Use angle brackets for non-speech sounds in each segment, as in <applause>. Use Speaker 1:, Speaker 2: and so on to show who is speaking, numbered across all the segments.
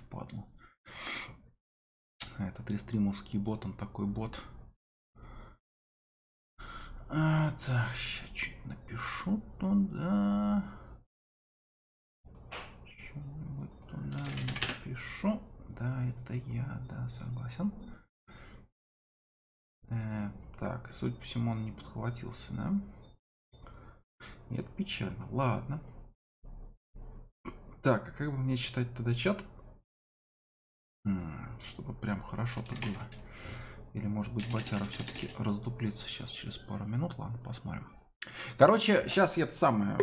Speaker 1: впадло. падлу. Этот рестримовский бот, он такой бот.
Speaker 2: А, так, сейчас что-нибудь напишу туда. Что-нибудь туда напишу. Да, это я, да, согласен.
Speaker 1: Э, так, судя по всему, он не подхватился, да? Нет, печально. Ладно. Так, а как бы мне читать тогда чат? Чтобы прям хорошо-то было. Или может быть Батяра все-таки раздуплится сейчас через пару минут. Ладно, посмотрим. Короче, сейчас я это самое...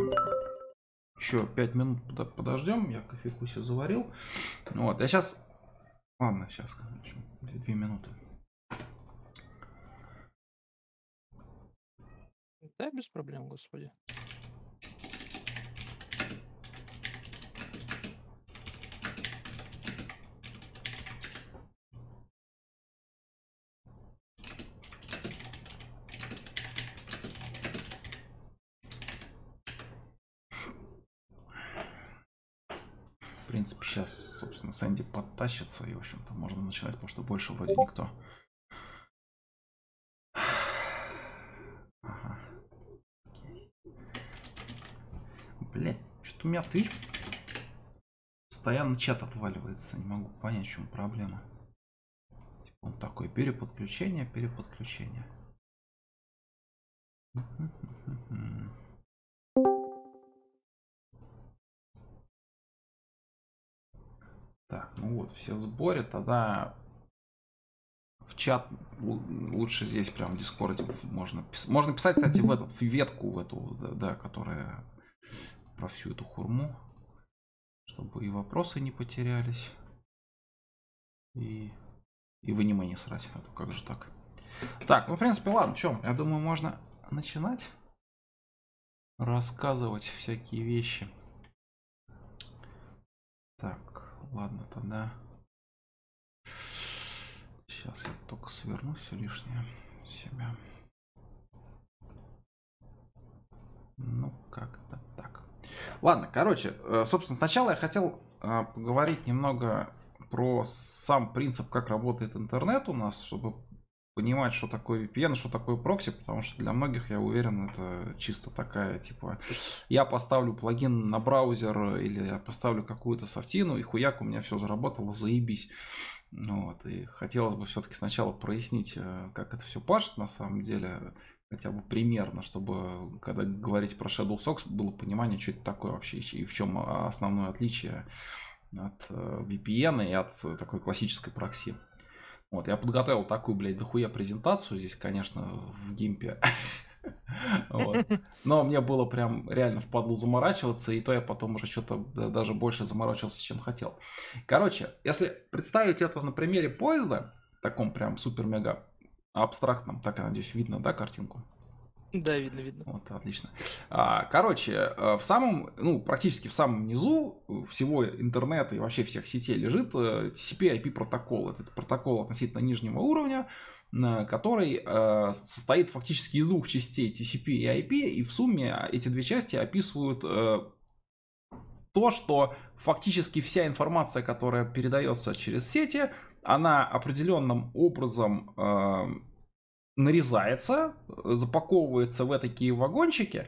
Speaker 1: Еще 5 минут подождем. Я кофейку себе заварил.
Speaker 2: Вот, я сейчас... Ладно, сейчас, короче, 2, 2 минуты.
Speaker 3: Да, без проблем, господи.
Speaker 1: принципе, сейчас, собственно, Сэнди подтащится, и, в общем-то, можно начинать, потому что больше вроде никто. Ага. Блять, что-то у меня ты постоянно чат отваливается.
Speaker 2: Не могу понять, в чем проблема. Типа он такой переподключение, переподключение. Так, ну вот, все в сборе, тогда в чат лучше
Speaker 1: здесь прям в Дискорде можно писать. Можно писать, кстати, в, этот, в ветку, в эту, да, которая про всю эту хурму, чтобы и вопросы не потерялись,
Speaker 2: и, и не срать, а то как же так.
Speaker 1: Так, ну, в принципе, ладно, чем, я думаю, можно начинать рассказывать всякие вещи. Так ладно,
Speaker 2: тогда... Сейчас я только сверну все лишнее себя. Ну, как-то
Speaker 1: так. Ладно, короче, э, собственно, сначала я хотел э, поговорить немного про сам принцип, как работает интернет у нас, чтобы понимать, что такое VPN, что такое прокси, потому что для многих, я уверен, это чисто такая, типа, я поставлю плагин на браузер или я поставлю какую-то софтину, и хуяк, у меня все заработало, заебись. Вот, и хотелось бы все-таки сначала прояснить, э, как это все пашет на самом деле, хотя бы примерно, чтобы, когда говорить про Shadow Socks, было понимание, что это такое вообще и в чем основное отличие от э, VPN и от такой классической прокси. Вот, я подготовил такую, блядь, дохуя презентацию здесь, конечно, в гимпе. <laughs> Вот. Но мне было прям реально впадло заморачиваться, и то я потом уже что-то даже больше заморочился, чем хотел. Короче, если представить это на примере поезда, таком прям супер-мега абстрактном, так, я надеюсь, видно, да, картинку?
Speaker 3: Да, видно, видно. Вот,
Speaker 1: отлично. А, короче, э, в самом, ну, практически в самом низу э, всего интернета и вообще всех сетей лежит TCP-IP э, протокол. Это протокол относительно нижнего уровня, который состоит фактически из двух частей TCP и IP, и в сумме эти две части описывают то, что фактически вся информация, которая передается через сети, она определенным образом нарезается, э, запаковывается в такие вагончики,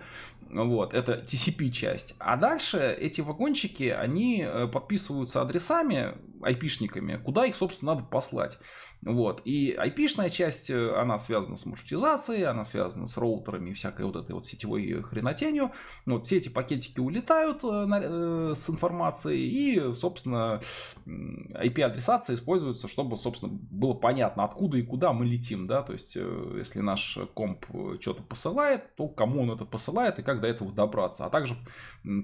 Speaker 1: вот, это TCP-часть, а дальше эти вагончики, они э, подписываются адресами, айпишниками, куда их, собственно, надо послать. Вот. И ip айпишная часть, э, она связана с маршрутизацией, она связана с роутерами и всякой вот этой вот сетевой э, хренотенью. Вот все эти пакетики улетают э, с информацией и, собственно, IP-адресация используется, чтобы, собственно, было понятно, откуда и куда мы летим, да, то есть, если наш комп что-то посылает, то кому он это посылает и как до этого добраться, а также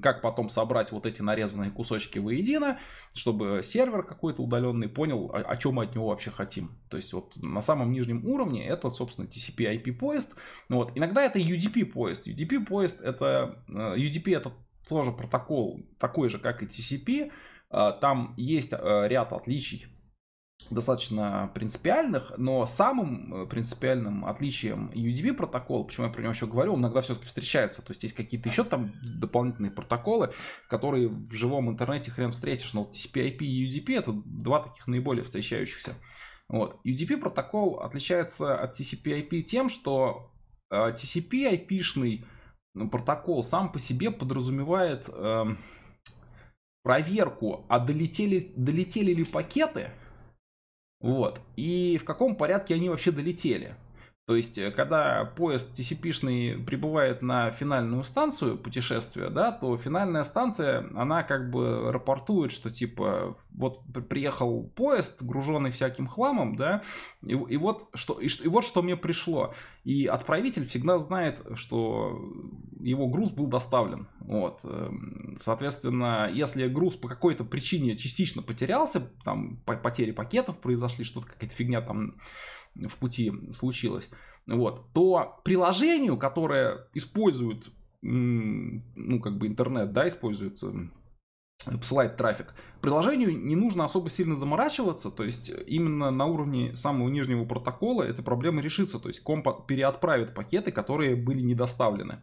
Speaker 1: как потом собрать вот эти нарезанные кусочки воедино, чтобы сервер какой-то удаленный понял, о, о чем мы от него вообще хотим низким. То есть вот на самом нижнем уровне это, собственно, TCP-IP поезд. Ну вот. Иногда это UDP поезд. UDP поезд это... Э, UDP это тоже протокол такой же, как и TCP. Э, там есть э, ряд отличий достаточно принципиальных, но самым принципиальным отличием UDP протокола, почему я про него еще говорю, он иногда все-таки встречается, то есть есть какие-то еще там дополнительные протоколы, которые в живом интернете хрен встретишь, но TCP, IP и UDP это два таких наиболее встречающихся. Вот. UDP протокол отличается от TCP-IP тем, что э, TCP-IP-шный ну, протокол сам по себе подразумевает э, проверку, а долетели, долетели ли пакеты, вот, и в каком порядке они вообще долетели. То есть, э, когда поезд TCP-шный прибывает на финальную станцию путешествия, да, то финальная станция, она как бы рапортует, что типа вот приехал поезд, груженный всяким хламом, да, и, и вот что и, и вот что мне пришло. И отправитель всегда знает, что его груз был доставлен. Вот. Эм, соответственно, если груз по какой-то причине частично потерялся, там потери пакетов произошли, что-то какая-то фигня там в пути случилось, вот, то приложению, которое использует, ну, как бы интернет, да, использует эм, посылает трафик. Приложению не нужно особо сильно заморачиваться, то есть именно на уровне самого нижнего протокола эта проблема решится, то есть комп переотправит пакеты, которые были недоставлены.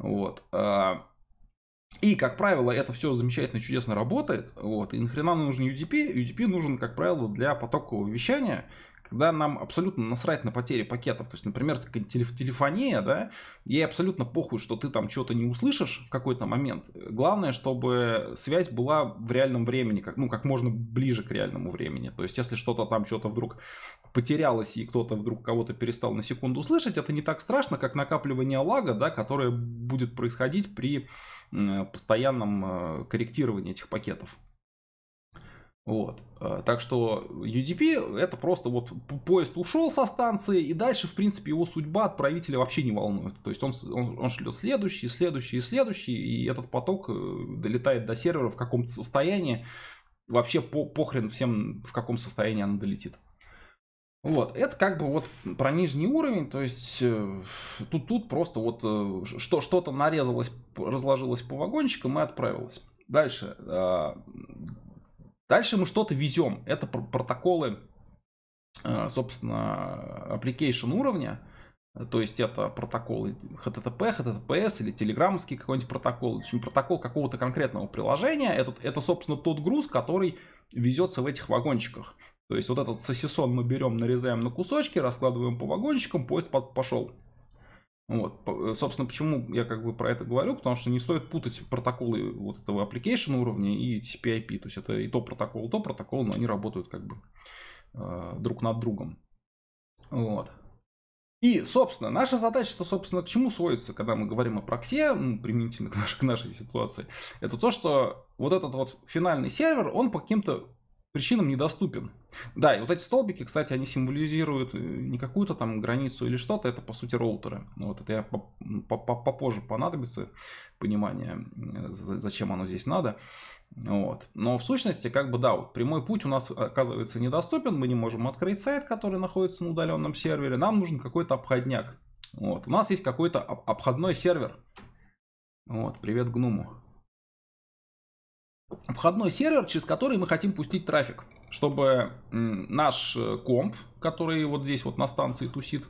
Speaker 1: Вот. А, и, как правило, это все замечательно, чудесно работает. Вот. И нахрена нужен UDP? UDP нужен, как правило, для потокового вещания когда нам абсолютно насрать на потери пакетов. То есть, например, телефония, да, ей абсолютно похуй, что ты там что-то не услышишь в какой-то момент. Главное, чтобы связь была в реальном времени, как, ну, как можно ближе к реальному времени. То есть, если что-то там, что-то вдруг потерялось, и кто-то вдруг кого-то перестал на секунду услышать, это не так страшно, как накапливание лага, да, которое будет происходить при постоянном э, корректировании этих пакетов. Вот. А, так что UDP это просто вот поезд ушел со станции, и дальше, в принципе, его судьба отправителя вообще не волнует. То есть он, он, он шлет следующий, следующий, следующий, и этот поток э, долетает до сервера в каком-то состоянии. Вообще по, похрен всем, в каком состоянии она долетит. Вот, это как бы вот про нижний уровень, то есть э, тут, тут просто вот э, что, что-то нарезалось, разложилось по вагончикам и отправилось. Дальше, а, Дальше мы что-то везем. Это протоколы, э, собственно, application уровня. То есть это протоколы HTTP, HTTPS или телеграммский какой-нибудь протокол. В общем, протокол какого-то конкретного приложения. Это, это, собственно, тот груз, который везется в этих вагончиках. То есть вот этот сосисон мы берем, нарезаем на кусочки, раскладываем по вагончикам, поезд пошел. Вот, э, собственно, почему я как бы про это говорю, потому что не стоит путать протоколы вот этого application уровня и TCP/IP, то есть это и то протокол, и то протокол, но они работают как бы э, друг над другом. Вот. И, собственно, наша задача, что, собственно, к чему сводится, когда мы говорим о проксе, ну, применительно к нашей, к нашей ситуации, это то, что вот этот вот финальный сервер, он по каким-то причинам недоступен. Да, и вот эти столбики, кстати, они символизируют э, не какую-то там границу или что-то, это по сути роутеры. Вот это я попозже понадобится понимание, э, зачем оно здесь надо. Вот. Но в сущности, как бы да, вот прямой путь у нас оказывается недоступен, мы не можем открыть сайт, который находится на удаленном сервере, нам нужен какой-то обходняк. Вот. У нас есть какой-то обходной сервер. Вот, привет гному входной сервер, через который мы хотим пустить трафик, чтобы наш э, комп, который вот здесь вот на станции тусит,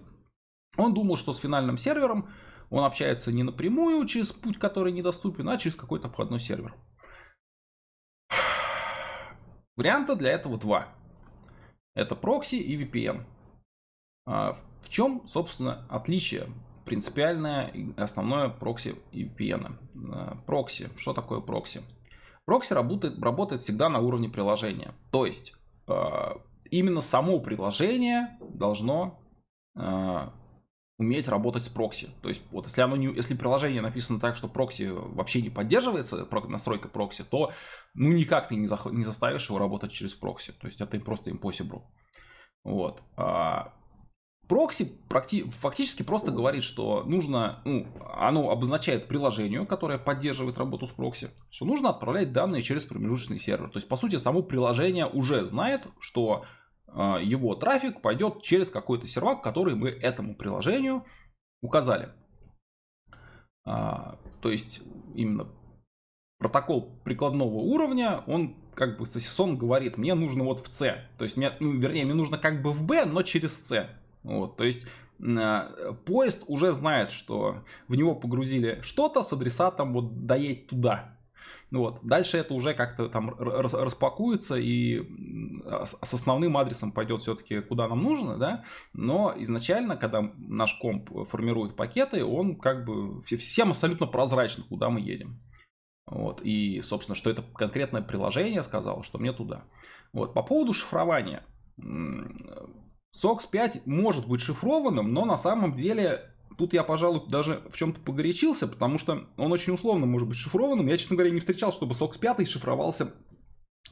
Speaker 1: он думал, что с финальным сервером он общается не напрямую через путь, который недоступен, а через какой-то обходной сервер. Варианта для этого два. Это прокси и VPN. А, в чем, собственно, отличие принципиальное и основное прокси и VPN? Э, прокси. Что такое прокси? Прокси работает, работает всегда на уровне приложения. То есть э, именно само приложение должно э, уметь работать с прокси. То есть вот если, оно не, если приложение написано так, что прокси вообще не поддерживается, настройка прокси, то ну никак ты не, за, не заставишь его работать через прокси. То есть это просто impossible. Вот. А, Прокси фактически просто говорит, что нужно, ну, оно обозначает приложение, которое поддерживает работу с прокси, что нужно отправлять данные через промежуточный сервер. То есть, по сути, само приложение уже знает, что э, его трафик пойдет через какой-то сервак, который мы этому приложению указали. А, то есть, именно протокол прикладного уровня, он как бы Сосисон говорит, мне нужно вот в C. То есть, мне, ну, вернее, мне нужно как бы в B, но через C. Вот, то есть э, поезд уже знает, что в него погрузили что-то с адресатом вот доедь туда. Ну вот. Дальше это уже как-то там распакуется и а, с основным адресом пойдет все-таки куда нам нужно, да. Но изначально, когда наш комп формирует пакеты, он как бы всем абсолютно прозрачно, куда мы едем. Вот. И, собственно, что это конкретное приложение сказало, что мне туда. Вот. По поводу шифрования SOX 5 может быть шифрованным, но на самом деле тут я, пожалуй, даже в чем-то погорячился, потому что он очень условно может быть шифрованным. Я, честно говоря, не встречал, чтобы SOX 5 шифровался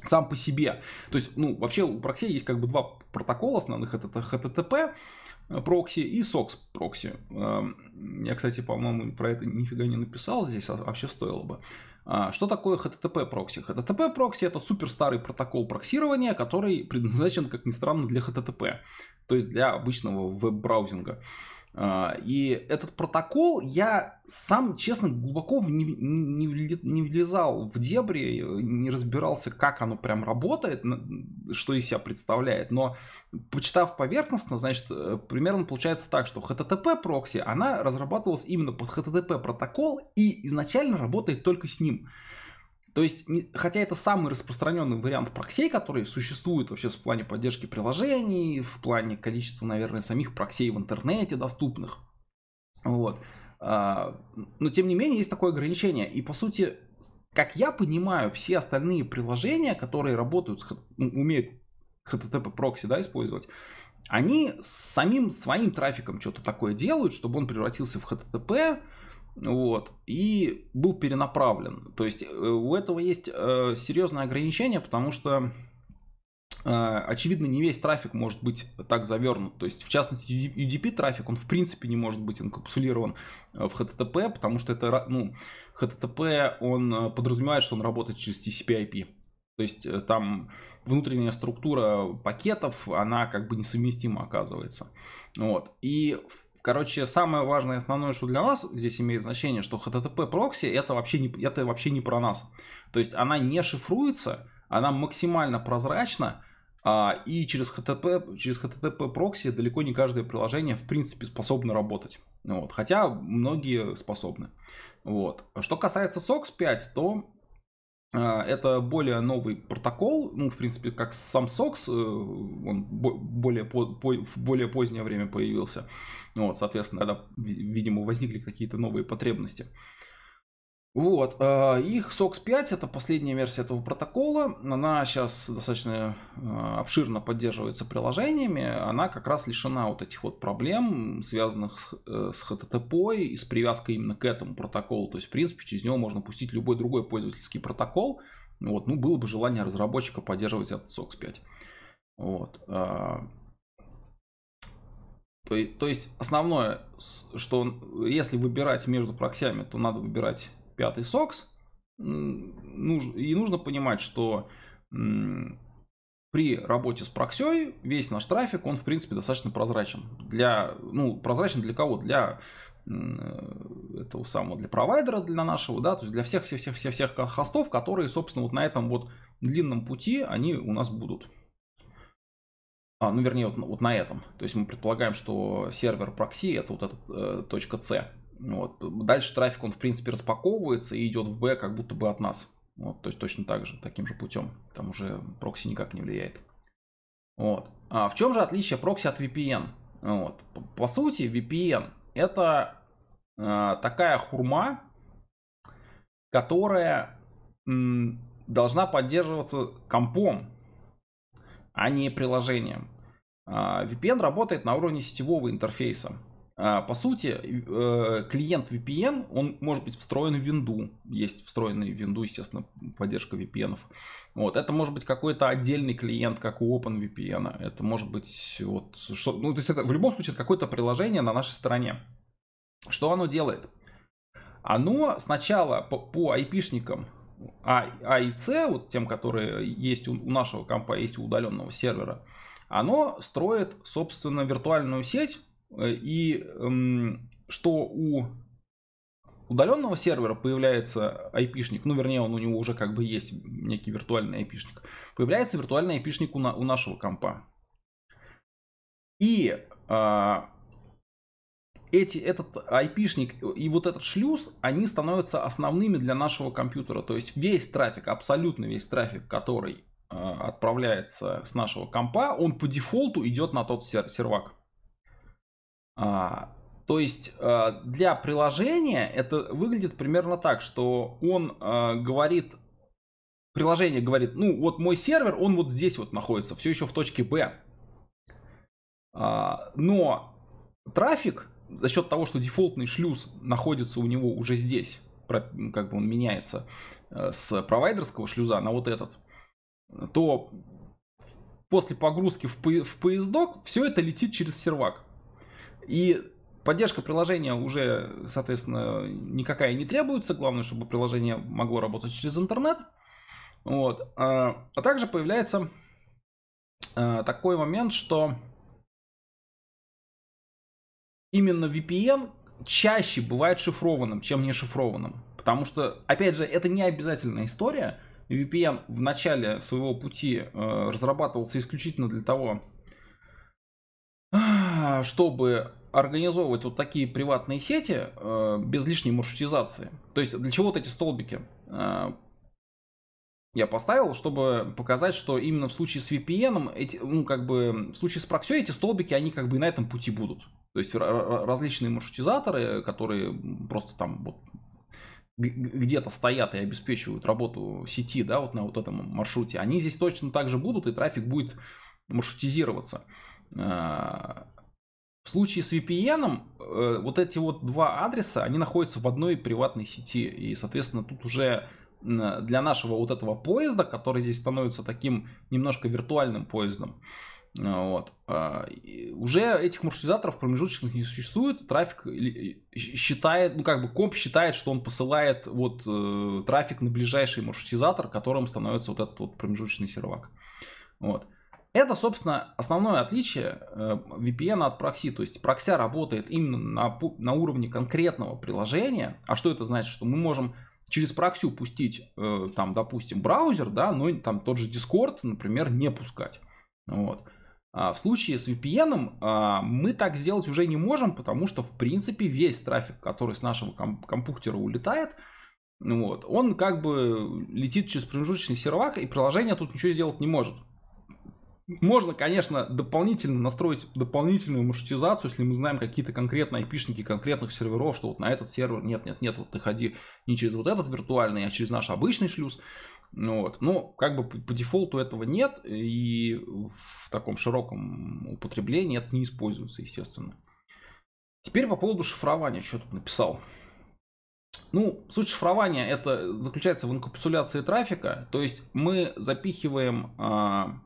Speaker 1: сам по себе. То есть, ну, вообще у прокси есть как бы два протокола основных. Это HTTP э, прокси и SOX прокси. Эм, я, кстати, по-моему, про это нифига не написал здесь, а вообще стоило бы. А, что такое HTTP прокси? HTTP прокси это супер старый протокол проксирования, который <laughs> предназначен, как ни странно, для HTTP, то есть для обычного веб-браузинга. А, и этот протокол я сам, честно, глубоко не, не, не влезал в дебри, э, не разбирался, как оно прям работает, что из себя представляет. Но почитав поверхностно, значит, э, примерно получается так, что HTTP прокси, она разрабатывалась именно под HTTP протокол и изначально работает только с ним. То есть, хотя это самый распространенный вариант проксей, который существует вообще в плане поддержки приложений, в плане количества, наверное, самих проксей в интернете доступных. Вот. А, но, тем не менее, есть такое ограничение. И, по сути, как я понимаю, все остальные приложения, которые работают, с, ну, умеют HTTP прокси да, использовать, они самим своим трафиком что-то такое делают, чтобы он превратился в HTTP, вот, и был перенаправлен. То есть у этого есть э, серьезное ограничение, потому что э, очевидно не весь трафик может быть так завернут. То есть в частности UDP трафик, он в принципе не может быть инкапсулирован в HTTP, потому что это, ну, HTTP, он подразумевает, что он работает через TCP IP. То есть там внутренняя структура пакетов, она как бы несовместима оказывается. Вот. И в Короче, самое важное и основное, что для нас здесь имеет значение, что HTTP прокси это вообще не, это вообще не про нас. То есть она не шифруется, она максимально прозрачна, а, и через HTTP, через HTTP прокси далеко не каждое приложение в принципе способно работать. Вот. Хотя многие способны. Вот. Что касается SOX 5, то а, это более новый протокол, ну, в принципе, как сам SOX, э, он более, в более позднее время появился. Вот, соответственно, когда, видимо, возникли какие-то новые потребности. Вот, а, их SOX-5, это последняя версия этого протокола, она сейчас достаточно а, обширно поддерживается приложениями, она как раз лишена вот этих вот проблем, связанных с, HTTP э, и с привязкой именно к этому протоколу, то есть, в принципе, через него можно пустить любой другой пользовательский протокол, вот, ну, было бы желание разработчика поддерживать этот SOX-5. Вот. А, то, то есть основное, что если выбирать между проксями, то надо выбирать пятый сокс. И нужно понимать, что при работе с проксей весь наш трафик, он, в принципе, достаточно прозрачен. Для, ну, прозрачен для кого? Для э, этого самого, для провайдера, для нашего, да, то есть для всех-всех-всех-всех хостов, которые, собственно, вот на этом вот длинном пути, они у нас будут. А, ну, вернее, вот, вот на этом. То есть мы предполагаем, что сервер прокси это вот этот э, .c. Ну вот. Дальше трафик, он в принципе распаковывается и идет в Б как будто бы от нас. Вот, то есть точно так же, таким же путем. Там уже прокси никак не влияет. Вот. А в чем же отличие прокси от VPN? Вот. По сути, VPN это э, такая хурма, которая м, должна поддерживаться компом, а не приложением. Э, а, VPN работает на уровне сетевого интерфейса. А, по сути, э, клиент VPN, он может быть встроен в винду. Есть встроенный в винду, естественно, поддержка VPN. Вот. Это может быть какой-то отдельный клиент, как у OpenVPN. Это может быть вот... Что, ну, то есть это в любом случае это какое-то приложение на нашей стороне. Что оно делает? Оно сначала по, по IP-шникам а, а и С, вот тем, которые есть у, у нашего компа, есть у удаленного сервера, оно строит, собственно, виртуальную сеть, Э, и эм, что у удаленного сервера появляется айпишник, ну, вернее, он у него уже как бы есть некий виртуальный айпишник, появляется виртуальный айпишник у, на, у нашего компа. И а, эти, этот айпишник и вот этот шлюз, они становятся основными для нашего компьютера. То есть весь трафик, абсолютно весь трафик, который а, отправляется с нашего компа, он по дефолту идет на тот сер сервак. А, то есть а, для приложения это выглядит примерно так, что он а, говорит, приложение говорит, ну вот мой сервер, он вот здесь вот находится, все еще в точке Б. Но трафик за счет того, что дефолтный шлюз находится у него уже здесь, как бы он меняется э, с провайдерского шлюза на вот этот, то после погрузки в поездок все это летит через сервак. И Поддержка приложения уже, соответственно, никакая не требуется. Главное, чтобы приложение могло работать через интернет. Вот. А, а также появляется а, такой момент, что именно VPN чаще бывает шифрованным, чем не шифрованным. Потому что, опять же, это не обязательная история. VPN в начале своего пути э, разрабатывался исключительно для того, а, чтобы организовывать вот такие приватные сети э, без лишней маршрутизации. То есть для чего вот эти столбики? А, я поставил, чтобы показать, что именно в случае с VPN, эти, ну как бы в случае с прокси эти столбики, они как бы и на этом пути будут. То есть различные маршрутизаторы, которые просто там вот где-то стоят и обеспечивают работу сети, да, вот на вот этом маршруте, они здесь точно так же будут, и трафик будет маршрутизироваться. А, в случае с VPN э, вот эти вот два адреса, они находятся в одной приватной сети. И, соответственно, тут уже для нашего вот этого поезда, который здесь становится таким немножко виртуальным поездом, э, вот. Э, уже этих маршрутизаторов промежуточных не существует. Трафик считает, ну как бы комп считает, что он посылает вот трафик на ближайший маршрутизатор, которым становится вот этот вот промежуточный сервак. Вот. Это, собственно, основное отличие э, VPN от прокси. То есть прокся работает именно на, на уровне конкретного приложения. А что это значит? Что мы можем через проксю пустить, э, там, допустим, браузер, да, но там тот же Discord, например, не пускать. Вот. А в случае с VPN а, мы так сделать уже не можем, потому что, в принципе, весь трафик, который с нашего комп- компьютера улетает, вот, он как бы летит через промежуточный сервак, и приложение тут ничего сделать не может. Можно, конечно, дополнительно настроить дополнительную маршрутизацию, если мы знаем какие-то конкретные IP-шники конкретных серверов, что вот на этот сервер нет-нет-нет, вот ты не через вот этот виртуальный, а через наш обычный шлюз. Ну вот. Но как бы по дефолту этого нет, и в таком широком употреблении это не используется, естественно. Теперь по поводу шифрования, что тут написал. Ну, суть шифрования это заключается в инкапсуляции трафика, то есть мы запихиваем а,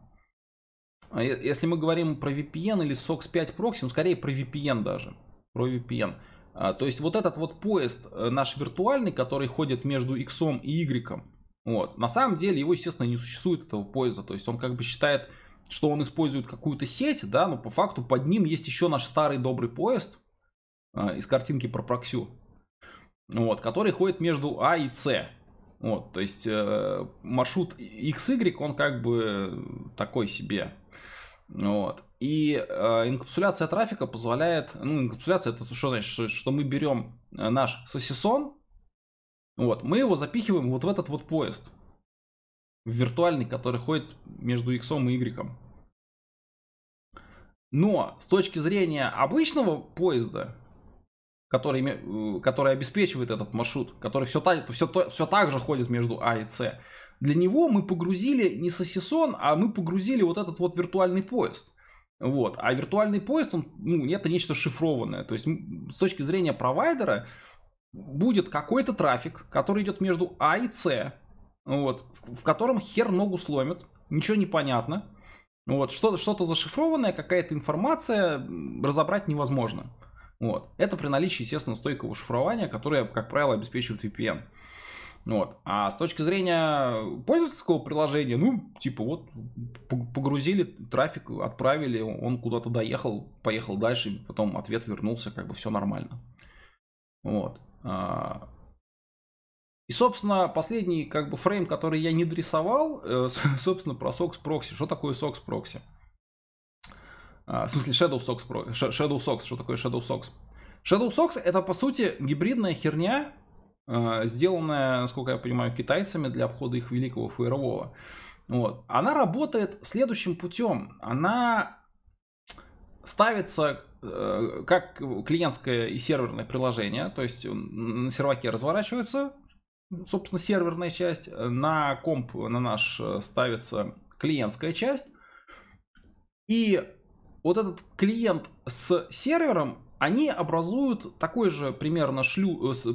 Speaker 1: а если мы говорим про VPN или SOX 5 прокси, ну скорее про VPN даже, про VPN. А, то есть вот этот вот поезд э, наш виртуальный, который ходит между X и Y, вот, на самом деле его, естественно, не существует этого поезда, то есть он как бы считает, что он использует какую-то сеть, да, но по факту под ним есть еще наш старый добрый поезд а, из картинки про проксю, вот, который ходит между А и С, вот, то есть э, маршрут XY, он как бы такой себе, вот. И э, инкапсуляция трафика позволяет, ну, инкапсуляция это что значит, что, что мы берем э, наш сосисон, вот, мы его запихиваем вот в этот вот поезд, в виртуальный, который ходит между X и Y. Но с точки зрения обычного поезда, который, э, который обеспечивает этот маршрут, который все, все, все так же ходит между А и С, для него мы погрузили не сосисон, а мы погрузили вот этот вот виртуальный поезд. Вот. А виртуальный поезд, он, ну, это нечто шифрованное. То есть с точки зрения провайдера будет какой-то трафик, который идет между А и С, вот, в, в котором хер ногу сломит, ничего не понятно. Вот, что-то, что-то зашифрованное, какая-то информация разобрать невозможно. Вот. Это при наличии, естественно, стойкого шифрования, которое, как правило, обеспечивает VPN. Вот. А с точки зрения пользовательского приложения, ну, типа вот погрузили трафик, отправили, он куда-то доехал, поехал дальше, потом ответ вернулся, как бы все нормально. Вот. А, и, собственно, последний как бы фрейм, который я не дорисовал, э, <laughs> собственно, про SOX Proxy. Что такое SOX Proxy? А, в смысле, Shadow SOX, Shadow SOX. Что такое Shadow SOX? Shadow SOX это, по сути, гибридная херня, Э, сделанная, насколько я понимаю, китайцами для обхода их великого фаервола. Вот. Она работает следующим путем. Она ставится э, как клиентское и серверное приложение, то есть на серваке разворачивается, собственно, серверная часть, на комп, на наш э, ставится клиентская часть, и вот этот клиент с сервером они образуют такой же примерно шлю, э,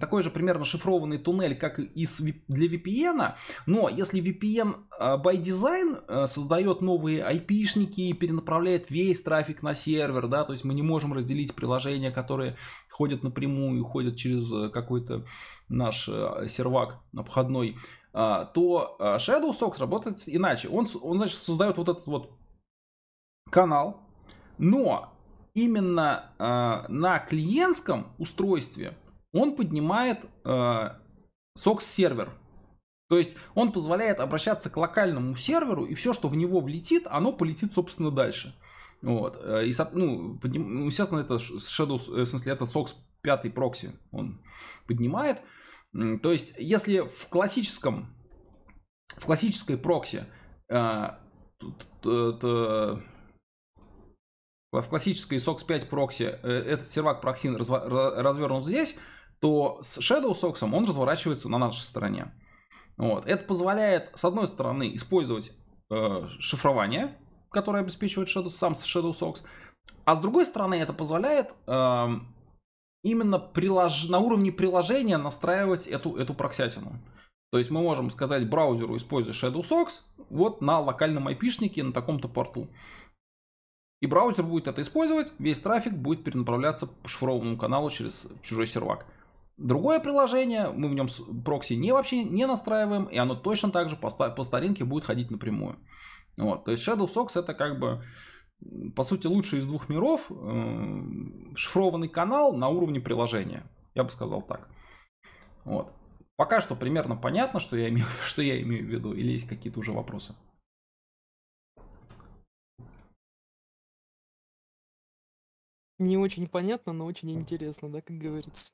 Speaker 1: такой же примерно шифрованный туннель, как и для VPN, но если VPN э, by design э, создает новые IP-шники и перенаправляет весь трафик на сервер, да, то есть мы не можем разделить приложения, которые ходят напрямую, ходят через какой-то наш сервак обходной, а, то ShadowSox работает иначе. Он, он значит, создает вот этот вот канал, но именно э, на клиентском устройстве он поднимает э, SOX сервер. То есть он позволяет обращаться к локальному серверу, и все, что в него влетит, оно полетит, собственно, дальше. Вот. Э, и, ну, подним... Ну, естественно, это Shadow, э, в смысле, это SOX 5 прокси он поднимает. То есть, если в классическом, в классической прокси э, э в классической SOX5 прокси э, этот сервак проксин развернут здесь, то с Shadow SOX он разворачивается на нашей стороне. Вот. Это позволяет, с одной стороны, использовать э, шифрование, которое обеспечивает Shadow, сам Shadow SOX, а с другой стороны, это позволяет э, именно прилож... на уровне приложения настраивать эту, эту проксятину. То есть мы можем сказать браузеру, используя Shadow SOX, вот на локальном IP-шнике на таком-то порту. И браузер будет это использовать, весь трафик будет перенаправляться по шифрованному каналу через чужой сервак. Другое приложение, мы в нем прокси не вообще не настраиваем, и оно точно так же по, по старинке будет ходить напрямую. Вот, то есть Shadow Sox это как бы по сути лучший из двух миров, э, шифрованный канал на уровне приложения, я бы сказал так. Вот. Пока что примерно
Speaker 2: понятно, что я имею, <laughs> что я имею в виду, или есть какие-то уже вопросы? Не очень понятно, но очень интересно, да, как говорится.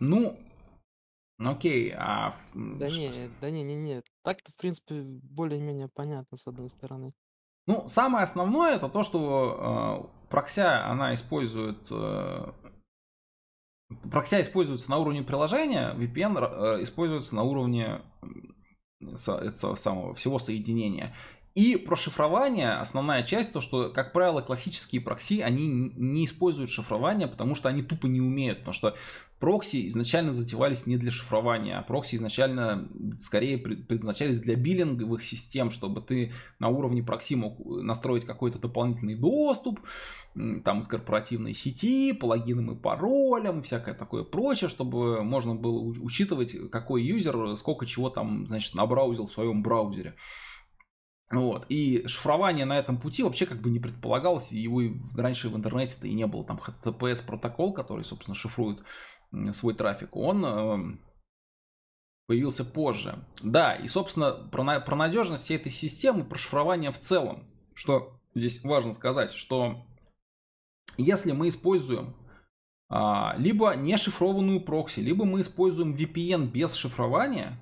Speaker 2: Ну, ну окей, а...
Speaker 1: Да не,
Speaker 3: да не, не, не. Так-то, в принципе, более-менее понятно, с одной стороны.
Speaker 1: Ну, самое основное это то, что э, прокся, она использует... Э, прокся используется на уровне приложения, VPN э, используется на уровне со, этого самого всего соединения. И про шифрование, основная часть, то, что, как правило, классические прокси, они не используют шифрование, потому что они тупо не умеют, потому что прокси изначально затевались не для шифрования, а прокси изначально скорее предназначались для биллинговых систем, чтобы ты на уровне прокси мог э, настроить какой-то дополнительный доступ, там из корпоративной сети, по логинам и паролям, и всякое такое прочее, чтобы можно было учитывать, какой юзер, сколько чего там, значит, набраузил в своем браузере. Вот. И шифрование на этом пути вообще как бы не предполагалось, его и раньше в интернете-то и не было. Там HTTPS протокол, который, собственно, шифрует свой трафик, он эм, появился позже. Да, и, собственно, про, про надежность всей этой системы, про шифрование в целом, что здесь важно сказать, что если мы используем а, либо нешифрованную прокси, либо мы используем VPN без шифрования,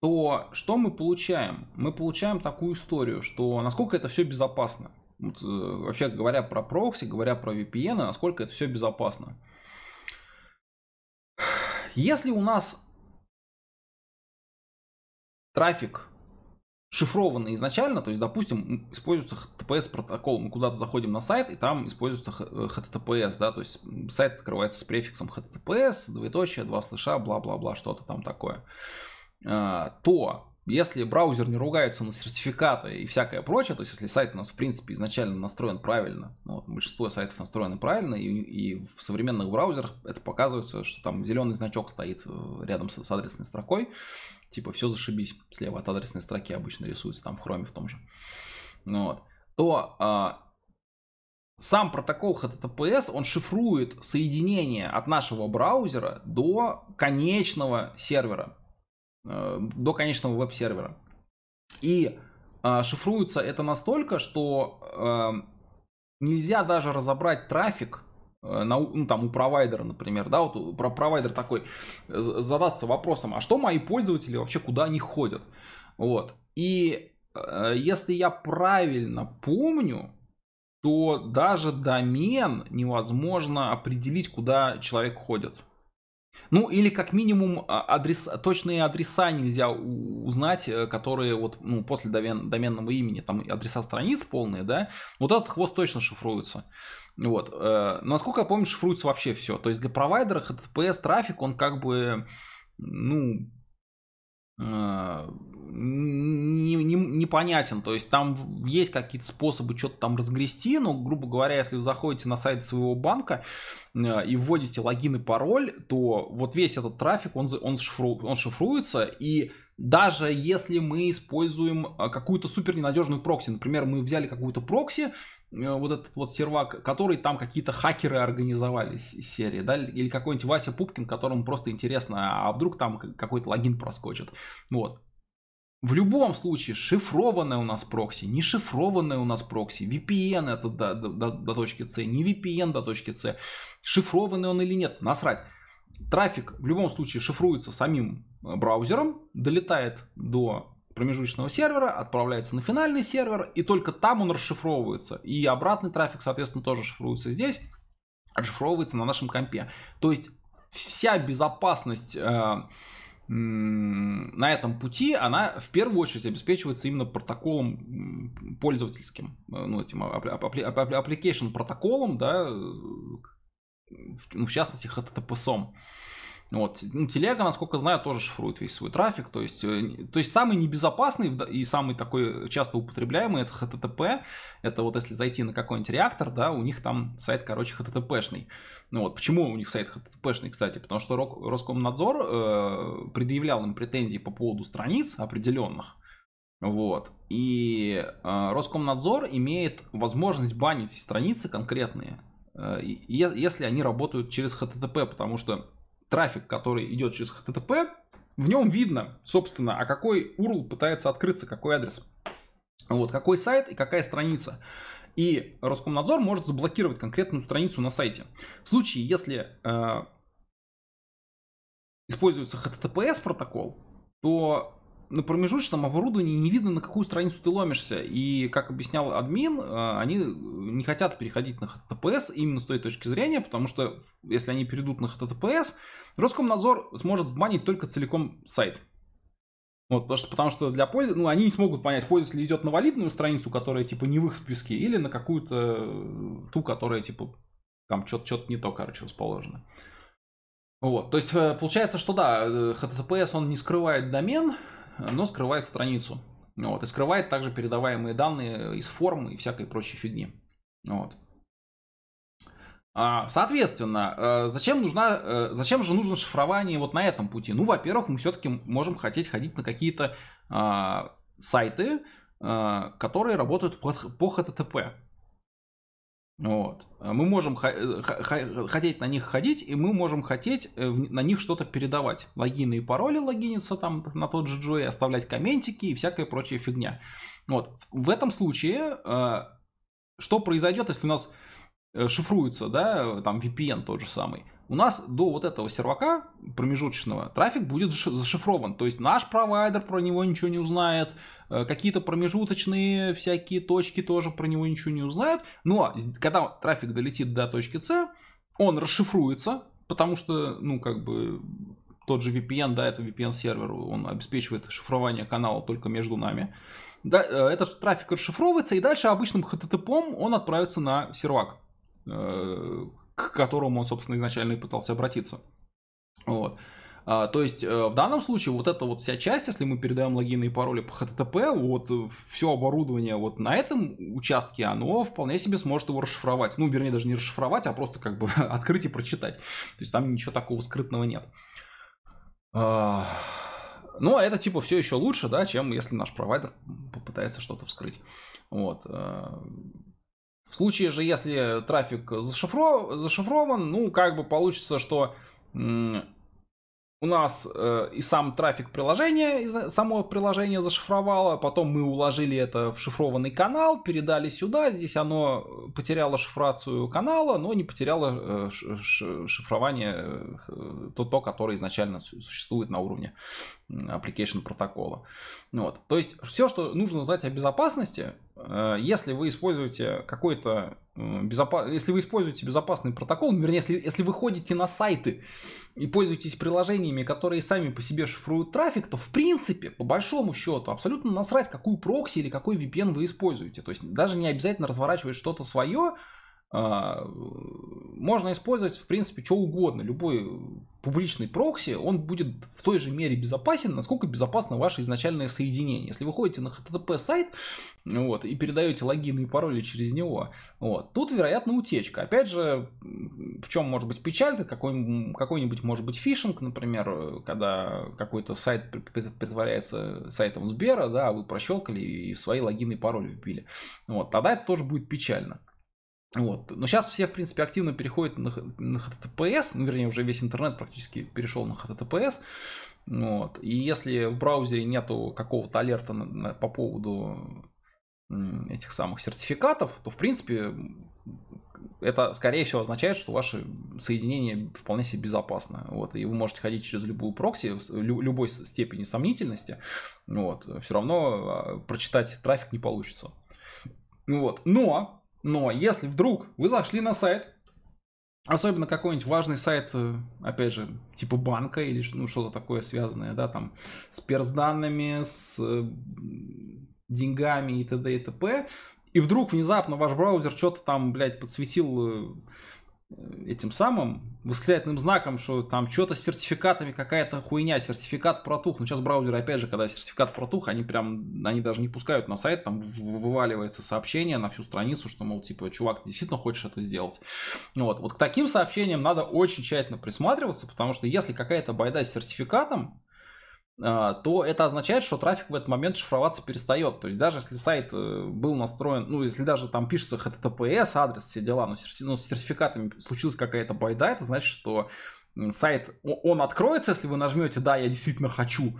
Speaker 1: то что мы получаем? Мы получаем такую историю, что насколько это все безопасно. Вот, э, вообще говоря про прокси, говоря про VPN, насколько это все безопасно.
Speaker 2: Если у нас трафик шифрованный изначально, то есть, допустим, используется
Speaker 1: HTTPS протокол, мы куда-то заходим на сайт, и там используется HTTPS, э, да, то есть сайт открывается с префиксом HTTPS, двоеточие, два слыша, бла-бла-бла, что-то там такое. А, то если браузер не ругается на сертификаты и всякое прочее, то есть если сайт у нас, в принципе, изначально настроен правильно, ну, вот, большинство сайтов настроены правильно, и, и в современных браузерах это показывается, что там зеленый значок стоит э, рядом с, с адресной строкой, типа все зашибись, слева от адресной строки обычно рисуется там в хроме в том же, ну, вот, то а, сам протокол HTTPS, он шифрует соединение от нашего браузера до конечного сервера, Э, до конечного веб-сервера. И э, шифруется это настолько, что э, нельзя даже разобрать трафик, на, ну, там, у провайдера, например, да, вот про провайдер такой задастся вопросом, а что мои пользователи вообще, куда они ходят? Вот. И э, если я правильно помню, то даже домен невозможно определить, куда человек ходит. Ну, или как минимум а, адрес, точные адреса нельзя узнать, э, которые вот ну, после домен, доменного имени, там адреса страниц полные, да, вот этот хвост точно шифруется. Вот. Но, э, насколько я помню, шифруется вообще все. То есть для провайдера HTTPS трафик, он как бы, ну, а, не, не, непонятен. То есть там есть какие-то способы что-то там разгрести, но, грубо говоря, если вы заходите на сайт своего банка а, и вводите логин и пароль, то вот весь этот трафик, он, он, шифру, он шифруется, и даже если мы используем а, какую-то супер ненадежную прокси. Например, мы взяли какую-то прокси, э, вот этот вот сервак, который там какие-то хакеры организовались из серии, да, или какой-нибудь Вася Пупкин, которому просто интересно, а вдруг там какой-то логин проскочит. Вот. В любом случае, шифрованная у нас прокси, не шифрованная у нас прокси, VPN это до, до, до точки C, не VPN до точки C, шифрованный он или нет, насрать. Трафик в любом случае шифруется самим браузером, долетает до промежуточного сервера, отправляется на финальный сервер, и только там он расшифровывается. И обратный трафик, соответственно, тоже шифруется здесь, расшифровывается на нашем компе. То есть вся безопасность э, на этом пути, она в первую очередь обеспечивается именно протоколом пользовательским, э, ну, этим application протоколом, да, э, ну, в, частности, HTTP-сом. Вот. Ну, телега, насколько знаю, тоже шифрует весь свой трафик. То есть, э, то есть самый небезопасный и самый такой часто употребляемый это HTTP. Это вот если зайти на какой-нибудь реактор, да, у них там сайт, короче, HTTP-шный. Ну вот, почему у них сайт HTTP-шный, кстати? Потому что Роскомнадзор э, предъявлял им претензии по поводу страниц определенных. Вот. И э, Роскомнадзор имеет возможность банить страницы конкретные, э, если они работают через HTTP, потому что трафик, который идет через HTTP, в нем видно, собственно, а какой URL пытается открыться, какой адрес. Вот, какой сайт и какая страница. И Роскомнадзор может заблокировать конкретную страницу на сайте. В случае, если э, используется HTTPS протокол, то на промежуточном оборудовании не видно, на какую страницу ты ломишься. И, как объяснял админ, э, они не хотят переходить на HTTPS именно с той точки зрения, потому что если они перейдут на HTTPS, Роскомнадзор сможет банить только целиком сайт. Вот, потому что, потому что для пользователя, ну, они не смогут понять, пользователь идет на валидную страницу, которая, типа, не в их списке, или на какую-то э, ту, которая, типа, там что-то не то, короче, расположено. Вот, то есть, э, получается, что да, HTTPS, э, он не скрывает домен, но скрывает страницу. Вот, и скрывает также передаваемые данные из формы и всякой прочей фигни. Вот. А, соответственно, э, зачем, нужна, э, зачем же нужно шифрование вот на этом пути? Ну, во-первых, мы все-таки можем хотеть ходить на какие-то а, сайты, а, которые работают по HTTP. Вот. Мы можем э, хотеть на них ходить, и мы можем хотеть на них что-то передавать. Логины и пароли логиниться там на тот же Джой, оставлять комментики и всякая прочая фигня. Вот. В этом случае что произойдет, если у нас э, шифруется, да, там VPN тот же самый? У нас до вот этого сервака промежуточного трафик будет зашифрован. То есть наш провайдер про него ничего не узнает, э, какие-то промежуточные всякие точки тоже про него ничего не узнают. Но когда трафик долетит до точки С, он расшифруется, потому что, ну, как бы тот же VPN, да, это VPN-сервер, он обеспечивает шифрование канала только между нами да, э, этот трафик расшифровывается, и дальше обычным HTTP он отправится на сервак, э, к которому он, собственно, изначально и пытался обратиться. Вот. А, то есть э, в данном случае вот эта вот вся часть, если мы передаем логины и пароли по HTTP, вот все оборудование вот на этом участке, оно вполне себе сможет его расшифровать. Ну, вернее, даже не расшифровать, а просто как бы <laughs> открыть и прочитать. То есть там ничего такого скрытного нет. А, ну, а это типа все еще лучше, да, чем если наш провайдер попытается что-то вскрыть. Вот. Э, в случае же, если трафик зашифров... зашифрован, ну, как бы получится, что у нас э, и сам трафик приложения, и само приложение зашифровало, потом мы уложили это в шифрованный канал, передали сюда, здесь оно потеряло шифрацию канала, но не потеряло э, шифрование, э, то, то, которое изначально существует на уровне application протокола. Ну вот. То есть все, что нужно знать о безопасности, э, если вы используете какой-то э, безопасный, если вы используете безопасный протокол, ну, вернее, если, если вы ходите на сайты и пользуетесь приложениями, которые сами по себе шифруют трафик, то в принципе, по большому счету, абсолютно насрать, какую прокси или какой VPN вы используете. То есть даже не обязательно разворачивать что-то свое, а, можно использовать, в принципе, что угодно. Любой э, публичный прокси, он будет в той же мере безопасен, насколько безопасно ваше изначальное соединение. Если вы ходите на HTTP сайт вот, и передаете логины и пароли через него, вот, тут, вероятно, утечка. Опять же, в чем может быть печаль, то какой-нибудь, какой может быть, фишинг, например, когда какой-то сайт притворяется сайтом Сбера, да, а вы прощелкали и свои логины и пароли вбили. Вот, тогда это тоже будет печально. Вот. Но сейчас все, в принципе, активно переходят на, на HTTPS, ну, вернее, уже весь интернет практически перешел на HTTPS. Вот. И если в браузере нету какого-то алерта на, на, по поводу этих самых сертификатов, то, в принципе, это, скорее всего, означает, что ваше соединение вполне себе безопасно. Вот, и вы можете ходить через любую прокси, в любой степени сомнительности. Вот, все равно а, прочитать трафик не получится. Вот. Но но если вдруг вы зашли на сайт, особенно какой-нибудь важный сайт, э, опять же, типа банка или ну, что-то такое связанное, да, там, с перс данными, с э, деньгами и т.д. и т.п. И вдруг внезапно ваш браузер что-то там, блядь, подсветил э, этим самым восклицательным знаком, что там что-то с сертификатами, какая-то хуйня, сертификат протух. Ну, сейчас браузеры, опять же, когда сертификат протух, они прям, они даже не пускают на сайт, там вываливается сообщение на всю страницу, что, мол, типа, чувак, ты действительно хочешь это сделать. Вот. вот к таким сообщениям надо очень тщательно присматриваться, потому что если какая-то байда с сертификатом, а, то это означает, что трафик в этот момент шифроваться перестает. То есть даже если сайт э, был настроен, ну если даже там пишется HTTPS, адрес, все дела, но ну, с сертификатами случилась какая-то байда, это значит, что сайт, он откроется, если вы нажмете «Да, я действительно хочу»,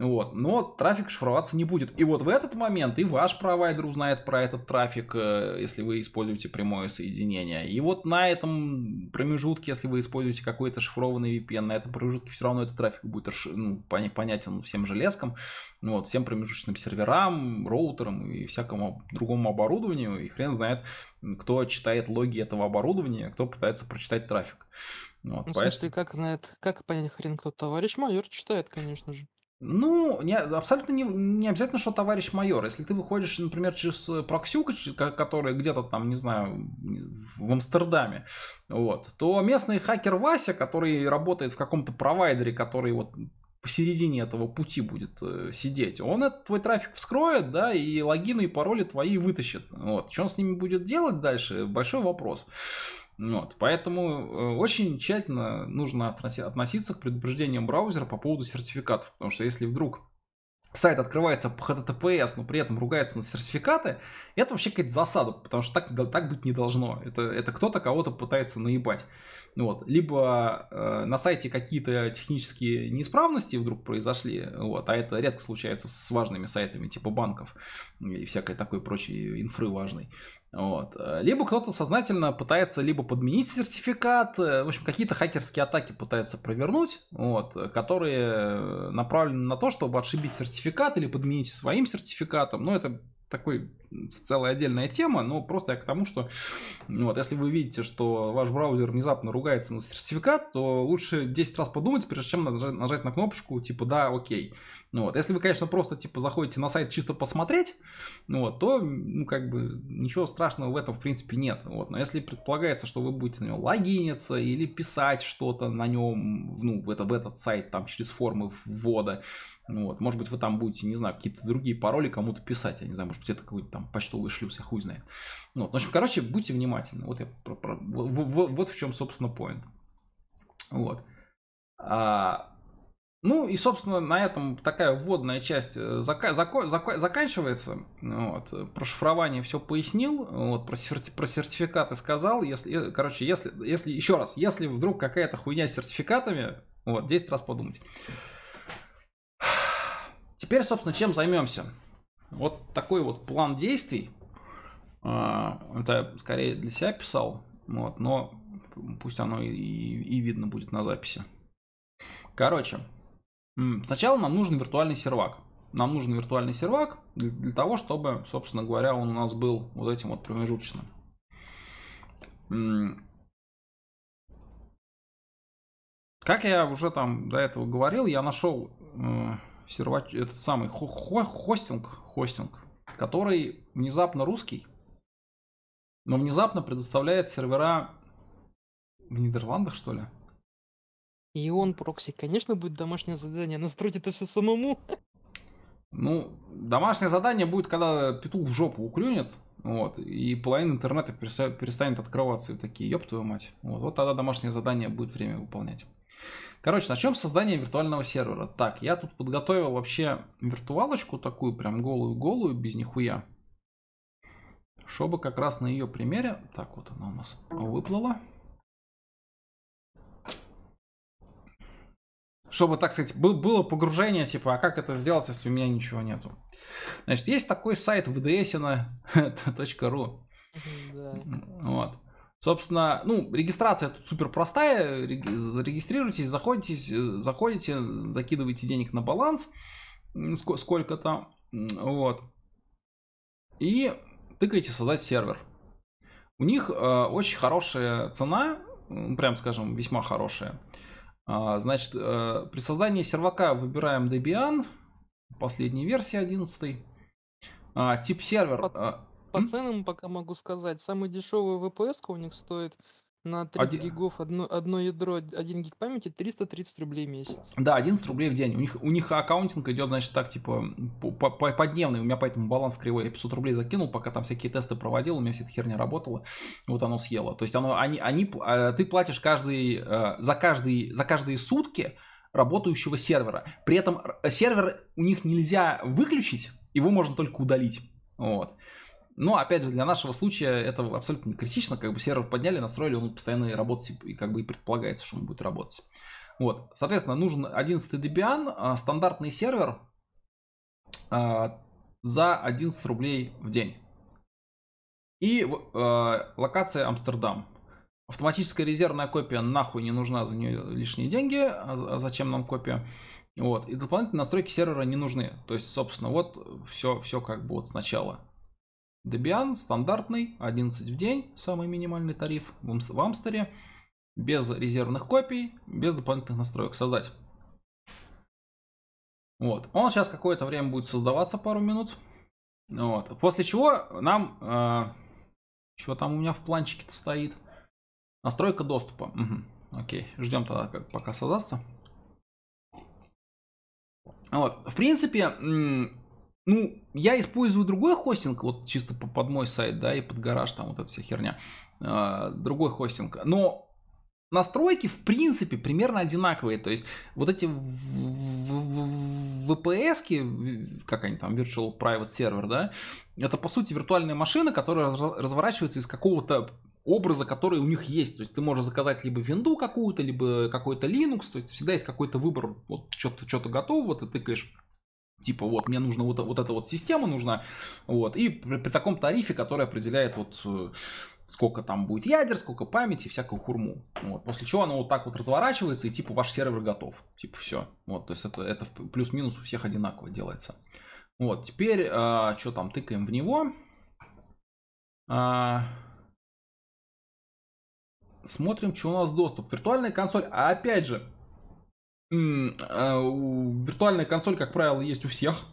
Speaker 1: вот. Но трафик шифроваться не будет. И вот в этот момент и ваш провайдер узнает про этот трафик, э, если вы используете прямое соединение. И вот на этом промежутке, если вы используете какой-то шифрованный VPN, на этом промежутке все равно этот трафик будет ну, понятен всем железкам, ну вот, всем промежуточным серверам, роутерам и всякому другому оборудованию. И хрен знает, кто читает логи этого оборудования, кто пытается прочитать трафик. Вот, ну, поэтому... в
Speaker 3: смысле, как знает, как понять хрен кто товарищ майор читает, конечно же. Ну, не,
Speaker 1: абсолютно не, не обязательно, что товарищ майор. Если ты выходишь, например, через э, проксюк, который где-то там, не знаю, в Амстердаме, вот, то местный хакер Вася, который работает в каком-то провайдере, который вот посередине этого пути будет э, сидеть. Он этот твой трафик вскроет, да, и логины и пароли твои вытащит. Вот. Что он с ними будет делать дальше, большой вопрос. Вот, поэтому э, очень тщательно нужно относиться к предупреждениям браузера по поводу сертификатов, потому что если вдруг сайт открывается по HTTPS, но при этом ругается на сертификаты, это вообще какая-то засада, потому что так, так быть не должно. Это, это кто-то кого-то пытается наебать. Вот. Либо э, на сайте какие-то технические неисправности вдруг произошли, вот, а это редко случается с важными сайтами типа банков и всякой такой прочей инфры важной. Вот. Э, либо кто-то сознательно пытается либо подменить сертификат, э, в общем, какие-то хакерские атаки пытаются провернуть, вот, э, которые направлены на то, чтобы отшибить сертификат или подменить своим сертификатом. Ну, это такой целая отдельная тема, но просто я к тому, что вот, если вы видите, что ваш браузер внезапно ругается на сертификат, то лучше 10 раз подумать, прежде чем нажать на кнопочку типа «да, окей». Ну, вот. Если вы, конечно, просто типа заходите на сайт чисто посмотреть, ну, вот, то ну, как бы ничего страшного в этом, в принципе, нет. Вот. Но если предполагается, что вы будете на него логиниться или писать что-то на нем, ну, в, это, в этот сайт там через формы ввода, ну, вот. Может быть, вы там будете, не знаю, какие-то другие пароли кому-то писать. Я не знаю, может быть, это какой-то там почтовый шлюз, я хуй знает. Ну, вот. В общем, короче, будьте внимательны. Вот, я про, про, вот, вот, вот в чем, собственно, point. Вот. А, ну и, собственно, на этом такая вводная часть э, зака- зако- зако- заканчивается. Вот. Про шифрование все пояснил, вот, про, серти- про сертификаты сказал. Если, э, короче, если, если, еще раз, если вдруг какая-то хуйня с сертификатами, вот, 10 раз подумать. Теперь, собственно, чем займемся? Вот такой вот план действий. А, это скорее для себя писал, вот, но пусть оно и, и видно будет на записи. Короче, Сначала нам нужен виртуальный сервак. Нам нужен виртуальный сервак для, для того, чтобы, собственно говоря, он у нас был вот этим вот промежуточным. Как я уже там до этого говорил, я нашел э, сервач, этот самый хо хо хостинг, хостинг, который внезапно русский, но внезапно предоставляет сервера в Нидерландах, что ли? И он прокси, конечно, будет домашнее задание, но строить это все самому. Ну, домашнее задание будет, когда петух в жопу уклюнет, вот, и половина интернета перестанет открываться, и такие, ёб твою мать. Вот, вот тогда домашнее задание будет время выполнять. Короче, начнем с создания виртуального сервера. Так, я тут подготовил вообще виртуалочку такую, прям голую-голую, без нихуя. Чтобы как раз на ее примере... Так, вот она у нас выплыла. Чтобы, так сказать, был было погружение, типа, а как это сделать, если у меня ничего нету? Значит, есть такой сайт vdsina.ru. <laughs>
Speaker 3: Да. Вот.
Speaker 1: Собственно, ну, регистрация тут супер простая. Зарегистрируйтесь, заходите, э, заходите, закидывайте денег на баланс, сколько-то. Вот. И тыкаете создать сервер. У них э, очень хорошая цена, прям скажем, весьма хорошая. А, значит, э, при создании сервака выбираем Debian,
Speaker 3: последней версии 11. А, тип сервер. По, а, по ценам пока могу сказать. Самый дешевый VPS у них стоит на 30 Один... гигов одно, одно ядро, 1 гиг памяти 330 рублей в месяц.
Speaker 1: Да, 11 рублей в день. У них, у них аккаунтинг идет, значит, так, типа, по, по, по У меня поэтому баланс кривой. Я 500 рублей закинул, пока там всякие тесты проводил, у меня вся эта херня работала. Вот оно съело. То есть оно, они, они, а, ты платишь каждый, э, за, каждый, за каждые сутки работающего сервера. При этом э, сервер у них нельзя выключить, его можно только удалить. Вот. Но, опять же, для нашего случая это абсолютно не критично. Как бы сервер подняли, настроили, он постоянно работает, и как бы и предполагается, что он будет работать. Вот. Соответственно, нужен 11 Debian, а, стандартный сервер а, за 11 рублей в день. И э, локация Амстердам. Автоматическая резервная копия нахуй не нужна, за нее лишние деньги. А зачем нам копия? Вот. И дополнительные настройки сервера не нужны. То есть, собственно, вот все, все как бы вот сначала. Debian стандартный, 11 в день, самый минимальный тариф в Амстере, без резервных копий, без дополнительных настроек создать. Вот. Он сейчас какое-то время будет создаваться, пару минут. Вот. После чего нам... Э, что там у меня в планчике-то стоит? Настройка доступа. Угу. Окей, ждем тогда, как, пока создастся. Вот. В принципе, ну, я использую другой хостинг, вот чисто под мой сайт, да, и под гараж, там вот эта вся херня. А, другой хостинг. Но настройки в принципе примерно одинаковые. То есть вот эти VPS, как они там, Virtual Private Server, да, это по сути виртуальная машина, которая разворачивается из какого-то образа, который у них есть. То есть ты можешь заказать либо винду какую-то, либо какой-то Linux. То есть всегда есть какой-то выбор. Вот что-то что готово, вот ты тыкаешь Типа, вот, мне нужно вот, вот эта вот система нужна, вот, и при, при таком тарифе, который определяет вот э, сколько там будет ядер, сколько памяти, всякую хурму. Вот. После чего оно вот так вот разворачивается, и типа ваш сервер готов. Типа все. Вот, то есть это, это плюс-минус у всех одинаково делается. Вот, теперь, а, что там, тыкаем в него. А, смотрим, что у нас доступ. Виртуальная консоль. А опять же, а, виртуальная консоль, как правило, есть у всех.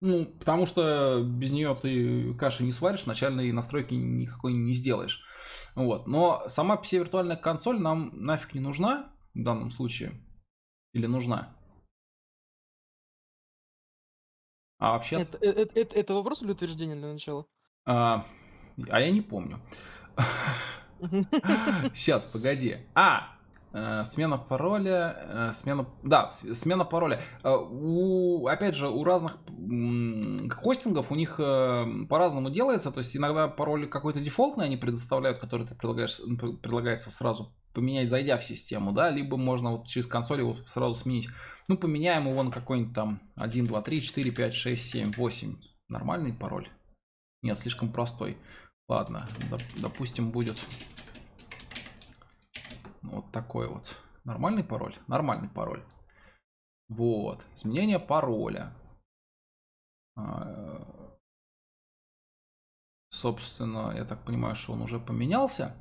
Speaker 1: Ну, потому что без нее ты каши не сваришь, начальные настройки никакой не сделаешь. Вот. Но сама все виртуальная консоль нам нафиг не нужна в
Speaker 2: данном случае. Или нужна? А вообще...
Speaker 3: Это, это, это, э, это вопрос или утверждение для начала?
Speaker 2: А, а я не
Speaker 1: помню. <laughs> Сейчас, погоди. А, Э, смена пароля, э, смена, да, смена пароля. Э, у, опять же, у разных хостингов у них по-разному делается. То есть иногда пароль какой-то дефолтный они предоставляют, который ты предлагаешь, предлагается сразу поменять, зайдя в систему, да, либо можно вот через консоль его сразу сменить. Ну, поменяем его на какой-нибудь там 1, 2, 3, 4, 5, 6, 7, 8. Нормальный пароль? Нет, слишком простой. Ладно, доп допустим, будет ну, вот такой вот. Нормальный
Speaker 2: пароль? Нормальный пароль. Вот. Изменение пароля. А, собственно, я так понимаю, что он уже поменялся.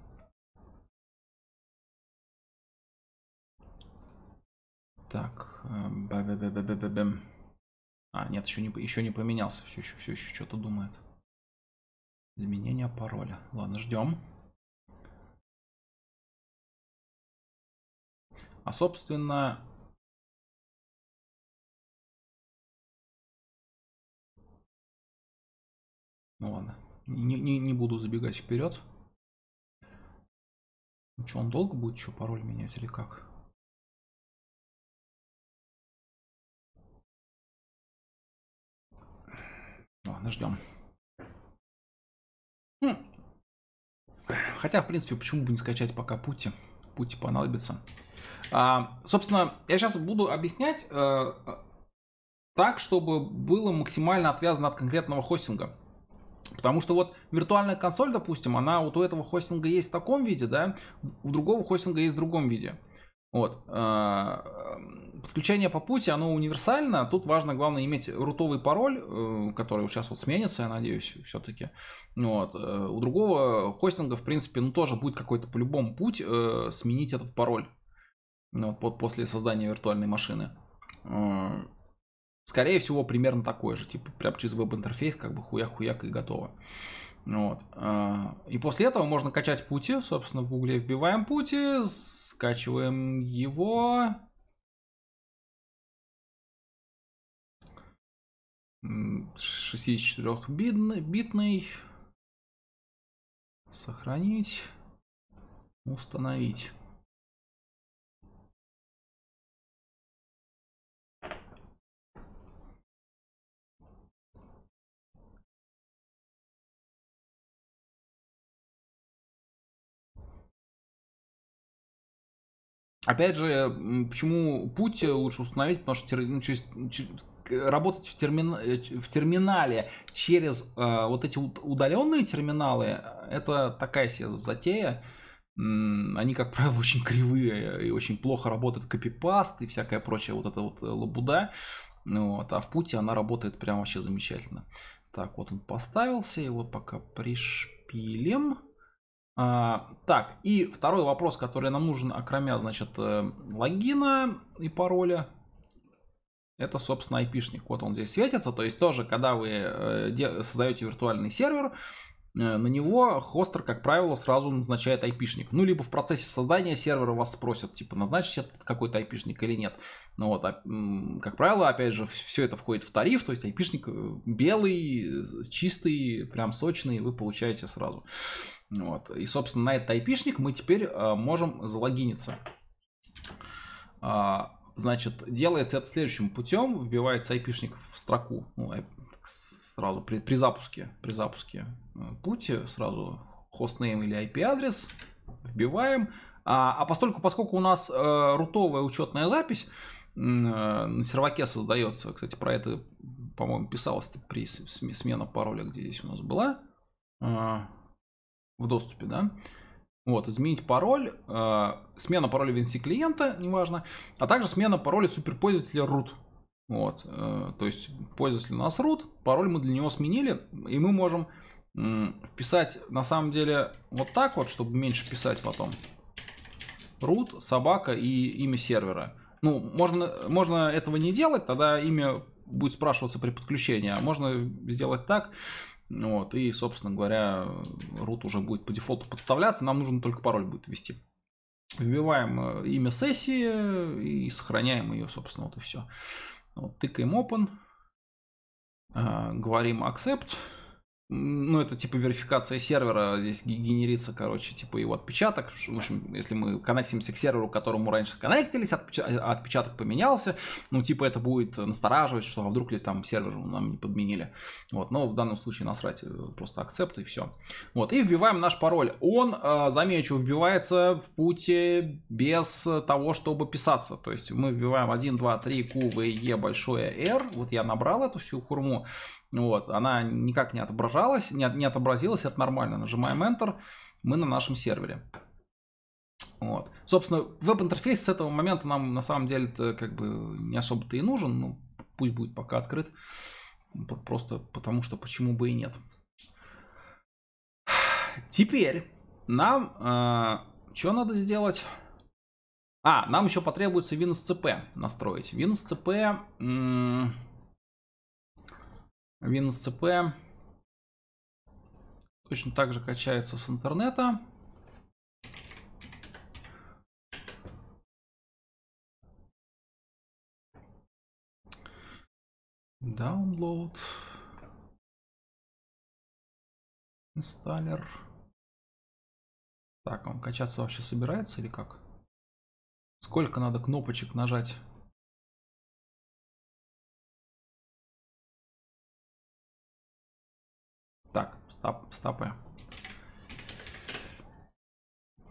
Speaker 2: Так. Э, а, нет, еще не, еще не поменялся. Все еще, все еще что-то думает. Изменение пароля. Ладно, ждем. А, собственно... Ну ладно, не, не, не буду забегать вперед. Ну что, он долго будет еще пароль менять или как? Ладно, ждем.
Speaker 1: Хм. Хотя, в принципе, почему бы не скачать пока пути? путь понадобится. А, собственно, я сейчас буду объяснять э, так, чтобы было максимально отвязано от конкретного хостинга. Потому что вот виртуальная консоль, допустим, она вот у этого хостинга есть в таком виде, да, у другого хостинга есть в другом виде. Вот. А, подключение по пути, оно универсально. Тут важно, главное, иметь рутовый пароль, э, который сейчас вот сменится, я надеюсь, все-таки. Вот. Э, у другого хостинга, в принципе, ну тоже будет какой-то по-любому путь э, сменить этот пароль ну, вот, после создания виртуальной машины. Скорее всего, примерно такое же. Типа, прям через веб-интерфейс, как бы хуя хуяк и готово. Ну вот. А, и
Speaker 2: после этого можно качать пути. Собственно, в гугле вбиваем пути, скачиваем его. Шестьдесят четырех битный. Сохранить. Установить. Опять же, почему путь лучше установить, потому что ну, через, через, работать в, термин,
Speaker 1: э, в терминале через э, вот эти удаленные терминалы, э, это такая себе затея. Они, как правило, <laughs> очень кривые и очень плохо работают копипаст и всякая прочая вот эта вот э, лабуда. Ну вот, а в пути она работает прям вообще замечательно. Так, вот он поставился, его пока пришпилим. А, так, и второй вопрос, который нам нужен, окромя, значит, э, логина и пароля. Это, собственно, айпишник. Вот он здесь светится. То есть тоже, когда вы э, создаете виртуальный сервер, э, на него хостер, как правило, сразу назначает айпишник. Ну, либо в процессе создания сервера вас спросят, типа, назначить какой-то айпишник или нет. Ну вот, а, как правило, опять же, все это входит в тариф, то есть айпишник белый, чистый, прям сочный, вы получаете сразу. Вот. И, собственно, на этот айпишник мы теперь э, можем залогиниться. Э, значит, делается это следующим путем. Вбивается айпишник в строку. Ну, сразу при, при запуске, при запуске э, пути сразу хостнейм или IP-адрес вбиваем. А, а поскольку, поскольку у нас э, рутовая учетная запись э, на серваке создается, кстати, про это, по-моему, писалось при смена пароля, где здесь у нас была. А, в доступе, да. Вот, изменить пароль, э, смена пароля в VNC клиента, неважно, а также смена пароля суперпользователя root. Вот, э, то есть пользователь у нас root, пароль мы для него сменили, и мы можем э, вписать на самом деле вот так вот, чтобы меньше писать потом. Root, собака и имя сервера. Ну, можно, можно этого не делать, тогда имя будет спрашиваться при подключении, а можно сделать так. Вот, и, собственно говоря, root уже будет по дефолту подставляться, нам нужно только пароль будет ввести. Вбиваем э, имя сессии и сохраняем ее, собственно, вот и все. Вот, тыкаем open, э, говорим accept, ну, это типа верификация сервера, здесь генерится, короче, типа его отпечаток. В общем, если мы коннектимся к серверу, к которому раньше коннектились, э, отпечаток поменялся. Ну, типа это будет настораживать, что а вдруг ли там сервер нам не подменили. Вот, но в данном случае насрать э, просто акцепт и все. Вот, и вбиваем наш пароль. Он, э, замечу, вбивается в пути без того, чтобы писаться. То есть мы вбиваем 1, 2, 3, Q, V, E, большое R. Вот я набрал эту всю хурму. Вот, она никак не отображалась, не, не отобразилась, это нормально. Нажимаем Enter, мы на нашем сервере. Вот. Собственно, веб-интерфейс с этого момента нам на самом деле как бы не особо-то и нужен. Ну, пусть будет пока открыт. Просто потому что почему бы и нет. Теперь нам э, что надо сделать? А, нам еще потребуется Windows CP настроить. WinSCP... М- Windows CP точно так же качается с
Speaker 2: интернета. Download. Инсталлер. Так, он качаться вообще собирается или как? Сколько надо кнопочек нажать? стап, стапы.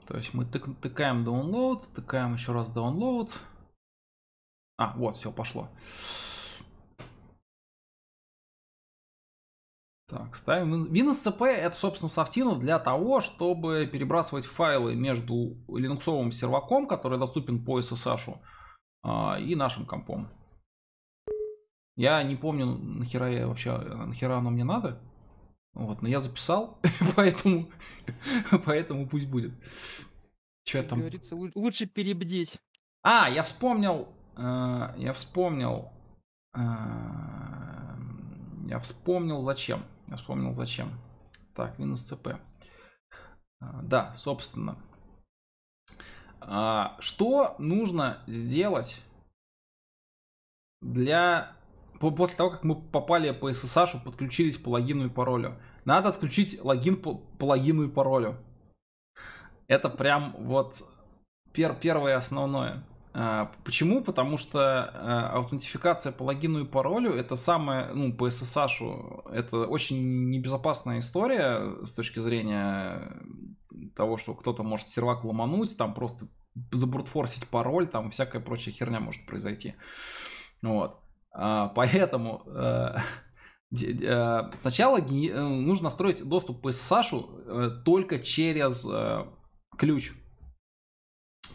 Speaker 1: То есть мы тык, тыкаем download, тыкаем еще раз download.
Speaker 2: А, вот, все, пошло. Так, ставим. Windows CP. это, собственно, софтина для того,
Speaker 1: чтобы перебрасывать файлы между линуксовым серваком, который доступен по SSH, а, и нашим компом. Я не помню, нахера я вообще, нахера оно мне надо. Вот, но я записал, <laughs> поэтому, поэтому пусть будет. Че там? Говорится, лучше перебдеть. А, я вспомнил, э, я вспомнил, э, я вспомнил зачем, я вспомнил зачем. Так, минус ЦП. Э, да, собственно. А, что нужно сделать для после того, как мы попали по SSH, а, подключились по логину и паролю. Надо отключить логин по, по логину и паролю. Это прям вот пер, первое основное. А, почему? Потому что а, аутентификация по логину и паролю это самое, ну, по SSH, это очень небезопасная история с точки зрения того, что кто-то может сервак ломануть, там просто забрутфорсить пароль, там всякая прочая херня может произойти. Вот. А, поэтому э, <laughs> э, сначала э, нужно строить доступ по SSH только через ключ.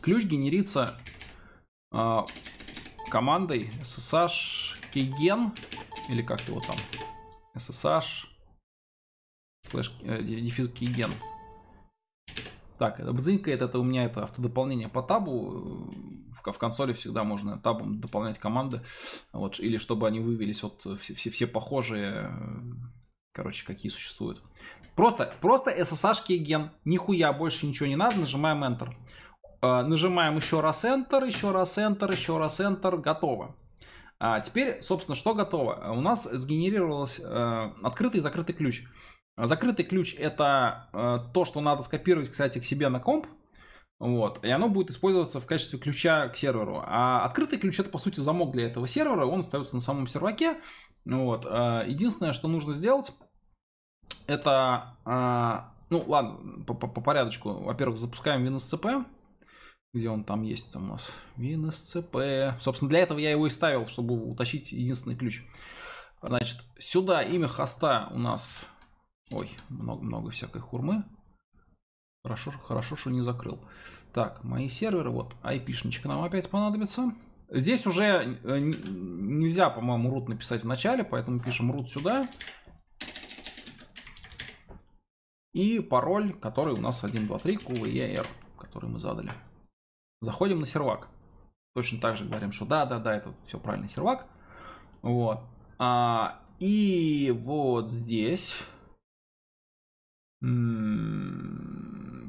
Speaker 1: Ключ генерится командой ssh keygen или как его там ssh слэш дефис keygen так, бдзинькает это это у меня это автодополнение по табу. В, в консоли всегда можно табом дополнять команды. Вот, или чтобы они вывелись вот все, все, все похожие, короче, какие существуют. Просто, просто SSH ген. Нихуя, больше ничего не надо. Нажимаем Enter. А, нажимаем еще раз Enter, еще раз Enter, еще раз Enter. Готово. А теперь, собственно, что готово? У нас сгенерировался э, открытый и закрытый ключ. Закрытый ключ это э, то, что надо скопировать, кстати, к себе на комп. Вот, и оно будет использоваться в качестве ключа к серверу. А открытый ключ это, по сути, замок для этого сервера, он остается на самом серваке. Вот, э, единственное, что нужно сделать, это, э, ну ладно, по, по, по порядочку. Во-первых, запускаем WinSCP, где он там есть там у нас. WinSCP. Собственно, для этого я его и ставил, чтобы утащить единственный ключ. Значит, сюда имя хоста у нас Ой, много-много всякой хурмы. Хорошо, хорошо, что не закрыл. Так, мои серверы, вот, айпишничка нам опять понадобится. Здесь уже э, э, нельзя, по-моему, root написать в начале, поэтому пишем root сюда. И пароль, который у нас 1, 2, 3, QVER, который мы задали. Заходим на сервак. Точно так же говорим, что да, да, да, это все правильный сервак. Вот. А, и вот здесь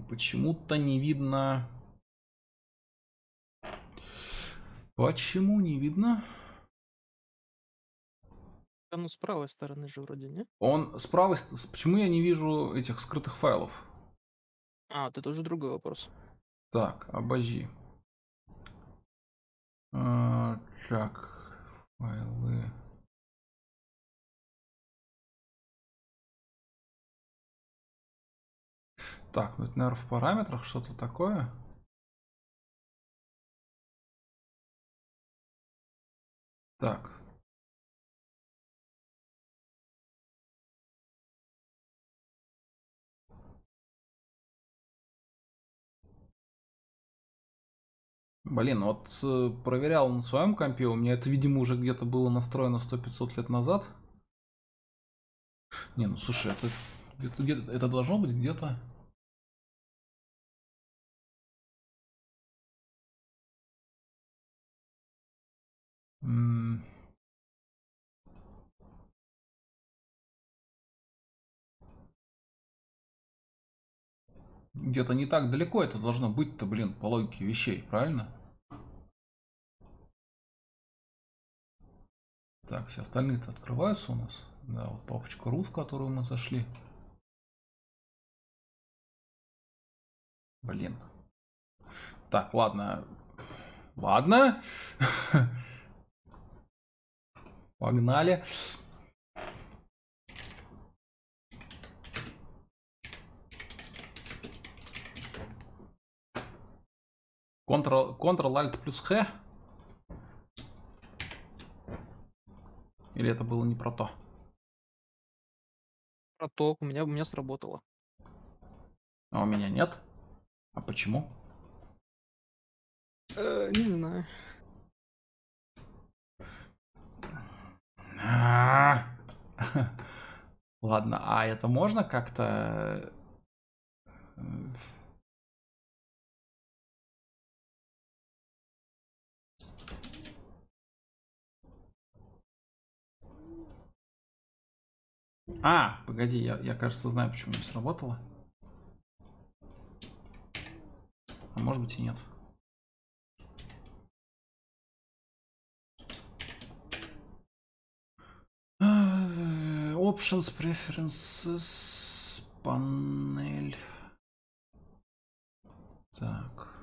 Speaker 2: Почему-то
Speaker 1: не видно... Почему не видно?
Speaker 2: А ну с правой
Speaker 3: стороны же вроде, не?
Speaker 1: Он с правой... Почему я не вижу этих скрытых файлов?
Speaker 2: А, это уже другой вопрос. Так, обожи. А, так, файлы... Так, ну это, наверное, в параметрах что-то такое. Так. Блин, вот э, проверял на своем компе, у меня это, видимо, уже где-то было настроено 100-500 лет назад. Не, ну слушай, это, это, это должно быть где-то Где-то не так далеко это должно быть-то, блин, по логике вещей, правильно? Так, все остальные-то открываются у нас. Да, вот папочка ру, в которую мы зашли. Блин. Так, ладно. Ладно. <laughs> Погнали.
Speaker 1: Ctrl, Ctrl плюс Х.
Speaker 2: Или это было не про то? Про то. У меня, у меня сработало. А у меня нет. А почему? Э, не знаю. А. <laughs> Ладно, а это можно как-то... Э, а, погоди, я, я кажется, знаю, почему не сработало. А может быть и нет. Options, Preferences, панель. Так,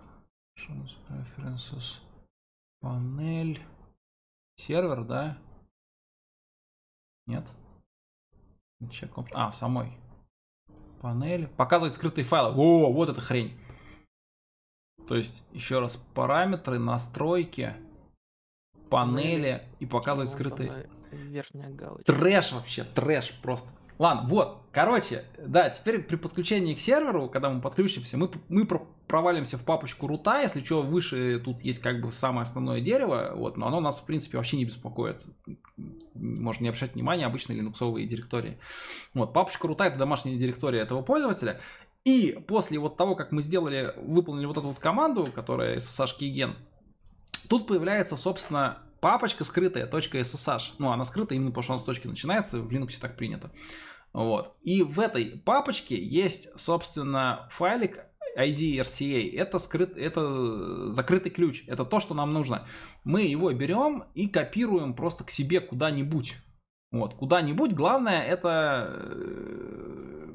Speaker 2: Options, Preferences, панель. Сервер, да? Нет? Check options. А, в самой панели. Показывать скрытые файлы.
Speaker 1: О, вот эта хрень. То есть, еще раз, параметры, настройки панели и показывать скрытые.
Speaker 3: Верхняя галочка.
Speaker 1: Трэш вообще, трэш просто. Ладно, вот, короче, да, теперь при подключении к серверу, когда мы подключимся, мы, мы провалимся в папочку рута, если что, выше тут есть как бы самое основное дерево, вот, но оно нас, в принципе, вообще не беспокоит. Можно не обращать внимания, обычные линуксовые директории. Вот, папочка рута — это домашняя директория этого пользователя, и после вот того, как мы сделали, выполнили вот эту вот команду, которая SSH Keygen, Тут появляется, собственно, папочка скрытая, .ssh. Ну, она скрыта именно потому, что она с точки начинается, в Linux так принято. Вот. И в этой папочке есть, собственно, файлик ID RCA. Это, скрыт, это закрытый ключ. Это то, что нам нужно. Мы его берем и копируем просто к себе куда-нибудь. Вот, куда-нибудь. Главное это, э,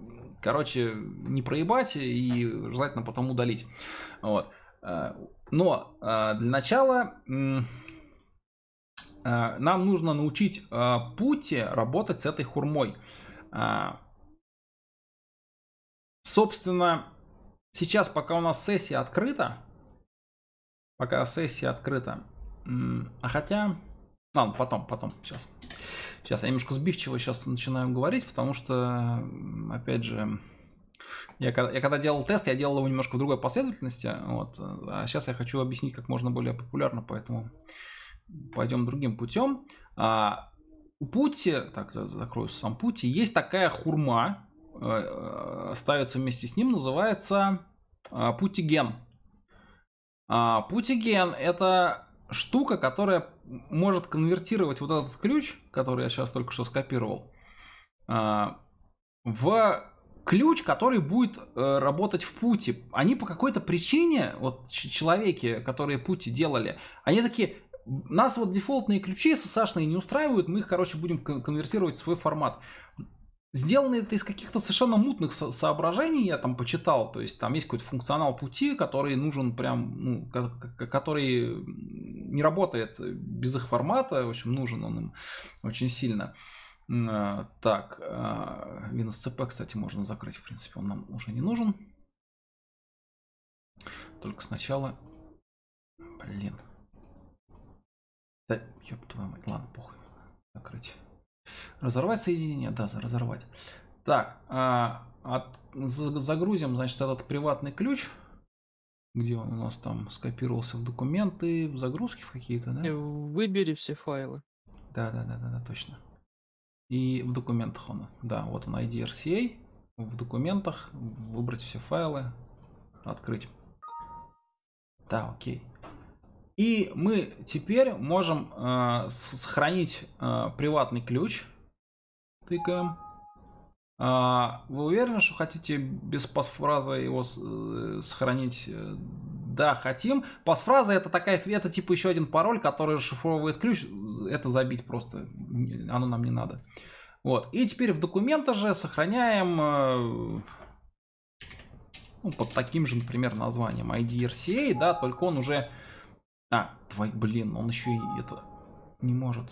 Speaker 1: короче, не проебать и желательно потом удалить. Вот. Э, но э, для начала э, нам нужно научить Пути работать с этой хурмой. Собственно, сейчас, пока у нас сессия открыта, пока сессия открыта,
Speaker 2: а
Speaker 1: хотя... Ладно, потом, потом, сейчас. Сейчас я немножко сбивчиво сейчас начинаю говорить, потому что, опять же, я, я когда делал тест, я делал его немножко в другой последовательности. Вот. А сейчас я хочу объяснить как можно более популярно, поэтому пойдем другим путем. А, у пути, так, закрою сам пути, есть такая хурма, э, э, ставится вместе с ним, называется а, путиген. А, путиген это штука, которая может конвертировать вот этот ключ, который я сейчас только что скопировал, а, в ключ, который будет э, работать в пути. Они по какой-то причине, вот человеки, которые пути делали, они такие, нас вот дефолтные ключи SSH не устраивают, мы их, короче, будем конвертировать в свой формат. Сделано это из каких-то совершенно мутных со- соображений, я там почитал, то есть там есть какой-то функционал пути, который нужен прям, ну, который не работает без их формата, в общем, нужен он им очень сильно. Uh, Э, так, а, минус cp, кстати, можно закрыть, в принципе, он нам уже не нужен.
Speaker 2: Только сначала... Блин. Да, ёб твою мать, ладно, похуй. Закрыть. Разорвать
Speaker 1: соединение? Да, разорвать. Так, а, от, загрузим, значит, этот приватный ключ. Где он у нас там скопировался в документы, в загрузки в какие-то, да?
Speaker 3: Выбери все файлы.
Speaker 1: Да, да, да, да, да,
Speaker 3: точно. И
Speaker 1: в документах он, да, вот он ID RCA, в документах, выбрать все файлы, открыть. Да, окей. И мы теперь можем э, сохранить э, приватный ключ. Тыкаем. Э, вы уверены, что хотите без пасфраза его э, сохранить э, да, хотим. Пасфраза это такая, это типа еще один пароль, который расшифровывает ключ. Это забить просто, оно нам не надо. Вот. И теперь в документа же сохраняем э, ну, под таким же, например, названием IDRCA, да, только он уже... А, твой,
Speaker 2: блин, он еще и это не может.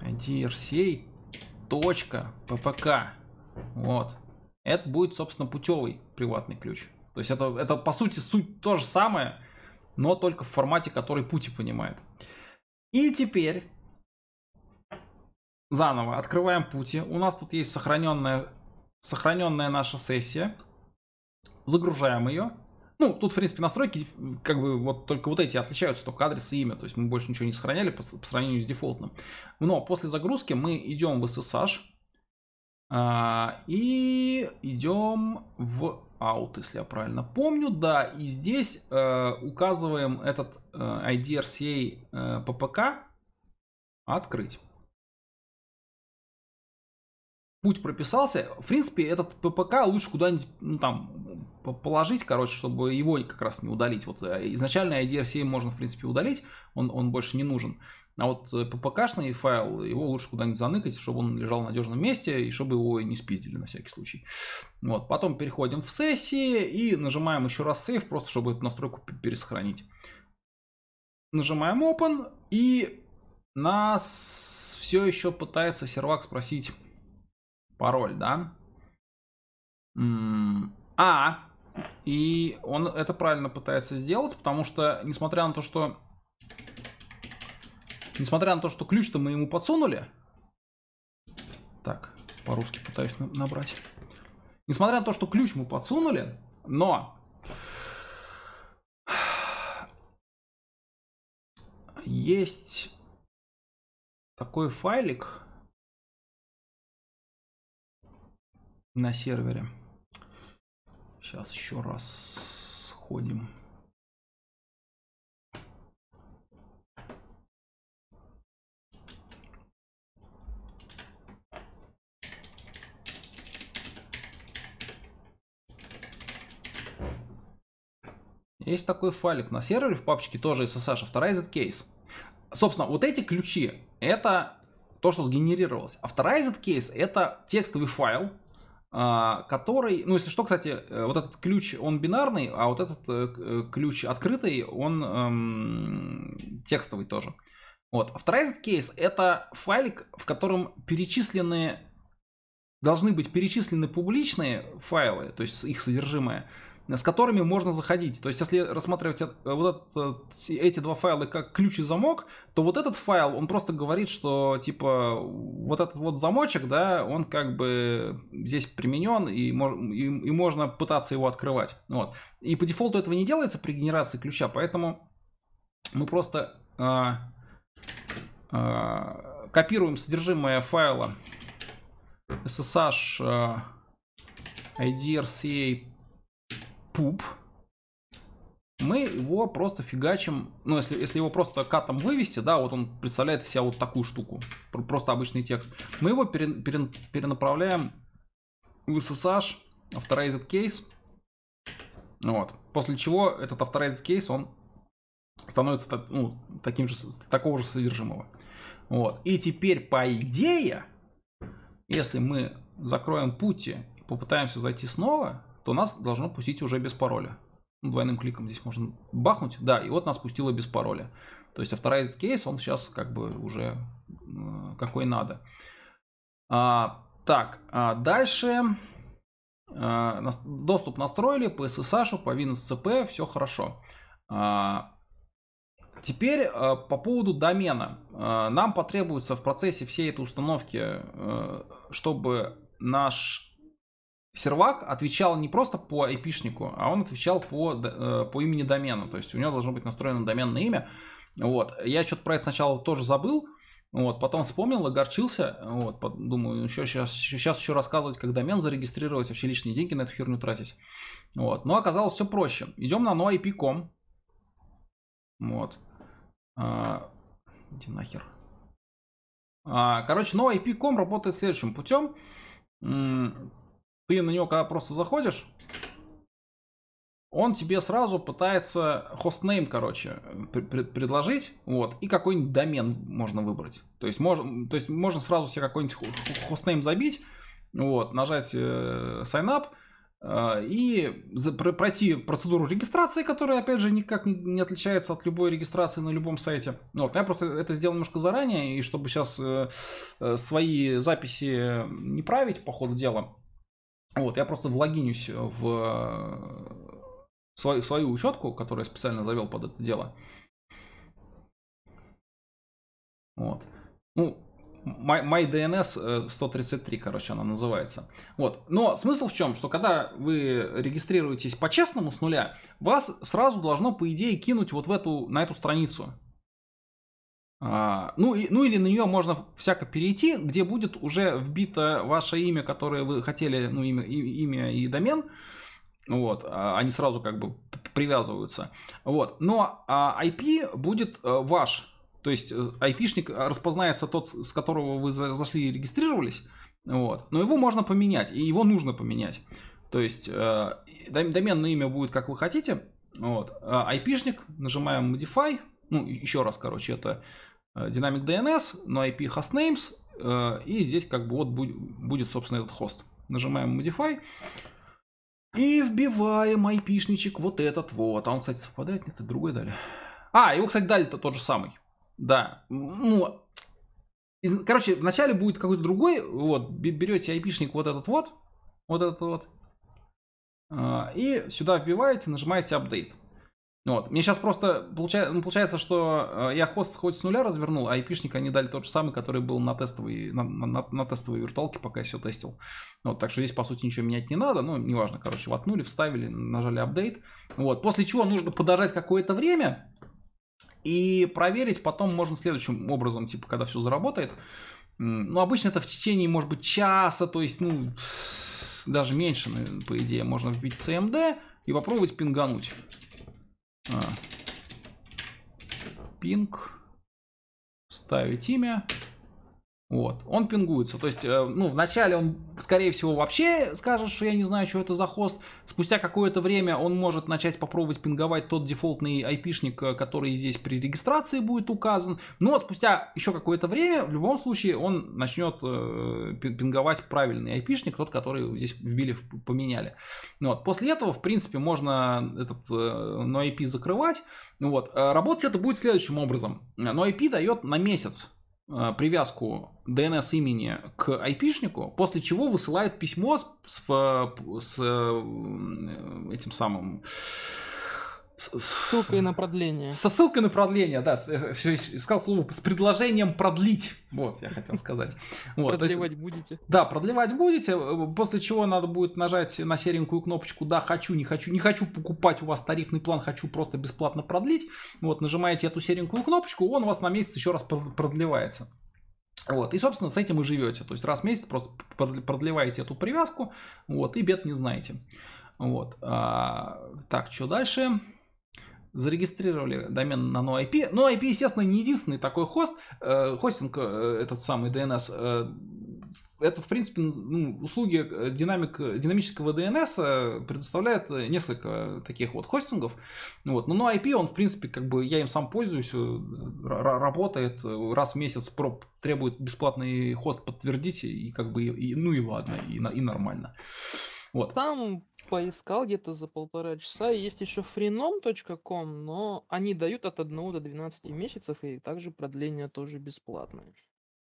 Speaker 2: IDRCA.ppk
Speaker 1: вот. Это будет, собственно, путевый приватный ключ. То есть это, это по сути, суть то же самое, но только в формате, который Пути понимает. И теперь заново открываем Пути. У нас тут есть сохраненная, сохраненная наша сессия. Загружаем ее. Ну, тут, в принципе, настройки, как бы, вот только вот эти отличаются, только адрес и имя. То есть мы больше ничего не сохраняли по, по сравнению с дефолтным. Но после загрузки мы идем в SSH а, и идем в out, если я правильно помню. Да, и здесь э, указываем этот э, ID
Speaker 2: RCA PPK. Э, открыть. Путь прописался. В принципе, этот ППК лучше куда-нибудь ну, там
Speaker 1: положить, короче, чтобы его как раз не удалить. Вот изначально ID RCA можно, в принципе, удалить. Он, он больше не нужен. А вот ppk-шный э, файл, его лучше куда-нибудь заныкать, чтобы он лежал в надежном месте и чтобы его не спиздили на всякий случай. Вот. Потом переходим в сессии и нажимаем еще раз Save, просто чтобы эту настройку пересохранить. Нажимаем Open и нас все еще пытается сервак спросить пароль, да? А, и он это правильно пытается сделать, потому что, несмотря на то, что Несмотря на то, что ключ-то мы ему подсунули. Так, по-русски пытаюсь набрать. Несмотря на то, что ключ мы подсунули,
Speaker 2: но... Есть такой файлик на сервере. Сейчас еще раз сходим.
Speaker 1: Есть такой файлик на сервере в папочке тоже SSH, а вторая Z-кейс. Собственно, вот эти ключи — это то, что сгенерировалось. А вторая Z-кейс — это текстовый файл, а, который, ну если что, кстати, э, вот этот ключ, он бинарный, а вот этот э, э, ключ открытый, он эм, текстовый тоже. Вот. А вторая Z-кейс — это файлик, в котором перечислены, должны быть перечислены публичные файлы, то есть их содержимое, Э, с которыми можно заходить. То есть, если рассматривать э, вот этот, э, эти два файла как ключ и замок, то вот этот файл, он просто говорит, что типа вот этот вот замочек, да, он как бы здесь применен и, и, и можно пытаться его открывать. Вот. И по дефолту этого не делается при генерации ключа, поэтому мы просто э, э, копируем содержимое файла ssh idrca пуп, мы его просто фигачим, ну, если, если его просто катом вывести, да, вот он представляет из себя вот такую штуку, просто обычный текст, мы его пере, пере, перенаправляем в SSH Authorized Case, вот, после чего этот Authorized Case, он становится ну, таким же, такого же содержимого. Вот. И теперь, по идее, если мы закроем пути и попытаемся зайти снова, то нас должно пустить уже без пароля. Ну, двойным кликом здесь можно бахнуть. Да, и вот нас пустило без пароля. То есть авторайт кейс, он сейчас как бы уже э, какой надо. А, так, а дальше а, доступ настроили, по SSH, по WinCP, все хорошо. А, Теперь э, по поводу домена. Нам потребуется в процессе всей этой установки, чтобы наш сервак отвечал не просто по айпишнику, а он отвечал по, э, по имени домена. То есть у него должно быть настроено доменное имя. Вот. Я что-то про это сначала тоже забыл. Вот, потом вспомнил, огорчился. Вот, думаю, ну еще, сейчас, сейчас еще рассказывать, как домен зарегистрировать, вообще лишние деньги на эту херню тратить. Вот. Но оказалось все проще. Идем на noip.com. Вот. А, иди нахер. А, короче, noip.com работает следующим путем ты на него когда просто заходишь, он тебе сразу пытается хостнейм, короче, предложить, вот, и какой-нибудь домен можно выбрать. То есть, можно, то есть можно сразу себе какой-нибудь хостнейм забить, вот, нажать э, sign up, э, и пройти процедуру регистрации, которая, опять же, никак не, отличается от любой регистрации на любом сайте. Вот, я просто это сделал немножко заранее, и чтобы сейчас э, свои записи не править по ходу дела, вот, я просто влогинюсь в э, свою, свою учетку, которую я специально завел под это дело. Вот. Ну, MyDNS 133, э, короче, она называется. Вот. Но смысл в чем, что когда вы регистрируетесь по-честному с нуля, вас сразу должно, по идее, кинуть вот в эту, на эту страницу. А, ну, и, ну или на нее можно всяко перейти, где будет уже вбито ваше имя, которое вы хотели, ну имя, и, имя и домен. Вот, а они сразу как бы привязываются. Вот, но а, IP будет э, ваш. То есть э, IP-шник распознается тот, с которого вы зашли и регистрировались. Вот, но его можно поменять, и его нужно поменять. То есть э, доменное имя будет как вы хотите. Вот, IP-шник, нажимаем Modify. Ну, еще раз, короче, это Dynamic э, DNS, но ну, IP Hostnames, э, и здесь как бы вот будет, собственно, этот хост. Нажимаем Modify, и вбиваем айпишничек вот этот вот. А он, кстати, совпадает, нет, это другой дали. А, его, кстати, дали-то тот же самый. Да. Ну, из, короче, вначале будет какой-то другой. Вот, берете айпишник вот этот вот. Вот этот вот. Э, и сюда вбиваете, нажимаете update. Ну вот. Мне сейчас просто получается, ну, получается, что э, я хост хоть с нуля развернул, а айпишник они дали тот же самый, который был на тестовой, на, на, на тестовой виртуалке, пока я все тестил. Ну вот, так что здесь, по сути, ничего менять не надо. Ну, неважно, короче, воткнули, вставили, нажали апдейт. Вот. После чего нужно подождать какое-то время и проверить. Потом можно следующим образом, типа, когда все заработает. Ну, обычно это в течение, может быть, часа, то есть, ну, даже меньше, по идее, можно вбить CMD и попробовать пингануть. А. Пинг. Ставить имя. Вот, он пингуется. То есть, э, ну, вначале он, скорее всего, вообще скажет, что я не знаю, что это за хост. Спустя какое-то время он может начать попробовать пинговать тот дефолтный айпишник, э, который здесь при регистрации будет указан. Но спустя еще какое-то время, в любом случае, он начнет э, пинговать правильный айпишник, тот, который здесь вбили, поменяли. Ну вот. После этого, в принципе, можно этот но IP закрывать. Ну вот. Работать это будет следующим образом. Но IP дает на месяц Э, привязку DNS имени к айпишнику, после чего высылает письмо с, с, э, с э, этим самым
Speaker 3: Ссылкой на продление. Со ссылкой
Speaker 1: на продление, да. Э, искал слово с предложением продлить. Вот, я хотел сказать. Вот, продлевать есть, будете. Да, продлевать будете, э, после чего надо будет нажать на серенькую кнопочку «Да, хочу, не хочу, не хочу покупать у вас тарифный план, хочу просто бесплатно продлить». Вот, нажимаете эту серенькую кнопочку, он у вас на месяц еще раз продлевается. Вот, и, собственно, с этим и живете. То есть раз в месяц просто продлеваете эту привязку, вот, и бед не знаете. Вот. А, так, что дальше? зарегистрировали домен на NoIP. Но IP, естественно, не единственный такой хост, э, хостинг э, этот самый DNS. Э, это, в принципе, ну, услуги э, динамик, динамического DNS э, предоставляет э, несколько таких вот хостингов. Вот. Но IP, он, в принципе, как бы я им сам пользуюсь, работает раз в месяц, проб требует бесплатный хост подтвердить, и как бы, и, ну и ладно, и, и нормально. Вот.
Speaker 3: Там поискал где-то за полтора часа. Есть еще freenom.com, но они дают от 1 до 12 месяцев, и также продление тоже бесплатное.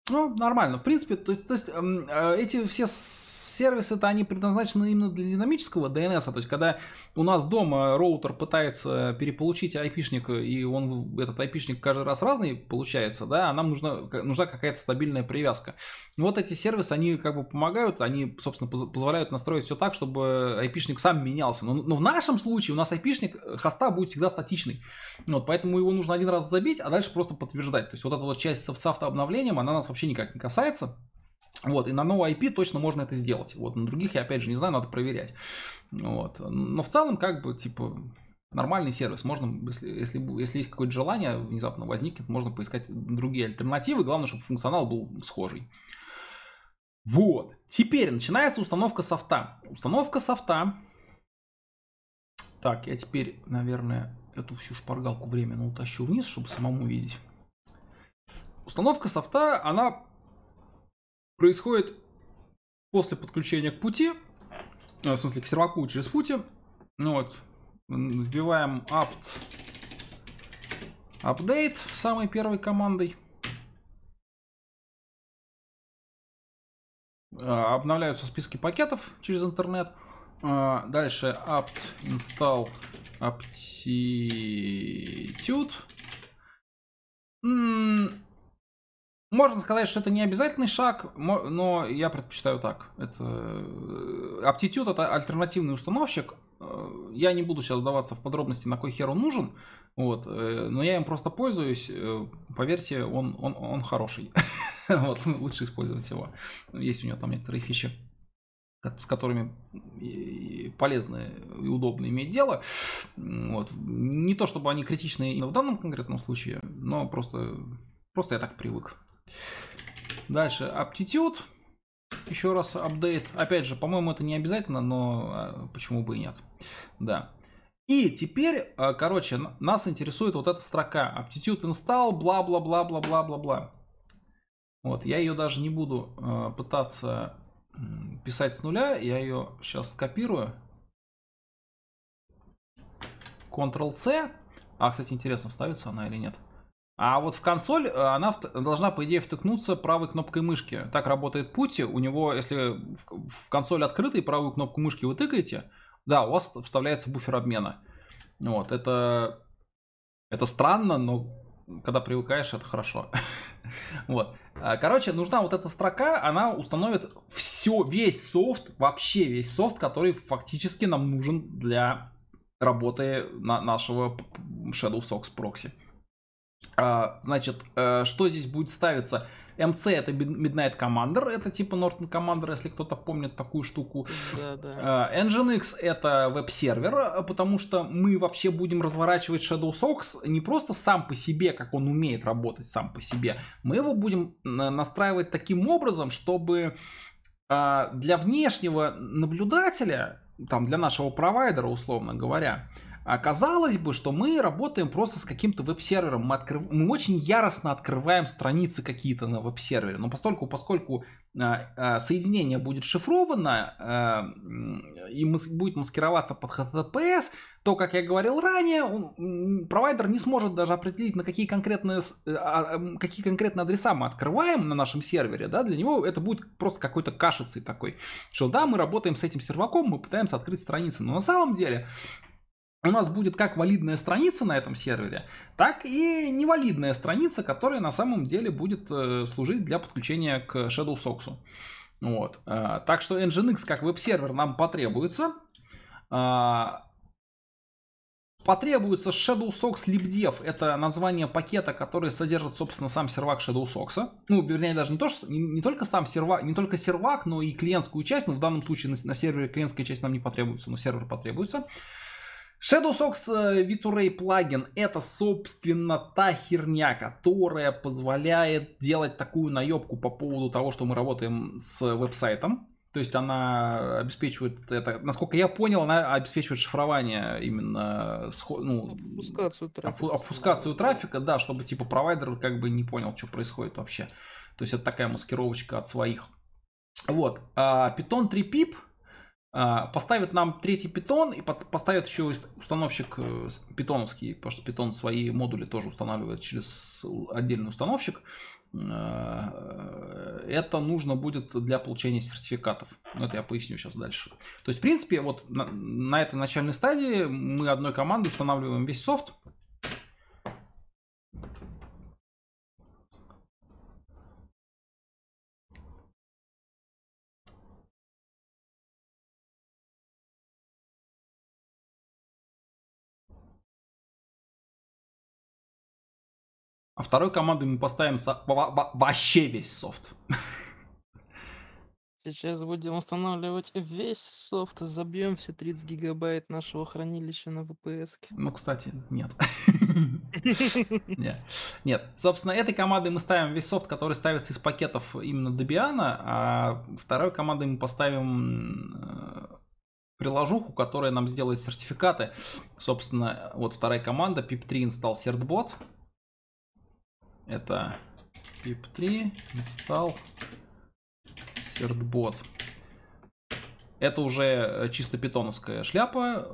Speaker 3: Ну, нормально. В принципе, то есть, то есть эм, э,
Speaker 1: эти все сервисы-то они предназначены именно для динамического DNS. То есть, когда у нас дома роутер пытается переполучить айпишник, и он, этот айпишник каждый раз разный получается, да, а нам нужна, нужна какая-то стабильная привязка. Вот эти сервисы, они как бы помогают, они, собственно, позволяют настроить все так, чтобы айпишник сам менялся. Но, но в нашем случае у нас айпишник э, хоста будет всегда статичный. Вот, поэтому его нужно один раз забить, а дальше просто подтверждать. То есть, вот эта вот часть с автообновлением, она нас вообще никак не касается. Вот, и на новой IP точно можно это сделать. Вот, на других я, опять же, не знаю, надо проверять. Вот. Но в целом, как бы, типа, нормальный сервис. Можно, если, если, если есть какое-то желание, внезапно возникнет, можно поискать другие альтернативы. Главное, чтобы функционал был схожий. Вот. Теперь начинается установка софта. Установка софта. Так, я теперь, наверное, эту всю шпаргалку временно утащу вниз, чтобы самому видеть. Установка софта, она происходит после подключения к пути, э, в смысле к серваку через пути. Ну вот, вбиваем apt update самой первой командой. Э, обновляются списки пакетов через интернет. Э, дальше apt install aptitude. Можно сказать, что это не обязательный шаг, но я предпочитаю так. Это Aptitude э, — это альтернативный установщик. Э, я не буду сейчас вдаваться в подробности, на кой хер он нужен, вот, э, но я им просто пользуюсь. Поверьте, он, он, он хороший. <laughs> вот, лучше использовать его. Есть у него там некоторые фичи с которыми полезно и удобно иметь дело. Вот. Не то чтобы они критичны именно в данном конкретном случае, но просто, просто я так привык. Дальше aptitude. Еще раз апдейт. Опять же, по-моему, это не обязательно, но а, почему бы и нет. Да. И теперь, а, короче, нас интересует вот эта строка. Aptitude install, бла-бла-бла-бла-бла-бла-бла. Вот, я ее даже не буду а, пытаться писать с нуля. Я ее сейчас скопирую. Ctrl-C. А, кстати, интересно, вставится она или нет. А вот в консоль э, она должна, по идее, втыкнуться правой кнопкой мышки. Так работает пути. У него, если в консоль открытый, правую кнопку мышки вы тыкаете, да, у вас вставляется буфер обмена. Вот, это... Это странно, но когда привыкаешь, это хорошо. <laughs> вот. А, короче, нужна вот эта строка, она установит все, весь софт, вообще весь софт, который фактически нам нужен для работы на нашего Shadow Sox Proxy. А, значит, э, что здесь будет ставиться? МЦ это Midnight Commander, это типа Norton Commander, если кто-то помнит такую штуку.
Speaker 3: Да, да.
Speaker 1: Э, Nginx это веб-сервер, э, потому что мы вообще будем разворачивать Shadow Sox не просто сам по себе, как он умеет работать сам по себе, мы его будем настраивать таким образом, чтобы для внешнего наблюдателя, там для нашего провайдера, условно говоря, а казалось бы, что мы работаем просто с каким-то веб-сервером. Мы, открыв... мы очень яростно открываем страницы какие-то на веб-сервере. Но поскольку, поскольку а, а, соединение будет шифровано а, и будет маскироваться под HTTPS, то, как я говорил ранее, он, провайдер не сможет даже определить, на какие конкретные, э, какие конкретные адреса мы открываем на нашем сервере. Да? Для него это будет просто какой-то кашицей такой, что да, мы работаем с этим серваком, мы пытаемся открыть страницы. Но на самом деле у нас будет как валидная страница на этом сервере, так и невалидная страница, которая на самом деле будет э, служить для подключения к ShadowSox. Вот. Э, так что Nginx как веб-сервер нам потребуется. Э, потребуется ShadowSox LibDev, это название пакета, который содержит, собственно, сам сервак ShadowSox. Ну, вернее, даже не, то, что, не, не только сам сервак, не только сервак, но и клиентскую часть. Ну, в данном случае на, на сервере клиентская часть нам не потребуется, но сервер потребуется. ShadowSox э, V2Ray плагин это собственно та херня, которая позволяет делать такую наебку по поводу того, что мы работаем с веб-сайтом. То есть она обеспечивает это, насколько я понял, она обеспечивает шифрование именно ну, обфускацию трафика. Обфускацию трафика, да, чтобы типа провайдер как бы не понял, что происходит вообще. То есть это такая маскировочка от своих. Вот. А Python 3 pip а, поставит нам третий питон и поставит еще установщик э, питоновский, потому что питон свои модули тоже устанавливает через отдельный установщик. Э, это нужно будет для получения сертификатов. Это я поясню сейчас дальше. То есть, в принципе, вот на, на этой начальной стадии мы
Speaker 2: одной командой устанавливаем весь софт, А второй командой мы поставим со... вообще весь софт.
Speaker 3: Сейчас будем устанавливать весь софт, забьем все 30 гигабайт нашего хранилища на VPS. Ну, кстати, <laughs> нет. Нет. Собственно,
Speaker 1: этой командой мы ставим весь софт, который ставится из пакетов именно Debian, а второй командой мы поставим э, приложуху, которая нам сделает сертификаты. Собственно, вот вторая команда, pip3 install certbot. Это pip3 install certbot. Это уже э, чисто питоновская шляпа.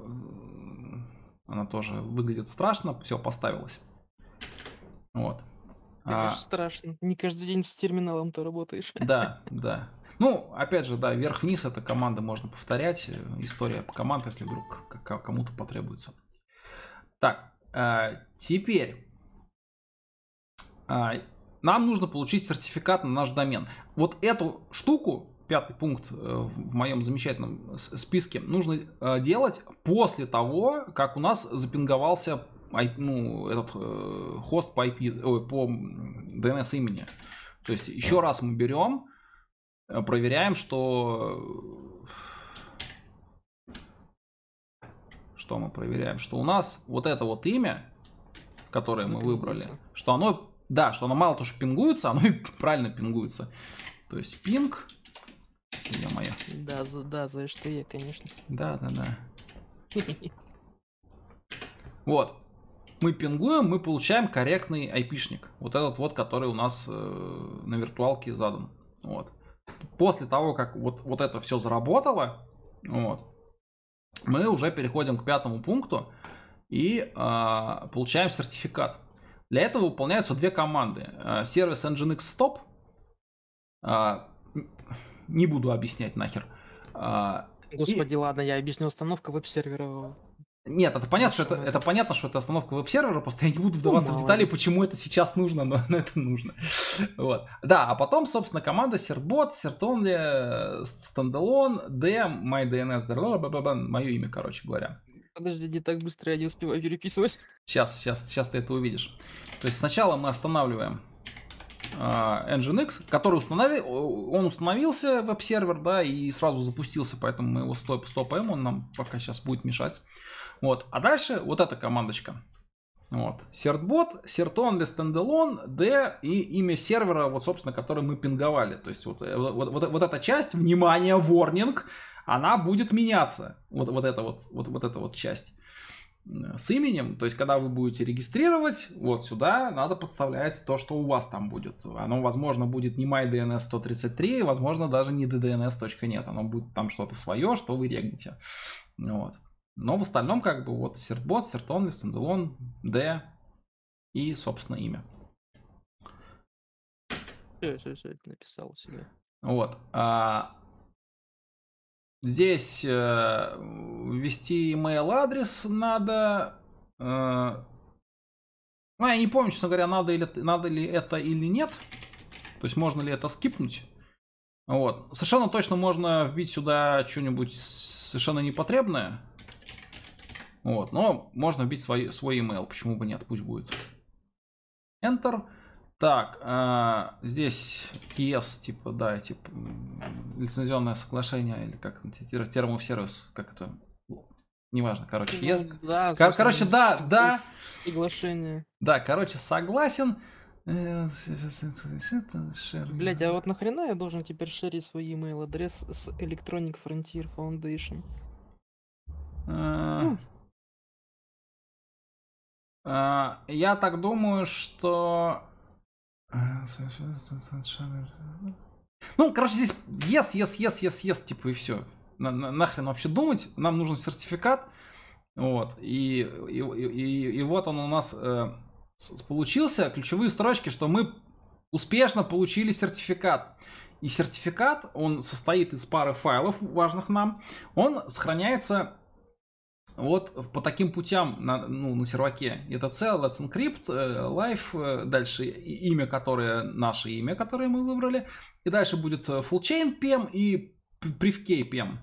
Speaker 1: Она тоже выглядит страшно. Все, поставилось. Вот. Мне а...
Speaker 3: страшно. Не каждый день с терминалом ты работаешь. <laughs>
Speaker 1: Да, да.
Speaker 3: Ну, опять
Speaker 1: же, да, вверх-вниз это команды можно повторять. История команд, если вдруг кому-то потребуется. Так, э, теперь а, нам нужно получить сертификат на наш домен. Вот эту штуку, пятый пункт э, в моем замечательном списке, нужно э, делать после того, как у нас запинговался ну, этот э, хост по, IP, по DNS имени. То есть еще раз мы берем, проверяем, что... Что мы проверяем? Что у нас вот это вот имя, которое мы выбрали, что оно да, что оно мало то, что пингуется, оно <laughs> и правильно пингуется. То есть пинг. Ё-моё.
Speaker 3: Да, за, да, за что я, конечно. Да, да, да. <laughs>
Speaker 1: Вот. Мы пингуем, мы получаем корректный айпишник. Вот этот вот, который у нас э, на виртуалке задан. Вот. После того, как вот, вот это все заработало, вот, мы уже переходим к пятому пункту и э, получаем сертификат. Для этого выполняются две команды. Э, сервис Nginx Stop. Э, не буду объяснять нахер. Э,
Speaker 3: Господи, и... ладно, я объясню установка веб-сервера.
Speaker 1: Нет, это понятно, что это, это понятно, что это остановка веб-сервера, просто я не буду ну вдаваться ну, в детали, почему это сейчас нужно, но, но это нужно. Вот. Да, а потом, собственно, команда CertBot, CertOnly, Standalone, DM, MyDNS, мое имя, короче говоря. Подожди, не так быстро я не успеваю переписывать. Сейчас, сейчас, сейчас ты это увидишь. То есть сначала мы останавливаем э, Nginx, который установил, он установился веб-сервер, да, и сразу запустился, поэтому мы его стоп, стопаем, эм, он нам пока сейчас будет мешать. Вот, а дальше вот эта командочка. Вот. сертбот, сертон для стендалон, D и имя сервера, вот, собственно, который мы пинговали. То есть э, вот, вот, вот, вот эта часть, внимание, ворнинг, она будет меняться. Вот, вот, эта, вот, вот, вот эта вот часть э, с именем, то есть когда вы будете регистрировать, вот сюда надо подставлять то, что у вас там будет. Оно, возможно, будет не mydns133, возможно, даже не ddns.net, оно будет там что-то свое, что вы регните. Вот. Но в остальном как бы вот сертбот, сертонный, стендалон, D и, собственно, имя.
Speaker 3: Все, все, все, это написал себе.
Speaker 1: Вот. А, здесь э, ввести email адрес надо. Э, ну, я не помню, честно говоря, надо или надо ли это или нет. То есть можно ли это скипнуть. Вот. Совершенно точно можно вбить сюда что-нибудь совершенно непотребное. Вот, но можно вбить свой, свой email, почему бы нет, пусть будет. Enter. Так, э, здесь ES, типа, да, типа, лицензионное соглашение, или как, термофсервис, как это, неважно, короче. Ну, я... да, Кор короче, ну да, да.
Speaker 3: Соглашение. Да, короче, согласен. Э, Блять, а вот нахрена я должен теперь шерить свой email адрес с Electronic Frontier Foundation?
Speaker 2: А... Ну, Э, я так думаю, что...
Speaker 3: Э,
Speaker 1: ну, короче, здесь yes, yes, yes, yes, yes, типа, и все. Нахрен вообще думать, нам нужен сертификат. Вот, и, и, и, и вот он у нас э, получился. Ключевые строчки, что мы успешно получили сертификат. И сертификат, он состоит из пары файлов, важных нам. Он сохраняется вот по таким путям на, ну, на серваке это cell, that's encrypt, э, life, э, дальше имя, которое наше имя, которое мы выбрали, и дальше будет э, full chain pem и privkey pem.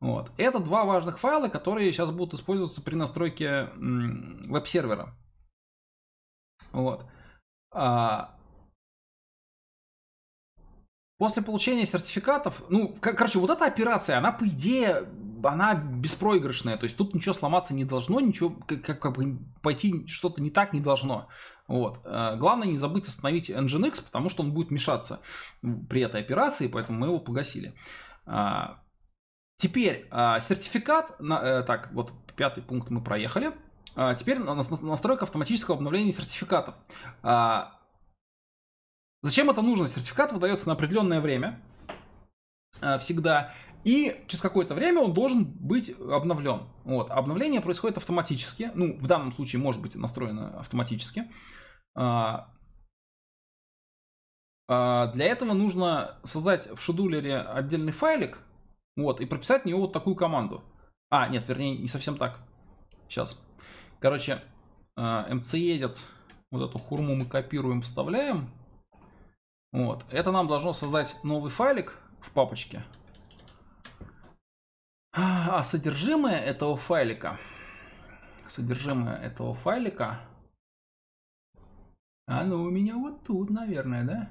Speaker 1: Вот. Это два важных файла, которые сейчас будут использоваться при
Speaker 2: настройке веб-сервера. Вот. А, После получения сертификатов, ну,
Speaker 1: короче, вот эта операция, она, по идее, она беспроигрышная, то есть тут ничего сломаться не должно, ничего, как, как, как бы пойти что-то не так не должно. Вот. Э, главное не забыть остановить Nginx, потому что он будет мешаться при этой операции, поэтому мы его погасили. Э, теперь э, сертификат, так, вот пятый пункт мы проехали. Теперь настройка автоматического обновления сертификатов. Зачем это нужно? Сертификат выдается на определенное время э, всегда. И через какое-то время он должен быть обновлен. Вот. А обновление происходит автоматически. Ну, в данном случае может быть настроено автоматически. А, а, для этого нужно создать в шедулере отдельный файлик, вот, и прописать в него вот такую команду. А, нет, вернее, не совсем так. Сейчас. Короче, mc э, едет вот эту хурму мы копируем, вставляем. Вот. Это нам должно создать новый файлик в папочке. А содержимое этого файлика, содержимое этого файлика, оно у меня
Speaker 2: вот тут, наверное, да?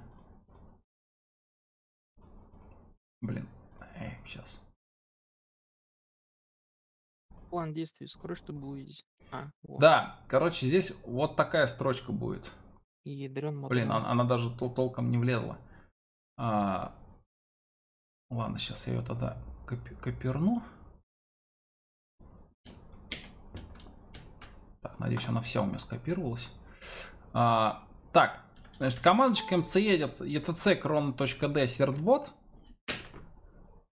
Speaker 2: Блин, Эй, сейчас. План действий, скоро что
Speaker 3: будет. А, вот. Да,
Speaker 2: короче, здесь вот такая строчка будет
Speaker 3: ядрен мотор.
Speaker 2: Блин,
Speaker 1: она, она даже тол толком не влезла. А... Ладно, сейчас я ее тогда копи коперну. Так, надеюсь, она вся у меня скопировалась. А, так, значит, командочка mce etc крон.d сертбот.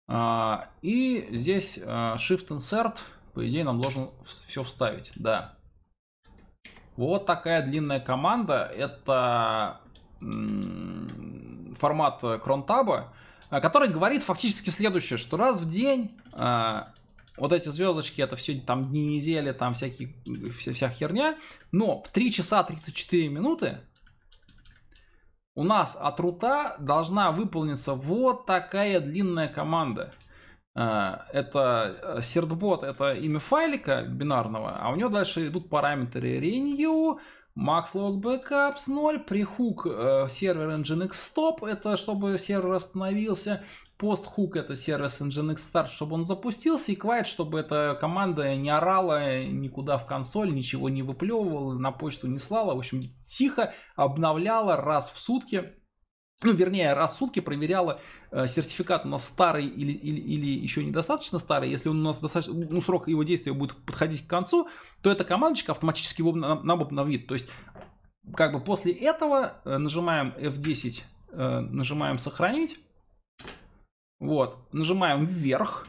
Speaker 1: А, и здесь а, shift insert, по идее, нам должен все вставить. Да. Вот такая длинная команда. Это формат э, кронтаба, э, который говорит фактически следующее, что раз в день э, вот эти звездочки, это все там дни недели, там всякие, вся, вся херня. Но в 3 часа 34 минуты у нас от рута должна выполниться вот такая длинная команда. Э, это э, сердбот, это имя файлика бинарного, а у него дальше идут параметры renew, max log backups 0, прихук э, сервер nginx stop, это чтобы сервер остановился, постхук это сервис nginx start, чтобы он запустился, и quiet, чтобы эта команда не орала никуда в консоль, ничего не выплевывала, на почту не слала, в общем, тихо обновляла раз в сутки ну, вернее, раз в сутки проверяла э, сертификат у нас старый или, или, или еще недостаточно старый. Если он у нас достаточно, ну, срок его действия будет подходить к концу, то эта командочка автоматически его нам, нам обновит. То есть, как бы после этого э, нажимаем F10, э, нажимаем сохранить. Вот, нажимаем вверх,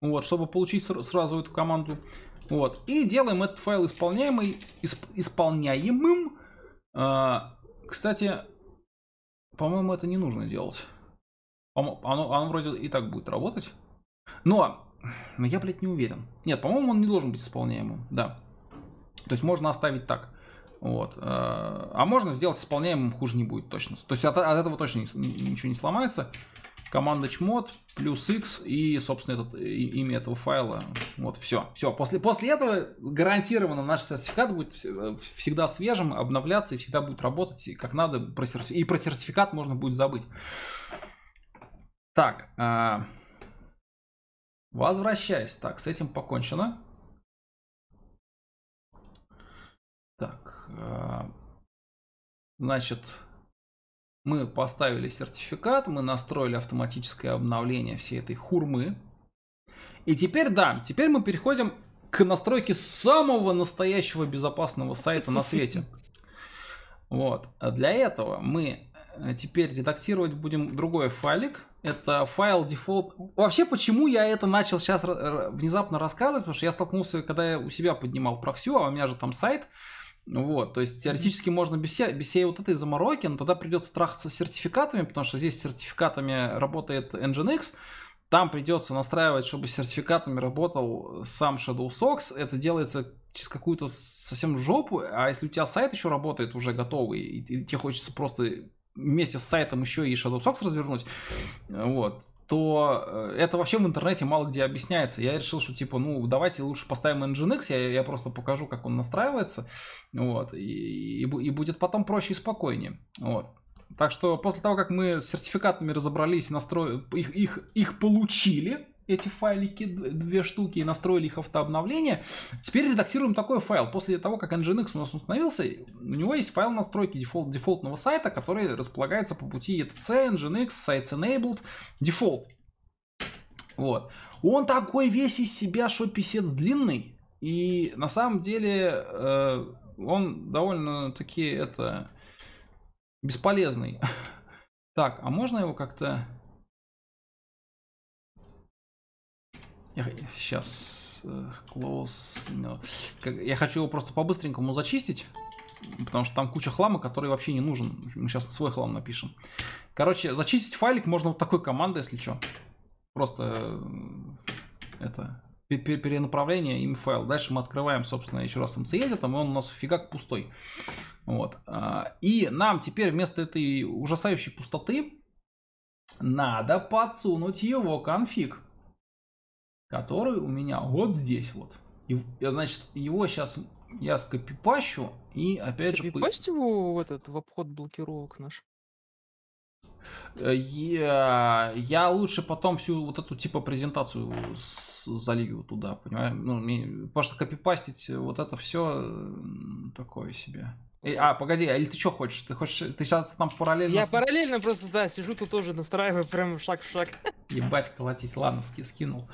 Speaker 1: вот, чтобы получить сразу эту команду. Вот, и делаем этот файл исполняемый, исп, исполняемым. Э, кстати, по-моему, это не нужно делать. Оно, оно вроде и так будет работать. Но я, блядь, не уверен. Нет, по-моему, он не должен быть исполняемым, да. То есть можно оставить так. Вот. Э, а можно сделать исполняемым, хуже не будет точно. То есть от, от этого точно ничего не сломается команда чмод плюс x и, собственно, этот, и, имя этого файла. Вот, все. Все. После, после этого гарантированно наш сертификат будет э, всегда свежим, обновляться и всегда будет работать и как надо. Про сертиф... И про сертификат можно будет забыть. Так. Э...
Speaker 2: Возвращаясь. Так, с этим покончено. Так. Э... Значит,
Speaker 1: мы поставили сертификат, мы настроили автоматическое обновление всей этой хурмы. И теперь, да, теперь мы переходим к настройке самого настоящего безопасного сайта на свете. <laughs> Вот. А для этого мы э, теперь редактировать будем другой файлик. Это файл дефолт. Вообще, почему я это начал сейчас внезапно рассказывать? Потому что я столкнулся, когда я у себя поднимал проксю, а у меня же там сайт. Ну вот, то есть теоретически можно без всей, без всей вот этой замороки, но тогда придется трахаться с сертификатами, потому что здесь с сертификатами работает Nginx, там придется настраивать, чтобы с сертификатами работал сам ShadowSocks, Это делается через какую-то совсем жопу, а если у тебя сайт еще работает уже готовый, и, и тебе хочется просто вместе с сайтом еще и ShadowSocks развернуть, вот, то э, это вообще в интернете мало где объясняется. Я решил, что типа, ну, давайте лучше поставим Nginx, я, я просто покажу, как он настраивается, вот, и, и, и будет потом проще и спокойнее, вот. Так что после того, как мы с сертификатами разобрались, настро... их, их, их получили, эти файлики, две штуки, и настроили их автообновление. Теперь редактируем такой файл. После того, как Nginx у нас установился, у него есть файл настройки дефолт, дефолтного сайта, который располагается по пути etc, Nginx, sites enabled, default. Вот. Он такой весь из себя, что писец длинный. И на самом деле э, он довольно-таки это бесполезный. <laughs> Так, а можно его как-то... Я, сейчас. Э, close. No. Я хочу его просто по-быстренькому зачистить. Потому что там куча хлама, который вообще не нужен. Мы сейчас свой хлам напишем. Короче, зачистить файлик можно вот такой командой, если что. Просто э, это перенаправление им файл. Дальше мы открываем, собственно, еще раз MCE, там, и он у нас фигак пустой. Вот. А, и нам теперь вместо этой ужасающей пустоты надо подсунуть его конфиг который у меня вот здесь вот. И, я, значит, его сейчас я скопипащу и опять же... Копипасть
Speaker 3: его в этот, в обход блокировок наш?
Speaker 1: Э, я, я лучше потом всю вот эту типа презентацию залью туда, понимаешь? Ну, мне, потому что копипастить вот это все такое себе. И, а, погоди, а или ты что хочешь? Ты хочешь, ты сейчас там параллельно... Я
Speaker 3: параллельно просто, да, сижу тут тоже, настраиваю прям шаг в шаг. Ебать,
Speaker 1: колотить, ладно, ски, скинул.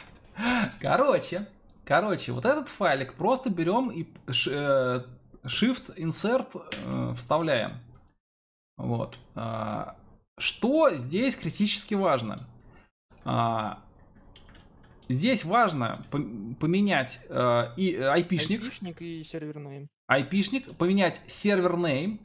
Speaker 1: <laughs> Короче, короче, вот этот файлик просто берем и э, Shift Insert э, вставляем. Вот. А, что здесь критически важно? А, здесь важно поменять э, и IP-шник. Э,
Speaker 3: IP-шник и серверный
Speaker 1: айпишник, поменять сервер name.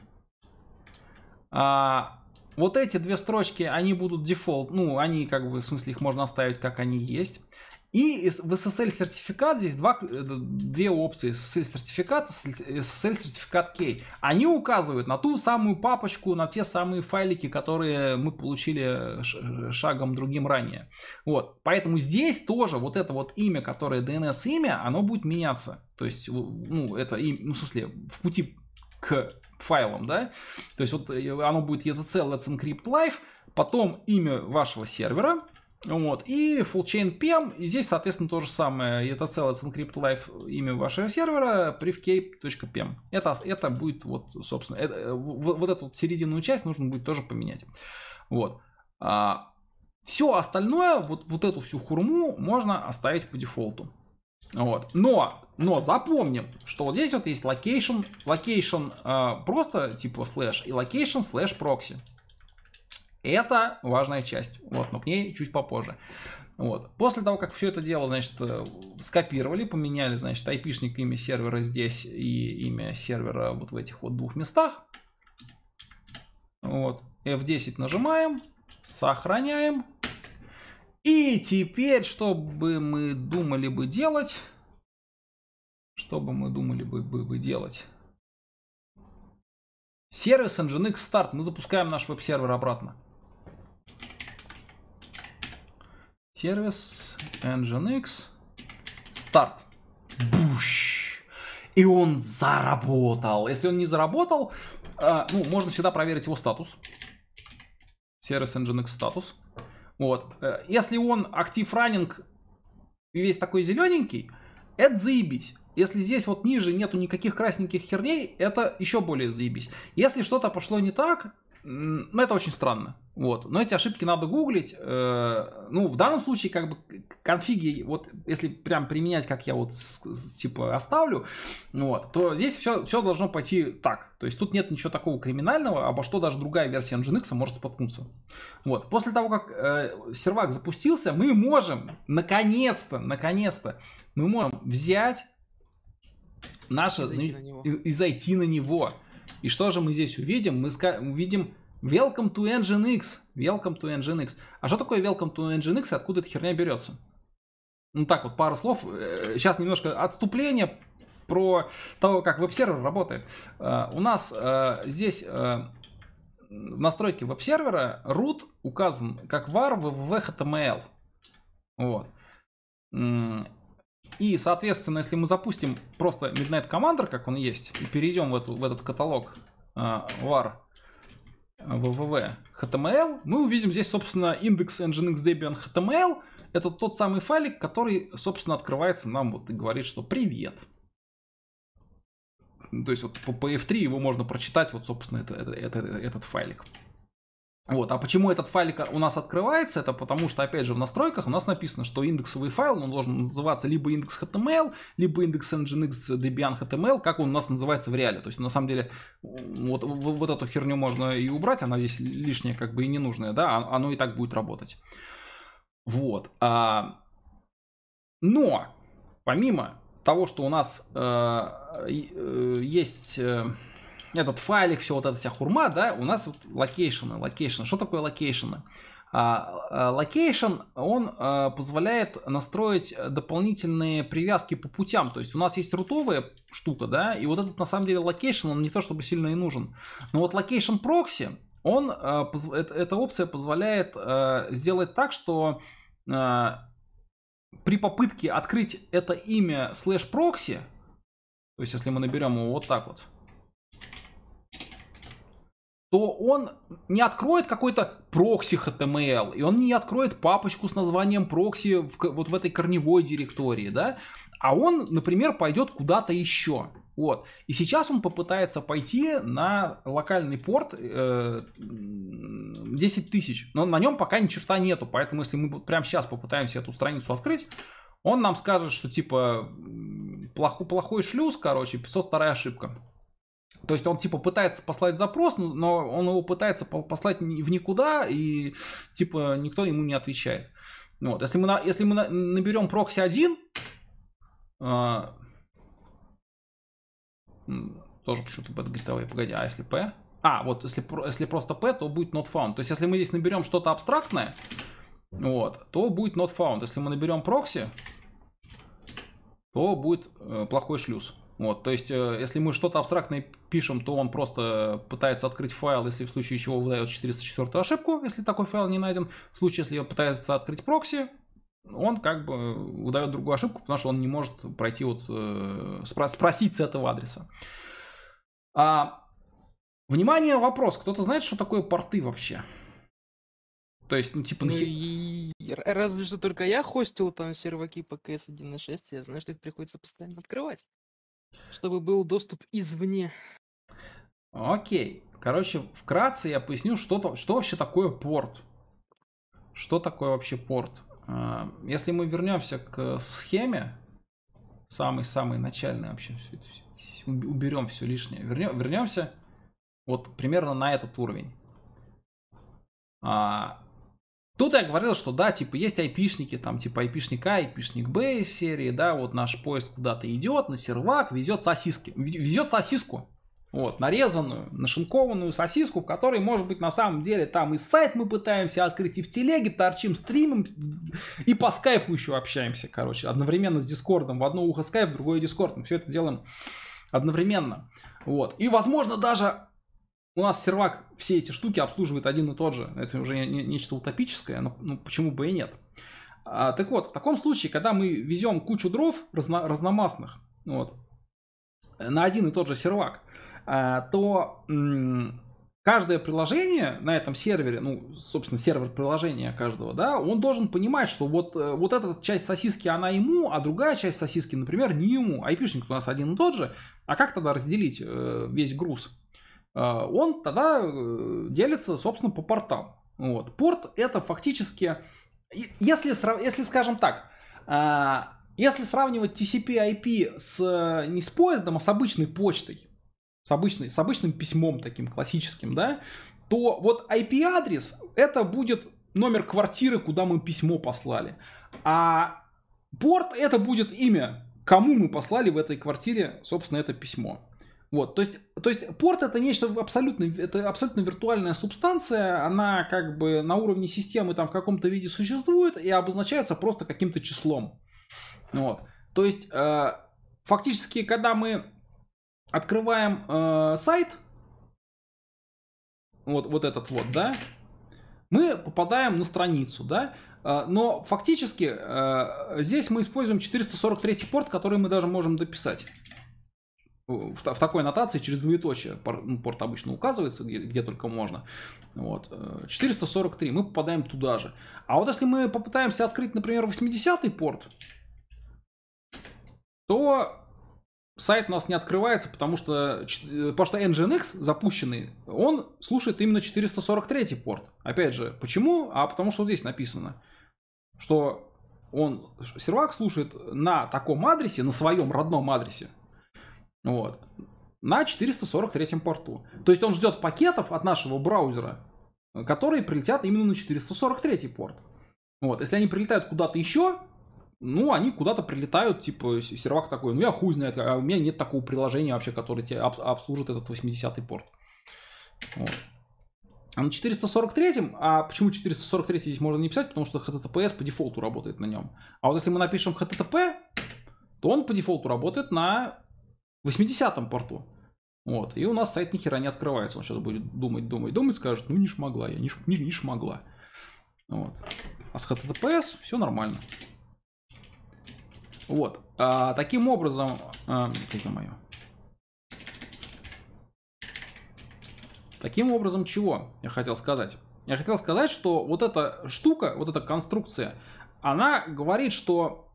Speaker 1: А, вот эти две строчки, они будут дефолт, ну, они как бы, в смысле, их можно оставить, как они есть. И в SSL сертификат здесь два, э, две опции. SSL сертификат, SSL сертификат кей. Они указывают на ту самую папочку, на те самые файлики, которые мы получили э, э, шагом другим ранее. Вот. Поэтому здесь тоже вот это вот имя, которое DNS имя, оно будет меняться. То есть, ну, это, ну, в смысле, в пути к файлам, да? То есть вот оно будет etc let's encrypt live, потом имя вашего сервера, вот. И Full Chain PM, и здесь, соответственно, то же самое. И это целое с Encrypt имя вашего сервера, prefcape.pm. Это, это будет вот, собственно, это, э, вот, вот эту вот серединную часть нужно будет тоже поменять. Вот. А, все остальное, вот, вот эту всю хурму можно оставить по дефолту. Вот. Но, но запомним, что вот здесь вот есть location, location э, просто типа слэш и location слэш прокси. Это важная часть, вот, но к ней чуть попозже. Вот. После того, как все это дело, значит, э, скопировали, поменяли, значит, айпишник имя сервера здесь и имя сервера вот в этих вот двух местах. Вот. F10 нажимаем, сохраняем. И теперь, что бы мы думали бы делать? Что бы мы думали бы, бы, бы делать? Сервис Nginx Start. Мы запускаем наш веб-сервер обратно. Сервис Nginx старт. Буш. И он заработал. Если он не заработал, э, ну, можно всегда проверить его статус. Сервис Nginx статус. Вот. Э, если он актив раннинг весь такой зелененький, это заебись. Если здесь вот ниже нету никаких красненьких херней, это еще более заебись. Если что-то пошло не так, ну, это очень странно. Вот. Но эти ошибки надо гуглить. Э, ну, в данном случае, как бы, конфиги, вот, если прям применять, как я вот, типа, оставлю, вот, то здесь все, все должно пойти так. То есть тут нет ничего такого криминального, обо что даже другая версия Nginx может споткнуться. Вот. После того, как э, сервак запустился, мы можем, наконец-то, наконец-то, мы можем взять наше... И зайти на него. И, и зайти на него. И что же мы здесь увидим? Мы увидим Welcome to Nginx. Welcome to Nginx. А что такое Welcome to Nginx и откуда эта херня берется? Ну так вот, пару слов. Э, сейчас немножко отступление про того, как веб-сервер работает. Э, у нас э, здесь в настройке веб-сервера root указан как var в HTML. Вот. И, соответственно, если мы запустим просто Midnight Commander, как он есть, и перейдем в, эту, в этот каталог э, var www HTML, мы увидим здесь, собственно, индекс Nginx Debian HTML. Это тот самый файлик, который, собственно, открывается нам вот и говорит, что привет. То есть вот по PF3 его можно прочитать, вот, собственно, это, это, это, этот файлик. Вот. А почему этот файлик у нас открывается, это потому что, опять же, в настройках у нас написано, что индексовый файл, он должен называться либо индекс HTML, либо индекс Nginx Debian HTML, как он у нас называется в реале. То есть, на самом деле, вот, вот эту херню можно и убрать, она здесь лишняя как бы и ненужная, да, а, оно и так будет работать. Вот. А... Но, помимо того, что у нас э, э, есть... Э, этот файлик, все вот эта вся хурма, да, у нас вот локейшены, локейшены. Что такое локейшены? А, а, локейшн, он а, позволяет настроить дополнительные привязки по путям. То есть у нас есть рутовая штука, да, и вот этот на самом деле локейшн, он не то чтобы сильно и нужен. Но вот локейшн прокси, он, э, эта опция позволяет сделать так, что при попытке открыть это имя слэш прокси, то есть если мы наберем его вот так вот, то он не откроет какой-то прокси HTML, и он не откроет папочку с названием прокси в, вот в этой корневой директории, да, а он, например, пойдет куда-то еще. Вот. И сейчас он попытается пойти на локальный порт э, 10 тысяч, но на нем пока ни черта нету, поэтому если мы прямо сейчас попытаемся эту страницу открыть, он нам скажет, что типа плохой, плохой шлюз, короче, 502 ошибка. То есть он типа пытается послать запрос, но он его пытается послать в никуда, и типа никто ему не отвечает. Ну вот. Если мы, на, если мы наберем прокси 1, э, а, тоже почему-то бэтгитовые, погоди, а если p? А, вот, если, если просто p, то будет not found. То есть если мы здесь наберем что-то абстрактное, вот, то будет not found. Если мы наберем прокси, то будет э, плохой шлюз. Вот, то есть, э, если мы что-то абстрактное пишем, то он просто пытается открыть файл, если в случае чего выдает 404 ошибку, если такой файл не найден. В случае, если пытается открыть прокси, он как бы выдает другую ошибку, потому что он не может пройти вот э, спросить с этого адреса. А, внимание,
Speaker 3: вопрос. Кто-то знает, что такое порты вообще?
Speaker 1: То есть, ну, типа... Ну,
Speaker 3: и... Разве что только я хостил там серваки по КС 1.6, я знаю, что их приходится постоянно открывать. Чтобы был доступ извне.
Speaker 1: Окей. Короче, вкратце я поясню, что, что вообще такое порт. Что такое вообще порт? А, если мы вернемся к схеме, самый-самый начальный вообще, все это, все, уберем все лишнее, вернем, вернемся вот примерно на этот уровень. А, Тут я говорил, что да, типа есть айпишники, там типа айпишник А, айпишник Б из серии, да, вот наш поезд куда-то идет, на сервак, везет сосиски, везет сосиску, вот, нарезанную, нашинкованную сосиску, в которой, может быть, на самом деле там и сайт мы пытаемся открыть, и в телеге торчим стримим и по скайпу еще общаемся, короче, одновременно с дискордом, в одно ухо скайп, в другое дискорд, мы все это делаем одновременно, вот, и, возможно, даже у нас сервак все эти штуки обслуживает один и тот же. Это уже не, нечто утопическое, но ну, почему бы и нет. А, так вот, в таком случае, когда мы везем кучу дров разно, разномастных вот, на один и тот же сервак, а, то м- каждое приложение на этом сервере, ну, собственно, сервер приложения каждого, да, он должен понимать, что вот, э, вот эта часть сосиски, она ему, а другая часть сосиски, например, не ему. Айпишник у нас один и тот же. А как тогда разделить э, весь груз? А, он тогда э, делится, собственно, по портам. Вот. Порт это фактически, если, если скажем так, а, если сравнивать TCP-IP с, э, не с поездом, а с обычной почтой, с, обычной, с обычным письмом таким классическим, да, то вот IP-адрес это будет номер квартиры, куда мы письмо послали. А порт это будет имя, кому мы послали в этой квартире, собственно, это письмо. Вот, то есть, то есть порт это нечто абсолютно, это абсолютно виртуальная субстанция, она как бы на уровне системы там в каком-то виде существует и обозначается просто каким-то числом. Вот, то есть э, фактически, когда мы открываем э, сайт, вот, вот этот вот, да, мы попадаем на страницу, да, э, но фактически э, здесь мы используем 443 порт, который мы даже можем дописать в, в такой аннотации через двоеточие пор, ну, порт обычно указывается, где, где только можно. Вот. 443, э, мы попадаем туда же. А вот если мы попытаемся открыть, например, 80-й порт, то сайт у нас не открывается, потому что, э, потому что Nginx запущенный, он слушает именно 443 порт. Опять же, почему? А потому что вот здесь написано, что он сервак слушает на таком адресе, на своем родном адресе, вот. На 443 порту. То есть он ждет пакетов от нашего браузера, э, которые прилетят именно на 443 порт. Вот. Если они прилетают куда-то еще, ну, они куда-то прилетают, типа, сервак такой, ну, я хуй знает, а у меня нет такого приложения вообще, которое тебе обслужит этот 80-й порт. Вот. А на 443, а почему 443 здесь можно не писать, потому что HTTPS по дефолту работает на нем. А вот если мы напишем HTTP, то он по дефолту работает на 80-м порту. Вот. И у нас сайт нихера не открывается. Он сейчас будет думать, думать, думать, скажет, ну не шмогла я, не, не, не шмогла. Вот. А с HTTPS все нормально. Вот. А, таким образом... А, мое. Таким образом, чего я хотел сказать? Я хотел сказать, что вот эта штука, вот эта конструкция, она говорит, что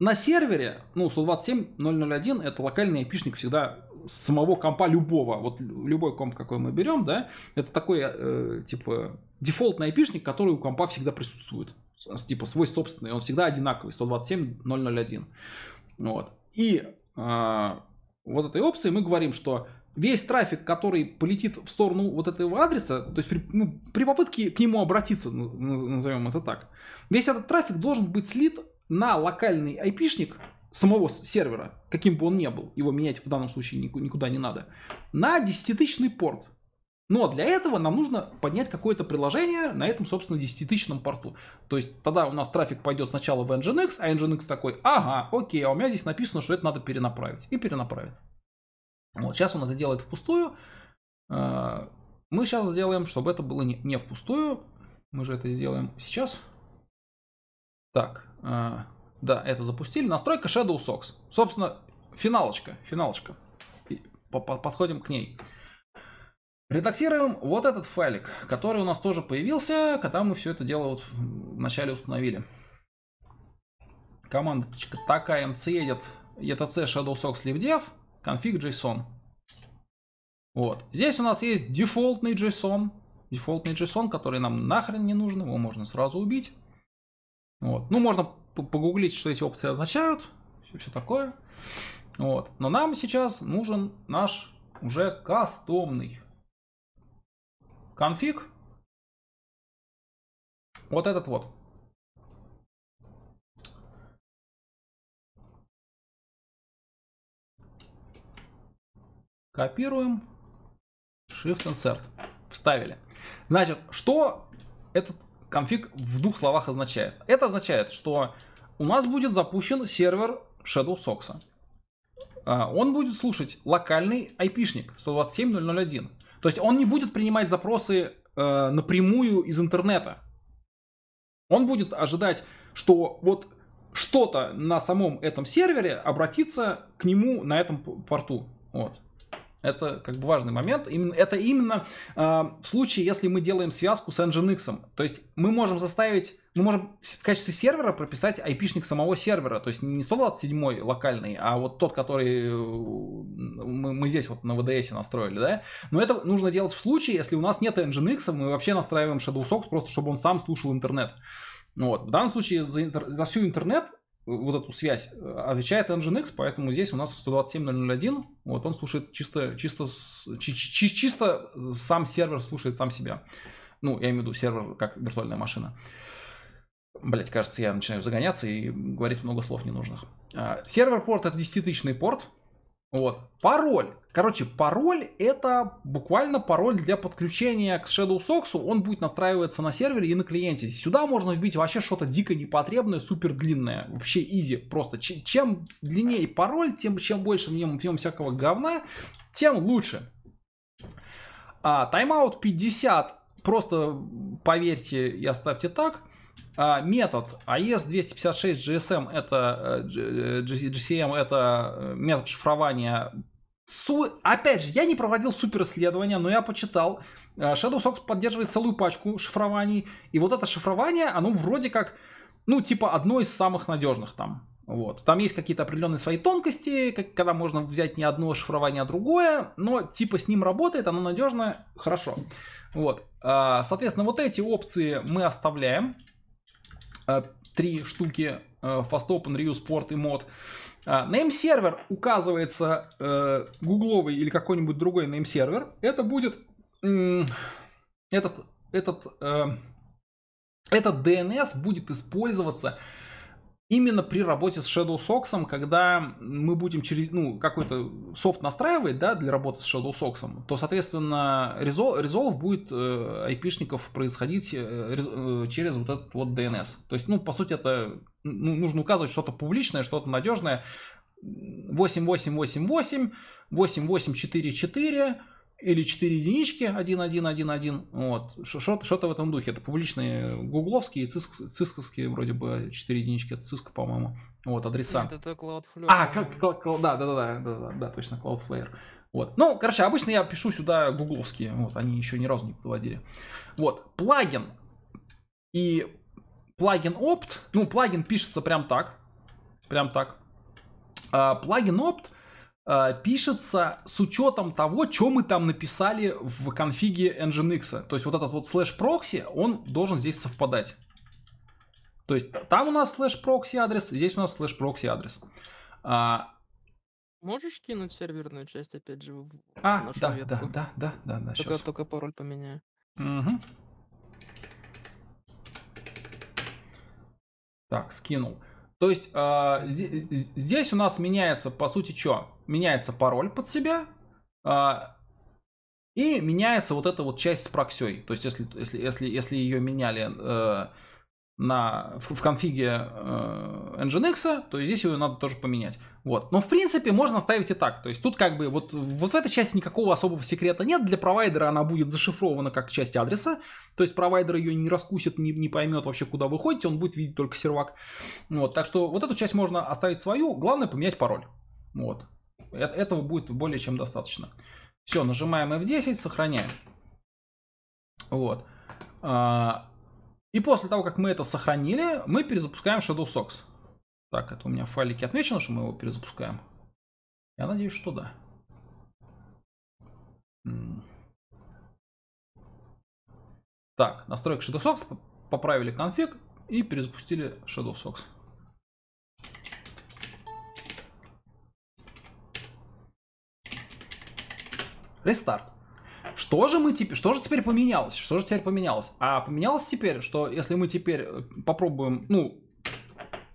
Speaker 1: на сервере, ну, 127.001 это локальный эпишник всегда самого компа любого, вот любой комп, какой мы берем, да, это такой, э, типа, дефолтный айпишник, который у компа всегда присутствует. Типа, свой собственный, он всегда одинаковый, 127.001. Вот. И э, вот этой опции мы говорим, что весь трафик, который полетит в сторону вот этого адреса, то есть при, ну, при попытке к нему обратиться, назовем это так, весь этот трафик должен быть слит на локальный айпишник самого сервера, каким бы он ни был, его менять в данном случае никуда не надо, на 10-тысячный порт. Но для этого нам нужно поднять какое-то приложение на этом, собственно, 10-тысячном порту. То есть тогда у нас трафик пойдет сначала в Nginx, а Nginx такой, ага, окей, а у меня здесь написано, что это надо перенаправить. И перенаправит. Вот, сейчас он это делает впустую. Э, мы сейчас сделаем, чтобы это было не впустую. Мы же это сделаем сейчас. Так, а, да, это запустили. Настройка Shadow Socks. Собственно, финалочка. Финалочка. Подходим к ней. Редактируем вот этот файлик, который у нас тоже появился, когда мы все это дело вот вначале установили. Командочка такая mc едет etc shadowsocks libdev JSON. Вот. Здесь у нас есть дефолтный JSON. Дефолтный JSON, который нам нахрен не нужен, его можно сразу убить. Вот. Ну, можно погуглить, что эти опции означают, все, все такое. Вот. Но нам сейчас нужен наш уже кастомный
Speaker 2: конфиг. Вот этот вот. Копируем.
Speaker 1: Shift Insert. Вставили. Значит, что этот конфиг в двух словах означает? Это означает, что у нас будет запущен сервер Shadow Sox. А, он будет слушать локальный айпишник 127.0.0.1. То есть он не будет принимать запросы э, напрямую из интернета. Он будет ожидать, что вот что-то на самом этом сервере обратится к нему на этом порту. Вот. Это как бы важный момент. Именно, это именно э, в случае, если мы делаем связку с Nginx. То есть мы можем заставить, мы можем в качестве сервера прописать IP-шник самого сервера. То есть не 127 локальный, а вот тот, который мы, мы здесь вот на VDS настроили, да. Но это нужно делать в случае, если у нас нет Nginx, мы вообще настраиваем Shadowsocks просто, чтобы он сам слушал интернет. вот, в данном случае за, интер... за всю интернет вот эту связь э, отвечает Nginx, поэтому здесь у нас 127.0.0.1, вот он слушает чисто, чисто, чи, чи, чисто э, сам сервер слушает сам себя. Ну, я имею в виду сервер как виртуальная машина. Блять, кажется, я начинаю загоняться и говорить много слов ненужных. А, Сервер-порт это 10 тысячный порт, вот. Пароль. Короче, пароль это буквально пароль для подключения к Shadow Sox. Он будет настраиваться на сервере и на клиенте. Сюда можно вбить вообще что-то дико непотребное, супер длинное. Вообще изи. Просто чем длиннее пароль, тем чем больше в нем, в нем всякого говна, тем лучше. А, тайм-аут 50. Просто поверьте и оставьте так. А, метод AES-256 а GSM это э, GCM э, это э, метод шифрования. Су... Опять же, я не проводил супер исследования, но я почитал. ShadowSox поддерживает целую пачку шифрований. И вот это шифрование, оно вроде как, ну, типа одно из самых надежных там. Вот. Там есть какие-то определенные свои тонкости, как, когда можно взять не одно шифрование, а другое, но типа с ним работает, оно надежно, хорошо. Вот. А, соответственно, вот эти опции мы оставляем. Э, три штуки э, Fast Open, Reuse, Port и мод. А, name-сервер указывается э, гугловый или какой-нибудь другой name-сервер. Это будет этот, этот, этот DNS будет использоваться именно при работе с Shadow Sox, когда мы будем через, ну, какой-то софт настраивать, да, для работы с Shadow Sox, то, соответственно, резол, резолв будет э, айпишников происходить э, э, через вот этот вот DNS. То есть, ну, по сути, это ну, нужно указывать что-то публичное, что-то надежное. 8888, 8844, или 4 единички 1.1.1.1, вот, что-то в этом духе. Это публичные гугловские, циск, цисковские вроде бы 4 единички, это циска, по-моему, вот, адреса. Нет, это Cloudflare. А, как, да, да, да, да, да, да, точно, Cloudflare. Вот. Ну, короче, обычно я пишу сюда гугловские, вот, они еще ни разу не подводили. Вот, плагин и плагин опт, ну, плагин пишется прям так, прям так. А, плагин опт Э, пишется с учетом того, что мы там написали в конфиге Nginx. То есть вот этот вот слэш-прокси, он должен здесь совпадать. То есть там у нас слэш-прокси адрес, здесь у нас слэш-прокси адрес. А...
Speaker 3: Можешь кинуть серверную часть, опять же, в а, нашу да, ветку? да, да, да, да, да, только, сейчас. Только пароль поменяю. Угу.
Speaker 1: Так, скинул. То есть э, здесь у нас меняется, по сути, что? Меняется пароль под себя. Э, и меняется вот эта вот часть с проксей. То есть, если, если, если, если ее меняли э, на, в, в конфиге э, Nginx, то здесь ее надо тоже поменять. Вот. Но в принципе можно оставить и так. То есть тут как бы вот, вот в этой части никакого особого секрета нет. Для провайдера она будет зашифрована как часть адреса. То есть провайдер ее не раскусит, не, не поймет вообще куда вы ходите, он будет видеть только сервак. Вот. Так что вот эту часть можно оставить свою, главное поменять пароль. Вот. Э, этого будет более чем достаточно. Все, нажимаем F10, сохраняем. Вот. А, и после того, как мы это сохранили, мы перезапускаем Shadow Socks. Так, это у меня в файлике отмечено, что мы его перезапускаем.
Speaker 2: Я надеюсь, что да.
Speaker 1: Так, настройка Shadow Socks, поправили конфиг и перезапустили Shadow Socks. Рестарт. Что же мы теперь, что же теперь поменялось? Что же теперь поменялось? А поменялось теперь, что если мы теперь э, попробуем, ну,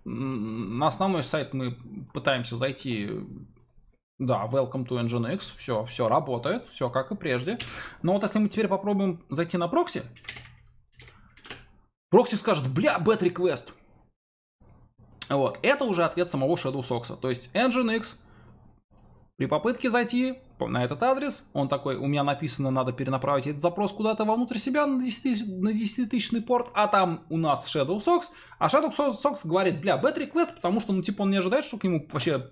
Speaker 1: на основной сайт мы пытаемся зайти да, welcome to Nginx, все, все работает, все как и прежде. Но вот если мы теперь попробуем зайти на прокси, прокси скажет, бля, bad request. Вот, это уже ответ самого Shadow Sox. То есть Nginx при попытке зайти на этот адрес, он такой, у меня написано, надо перенаправить этот запрос куда-то вовнутрь себя на 10-тысячный порт, а там у нас Shadow Sox, а Shadow Sox говорит, бля, bad request, потому что, ну, типа, он не ожидает, что к нему вообще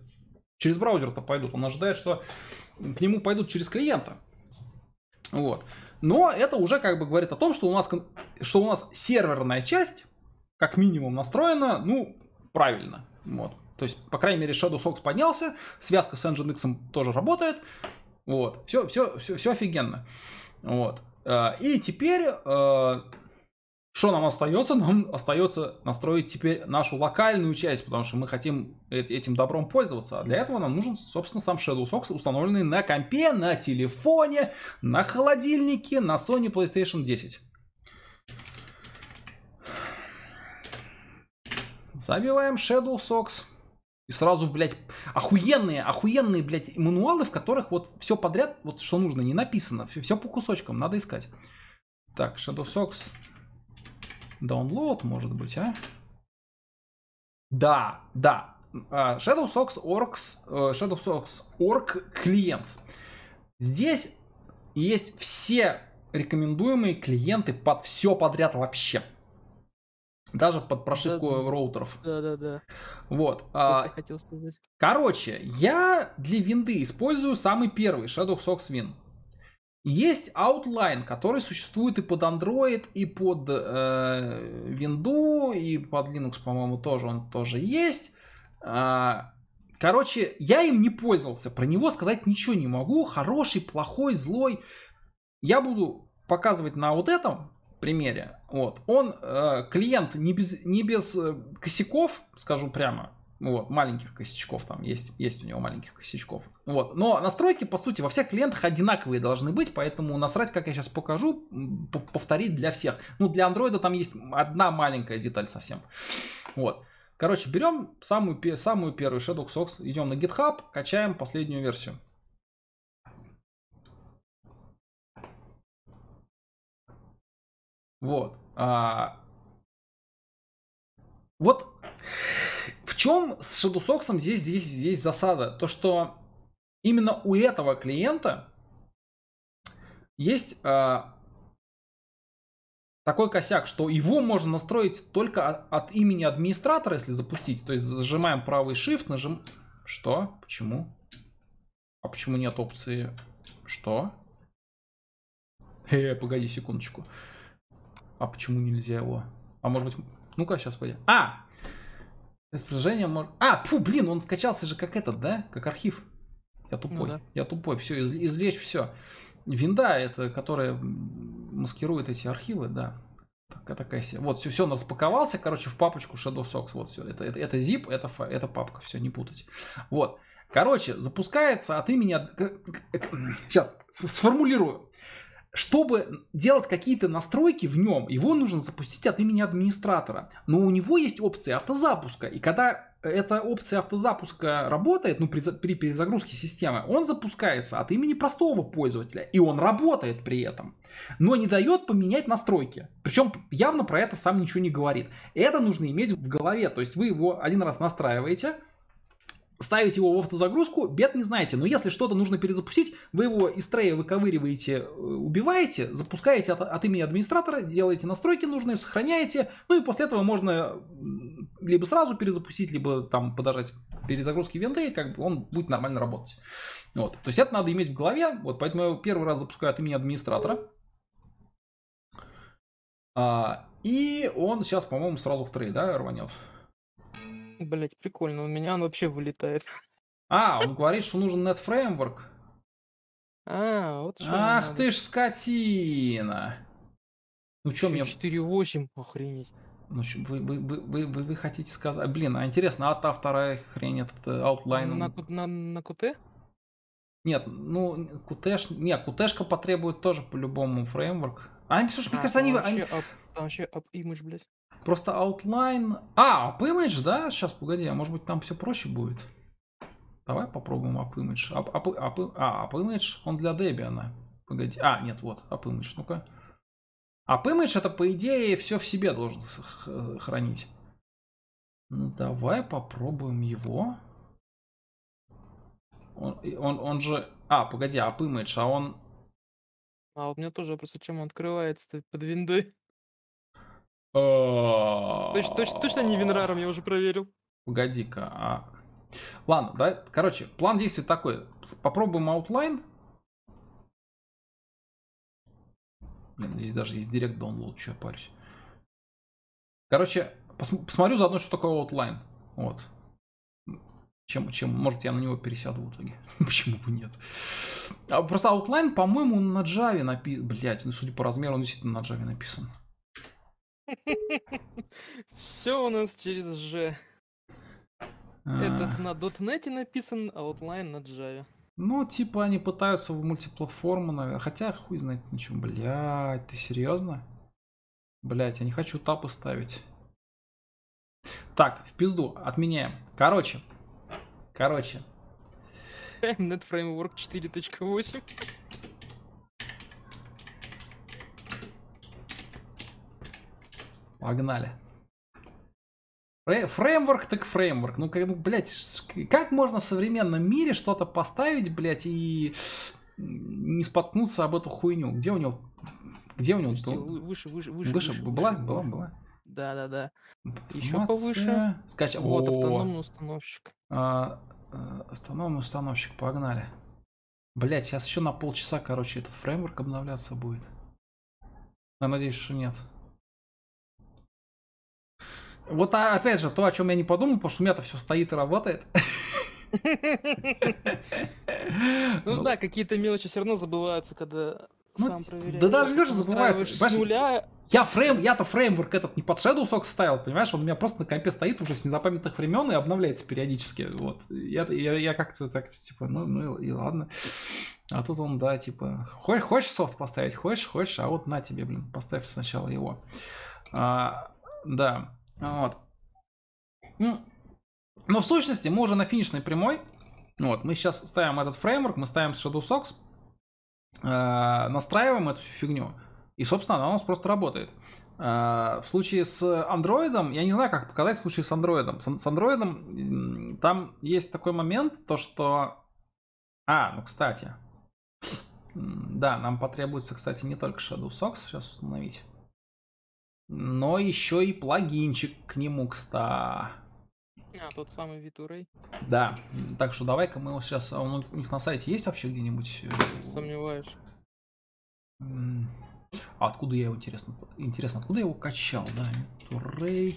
Speaker 1: через браузер-то пойдут, он ожидает, что к нему пойдут через клиента. Вот. Но это уже как бы говорит о том, что у нас, что у нас серверная часть, как минимум, настроена, ну, правильно. Вот. То есть, по крайней мере, Shadow Sox поднялся, связка с Nginx тоже работает. Вот, все, все, все, все офигенно. Вот. Э, и теперь, э, что нам остается? Нам остается настроить теперь нашу локальную часть, потому что мы хотим этим добром пользоваться. А для этого нам нужен, собственно, сам ShadowSox, установленный на компе, на телефоне, на холодильнике, на Sony PlayStation 10. Забиваем ShadowSox. И сразу, блядь, охуенные, охуенные, блядь, мануалы, в которых вот все подряд, вот что нужно, не написано. Все, все по кусочкам, надо искать. Так, Shadow Socks. Download, может быть, а? Да, да. А, Shadow Socks Orcs, э, Shadow Socks Orc Clients. Здесь есть все рекомендуемые клиенты под все подряд вообще. Даже под прошивку да, роутеров. Да, да, да. Вот. А,
Speaker 3: хотел сказать.
Speaker 1: Короче, я для винды использую самый первый Shadow Sox Win. Есть Outline, который существует и под Android, и под э, винду, и под Linux, по-моему, тоже он тоже есть. А, короче, я им не пользовался. Про него сказать ничего не могу. Хороший, плохой, злой. Я буду показывать на вот этом, примере. Вот. Он, э, клиент не без, не без э, косяков, скажу прямо, вот, маленьких косячков там есть, есть у него маленьких косячков. Вот, но настройки, по сути, во всех клиентах одинаковые должны быть, поэтому насрать, как я сейчас покажу, повторить для всех. Ну, для андроида там есть одна маленькая деталь совсем. Вот. Короче, берем самую, самую первую Shadow Sox, идем на
Speaker 2: GitHub, качаем последнюю версию. Вот. А... Вот в чем с Shadowsox здесь, здесь, здесь
Speaker 1: засада? То, что именно у этого клиента есть а, такой косяк, что его можно настроить только от, от имени администратора, если запустить. То есть зажимаем правый shift, нажим... Что? Почему? А почему нет опции? Что? Э, погоди секундочку. А почему нельзя его? А может быть... Ну-ка, сейчас пойдем. А! Распоряжение может... А, фу, блин, он скачался же как этот, да? Как архив. Я ну тупой. Ну, да. Я тупой. Все, из, извлечь все. Винда, это которая маскирует эти архивы, да. Такая, такая себе. Вот, все, все, он распаковался, короче, в папочку Shadow Socks. Вот все. Это, это, это zip, это, это папка. Все, не путать. Вот. Короче, запускается от имени... Сейчас, сформулирую чтобы делать какие-то настройки в нем, его нужно запустить от имени администратора. Но у него есть опция автозапуска. И когда эта опция автозапуска работает, ну, при, при перезагрузке системы, он запускается от имени простого пользователя, и он работает при этом, но не дает поменять настройки. Причем явно про это сам ничего не говорит. Это нужно иметь в голове, то есть вы его один раз настраиваете, ставить его в автозагрузку, бед не знаете. Но если что-то нужно перезапустить, вы его из трея выковыриваете, э, убиваете, запускаете от, от имени администратора, делаете настройки нужные, сохраняете. Ну и после этого можно либо сразу перезапустить, либо там подождать перезагрузки винды, и как бы он будет нормально работать. Вот. То есть это надо иметь в голове. Вот поэтому я его первый раз запускаю от имени администратора.
Speaker 3: А, и он сейчас, по-моему, сразу в трей, да, рванет. Блять, прикольно, у меня он вообще вылетает. А, он говорит, что нужен net А, вот что Ах ты ж
Speaker 1: скотина. Ну что мне... 4.8, охренеть. Ну, вы, вы, вы, вы, вы хотите сказать... Блин, а интересно, а та вторая хрень, этот э, ну, outline... На,
Speaker 3: на, на QT?
Speaker 1: Нет, ну, кутеш, Нет, кутешка потребует тоже по-любому фреймворк. А, слушай, мне а, кажется, они... Вообще, они... Up, вообще up image, блядь. Просто outline... А, appimage, да? Сейчас, погоди, а может быть там все проще будет? Давай попробуем appimage. Up, up, up, а, appimage, он для Debian. Погоди. А, нет, вот, appimage, ну-ка. Appimage это, по идее, все в себе должен
Speaker 2: хранить. Ну, давай попробуем его.
Speaker 1: Он, он, он же... А, погоди, appimage, а он...
Speaker 3: А, у меня тоже просто а чем он открывается под виндой. Точно, точно, точно не Винраром, я уже проверил. Погоди-ка, а... Ладно, да,
Speaker 1: короче, план действий такой. Попробуем аутлайн. Блин, здесь даже есть директ download, что я парюсь. Короче, пос посмотрю заодно, что такое аутлайн. Вот. Чем, чем, может, я на него пересяду в итоге. <laughs> Почему бы нет? А просто аутлайн, по-моему, на Java написан. Блять, ну, судя по размеру, он действительно на Java написан.
Speaker 3: Все у нас через Ж. Этот а. на .NET написан, а Outline на Java.
Speaker 1: Ну, типа они пытаются в мультиплатформу, наверное. Хотя хуй знает на чем. Блять, ты серьезно? Блять, я не хочу тапы ставить. Так, в пизду, отменяем. Короче. Короче.
Speaker 3: .NET 4.8.
Speaker 1: Погнали. Фреймворк так фреймворк. Ну, как, ну, блядь, как можно в современном мире что-то поставить, блядь, и не споткнуться об эту хуйню? Где у него... Где у него... Выше,
Speaker 3: выше, выше. Выше, выше
Speaker 1: была, выше, была, была,
Speaker 3: Да, да, да. Информация. Еще повыше. Скач... Вот, О, автономный установщик.
Speaker 1: а, э, автономный установщик, погнали. Блять, сейчас еще на полчаса, короче, этот фреймворк обновляться будет. Я надеюсь, что нет. Вот а, опять же, то, о чем я не подумал, потому что у меня-то все стоит и работает.
Speaker 2: Ну,
Speaker 3: ну да, какие-то мелочи все равно забываются, когда
Speaker 2: ну, сам проверяешь. Да даже вижу, забывается.
Speaker 3: Я фрейм, я-то фреймворк этот не под Shadow Sock ставил,
Speaker 1: понимаешь? Он у меня просто на компе стоит уже с незапамятных времен и обновляется периодически. Вот. Я, я, я как-то так, типа, ну, ну и ладно. А тут он, да, типа, хочешь, хочешь софт поставить, хочешь, хочешь, а вот на тебе, блин, поставь сначала его. А, да. А, вот. Но в сущности мы уже на финишной прямой. Вот, мы сейчас ставим этот фреймворк, мы ставим Shadow Socks, э, настраиваем эту фигню, и, собственно, она у нас просто работает. Э, в случае с Android, я не знаю, как показать в случае с Android. С, с Android там есть такой момент, то что... А, ну, кстати. Да, нам потребуется, кстати, не только Shadow Socks, сейчас установить но еще и плагинчик к нему, кста. А, тот
Speaker 3: самый Витурей.
Speaker 1: Да, так что давай-ка мы его сейчас... А он у них на сайте есть вообще где-нибудь? Сомневаюсь. А откуда я его, интересно, интересно, откуда я его качал, да? Витурей...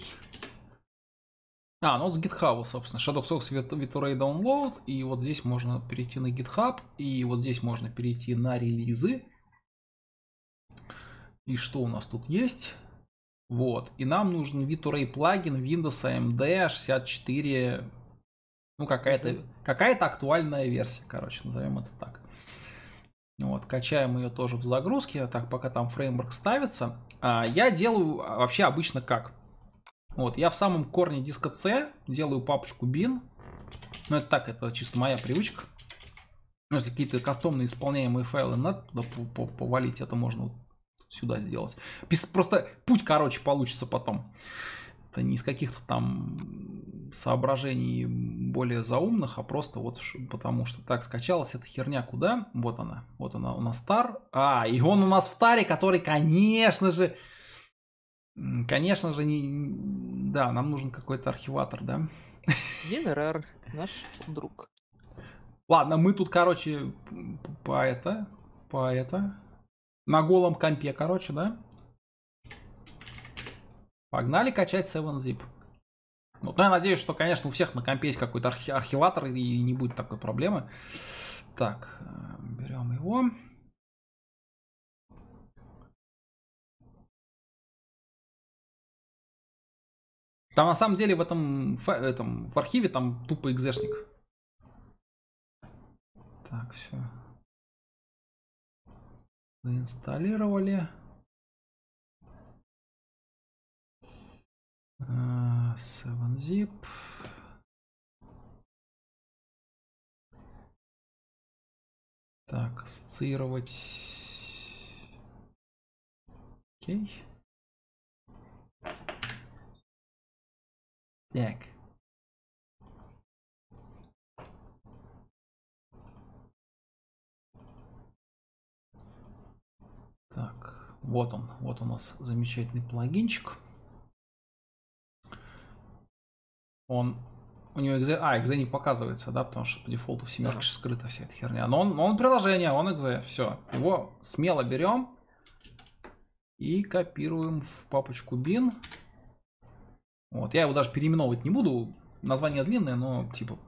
Speaker 1: А, ну с GitHub, собственно. Shadow Socks Viturei Download. И вот здесь можно перейти на GitHub. И вот здесь можно перейти на релизы. И что у нас тут есть? Вот. И нам нужен V2Ray плагин Windows AMD 64, ну какая-то какая актуальная версия, короче, назовем это так. Вот, качаем ее тоже в загрузке, так пока там фреймворк ставится. А, я делаю вообще обычно как. Вот, я в самом корне диска C делаю папочку bin. Ну это так, это чисто моя привычка. Ну, если какие-то кастомные исполняемые файлы надо туда повалить, это можно вот сюда сделать. Просто путь короче получится потом. Это не из каких-то там соображений более заумных, а просто вот потому что так скачалась эта херня куда? Вот она. Вот она у нас стар. А, и он у нас в таре, который, конечно же, конечно же, не... Да, нам нужен какой-то архиватор, да?
Speaker 3: Винерар, наш друг.
Speaker 1: Ладно, мы тут, короче, по это, по это, на голом компе, короче, да? Погнали качать 7-zip. Вот, ну, я надеюсь, что, конечно, у всех на компе есть какой-то архи архиватор, и не будет такой
Speaker 2: проблемы. Так, э, берем его. Там на самом деле в этом, в этом в архиве там тупо экзешник. Так, все. Заинсталлировали. Uh, э, 7zip. Так, ассоциировать. Окей. Так. Вот он, вот у нас замечательный плагинчик.
Speaker 1: Он у него экзе, а, экзе не показывается, да, потому что по дефолту в семерке да. скрыта вся эта херня. Но он, но он приложение, он экзе, все. Его смело берем и копируем в папочку bin. Вот, я его даже переименовывать не буду, название длинное, но типа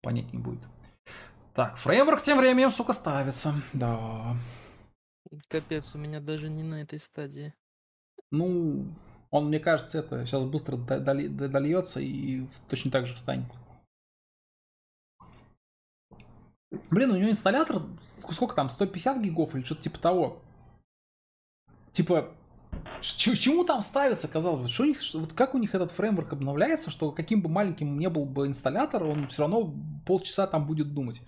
Speaker 1: понять не будет. Так, фреймворк тем временем, сука, ставится, да.
Speaker 3: Капец, у меня даже не на этой стадии.
Speaker 1: Ну, он, мне кажется, это сейчас быстро дольется и точно так же встанет. Блин, у него инсталлятор, сколько там, 150 гигов или что-то типа того. Типа, чему там ставится, казалось бы, что у них, вот как у них этот фреймворк обновляется, что каким бы маленьким не был бы инсталлятор, он все равно полчаса там будет думать.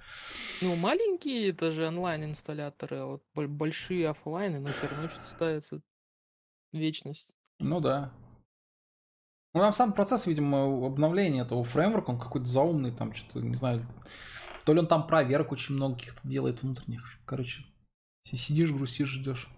Speaker 3: Ну, маленькие это же онлайн-инсталляторы, а вот большие офлайны, но все равно что-то ставится вечность. Ну да.
Speaker 1: Ну, там сам процесс, видимо, обновления этого фреймворка, он какой-то заумный, там что-то, не знаю,
Speaker 2: то ли он там проверок очень много каких-то делает внутренних. Короче, сидишь, грустишь, ждешь.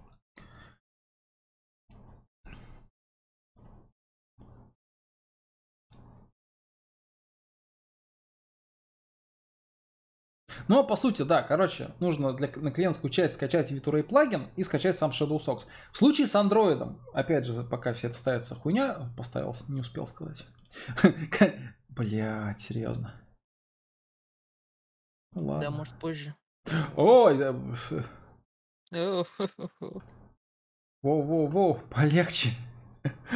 Speaker 2: Но, по сути, да, короче, нужно для, на клиентскую часть скачать VTuray плагин и скачать
Speaker 1: сам ShadowSox. В случае с Android, опять же, пока все это ставится хуйня, поставился, не успел сказать. <laughs> Блять, серьезно. Ну ладно. Да, может, позже. Ой, да. Воу-воу-воу, полегче. <laughs>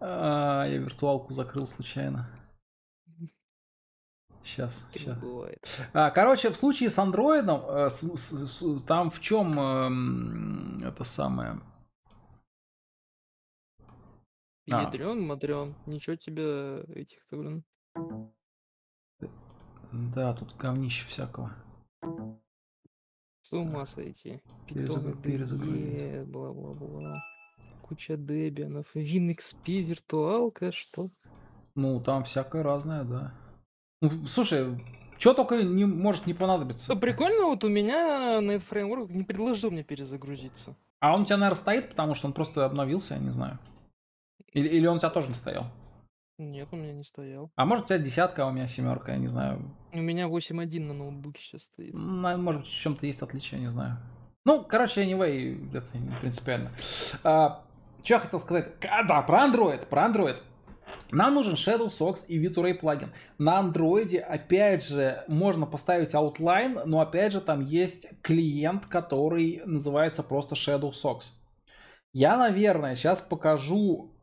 Speaker 1: А, я виртуалку закрыл случайно. Сейчас, сейчас. Бывает. А, короче, в случае с андроидом, э, с, с, с, там в чем э, эм, это
Speaker 2: самое?
Speaker 3: А. Ядрен, Ничего тебе этих-то, блин.
Speaker 2: Да, тут говнище всякого.
Speaker 3: С ума сойти. Питоны, перезагрузить. бла-бла-бла. Куча дебинов. WinXP, виртуалка, что? Ну, там всякое разное, да. Ну, слушай, чего только не
Speaker 1: может не понадобиться. Ну, прикольно, вот у
Speaker 3: меня на фреймворк не предложил мне перезагрузиться.
Speaker 1: А он у тебя, наверное, стоит, потому что он просто обновился, я не знаю. Или, или он у тебя тоже не стоял?
Speaker 3: Нет, у меня не стоял.
Speaker 1: А может у тебя десятка, а у меня семерка, я не знаю.
Speaker 3: У меня 8.1 на ноутбуке сейчас стоит.
Speaker 1: На, может быть, в чем-то есть отличие, я не знаю. Ну, короче, anyway, это не принципиально. А, что я хотел сказать? А, да, про Android, про Android. Нам нужен Shadow Socks и V2Ray плагин. На Андроиде опять же, можно поставить Outline, но опять же там есть клиент, который называется просто Shadow Socks. Я, наверное, сейчас покажу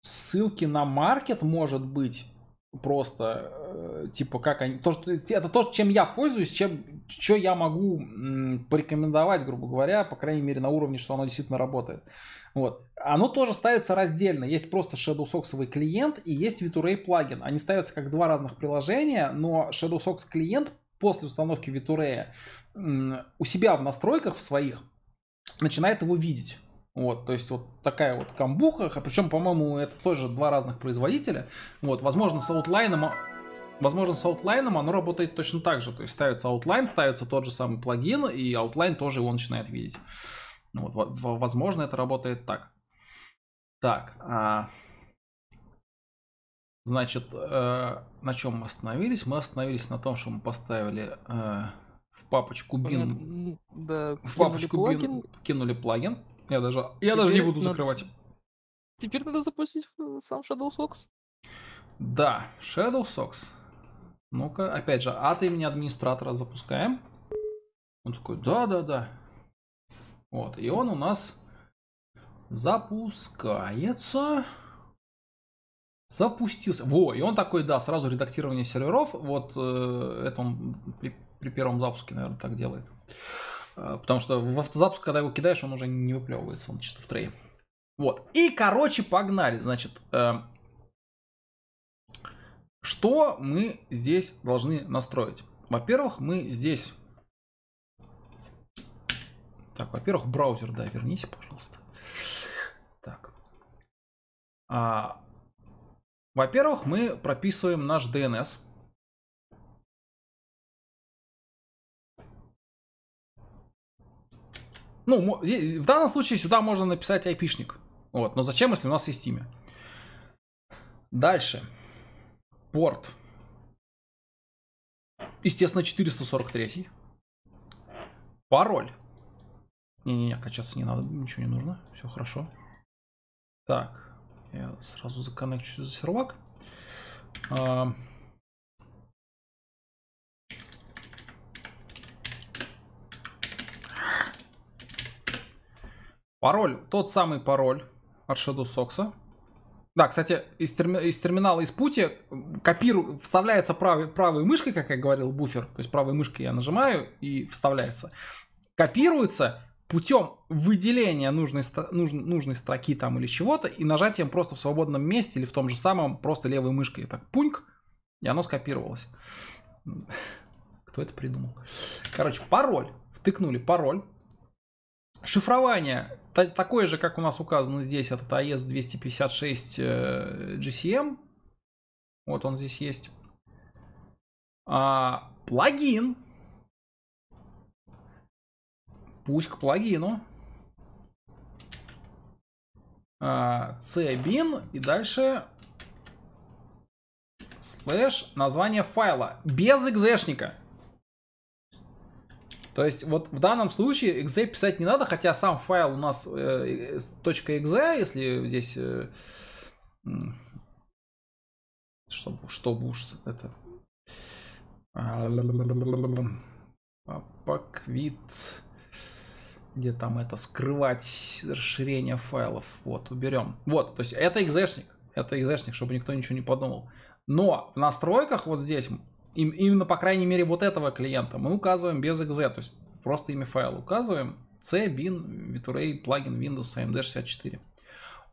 Speaker 1: ссылки на маркет, может быть, просто э, типа как они то что это то чем я пользуюсь чем что я могу порекомендовать грубо говоря по крайней мере на уровне что оно действительно работает вот. Оно тоже ставится раздельно. Есть просто ShadowSox клиент и есть Vituray плагин. Они ставятся как два разных приложения, но ShadowSox клиент после установки Vituray у себя в настройках в своих начинает его видеть. Вот, то есть вот такая вот камбуха, причем, по-моему, это тоже два разных производителя. Вот, возможно, с аутлайном Возможно, с аутлайном оно работает точно так же. То есть ставится аутлайн, ставится тот же самый плагин, и аутлайн тоже его начинает видеть. Ну, вот, возможно, это работает так. Так, а... значит, э, на чем мы остановились? Мы остановились на том, что мы поставили э, в папочку ну, бин, да, в папочку плагин. bin кинули плагин. Я даже, я теперь даже не буду надо... закрывать.
Speaker 3: Теперь надо запустить э, сам Shadow Socks.
Speaker 1: Да, Shadow Socks. Ну-ка, опять же, от имени администратора запускаем. Он такой, да-да-да, вот, и он у нас запускается. Запустился. Во, и он такой, да, сразу редактирование серверов. Вот э, это он при, при первом запуске, наверное, так делает. Э, потому что в автозапуск, когда его кидаешь, он уже не выплевывается, он чисто в трее. Вот. И, короче, погнали. Значит, э, что мы здесь должны настроить? Во-первых, мы здесь так, во-первых, браузер, да, вернись, пожалуйста. Так. А,
Speaker 2: во-первых, мы прописываем наш DNS. Ну, в данном случае
Speaker 1: сюда можно написать айпишник. Вот, но зачем, если у нас есть имя? Дальше. Порт. Естественно, 443. Пароль. Не-не-не, качаться не надо, ничего
Speaker 2: не нужно, все хорошо. Так, я сразу законнекчу за сервак. А...
Speaker 1: Пароль, тот самый пароль от Shadow Sox. Да, кстати, из, терми из терминала из пути копиру вставляется правой, правой мышкой, как я говорил, буфер. То есть правой мышкой я нажимаю и вставляется. Копируется путем выделения нужной, нужной, нужной строки там или чего-то и нажатием просто в свободном месте или в том же самом, просто левой мышкой. Так, пуньк, и оно скопировалось. Кто это придумал? Короче, пароль. Втыкнули пароль. Шифрование такое же, как у нас указано здесь, этот AES-256 э, GCM.
Speaker 2: Вот он здесь есть. А, плагин Пусть к плагину.
Speaker 1: А, cbin и дальше слэш название файла без экзешника. То есть вот в данном случае exe писать не надо, хотя сам файл у нас э, .exe, если здесь... Э, что, что уж это... Поквит... А, где там это скрывать расширение файлов. Вот, уберем. Вот, то есть это экзешник. Это экзешник, чтобы никто ничего не подумал. Но в настройках вот здесь, им, именно по крайней мере вот этого клиента, мы указываем без exe, то есть просто имя файла указываем. C, bin, Vituray, плагин Windows AMD64.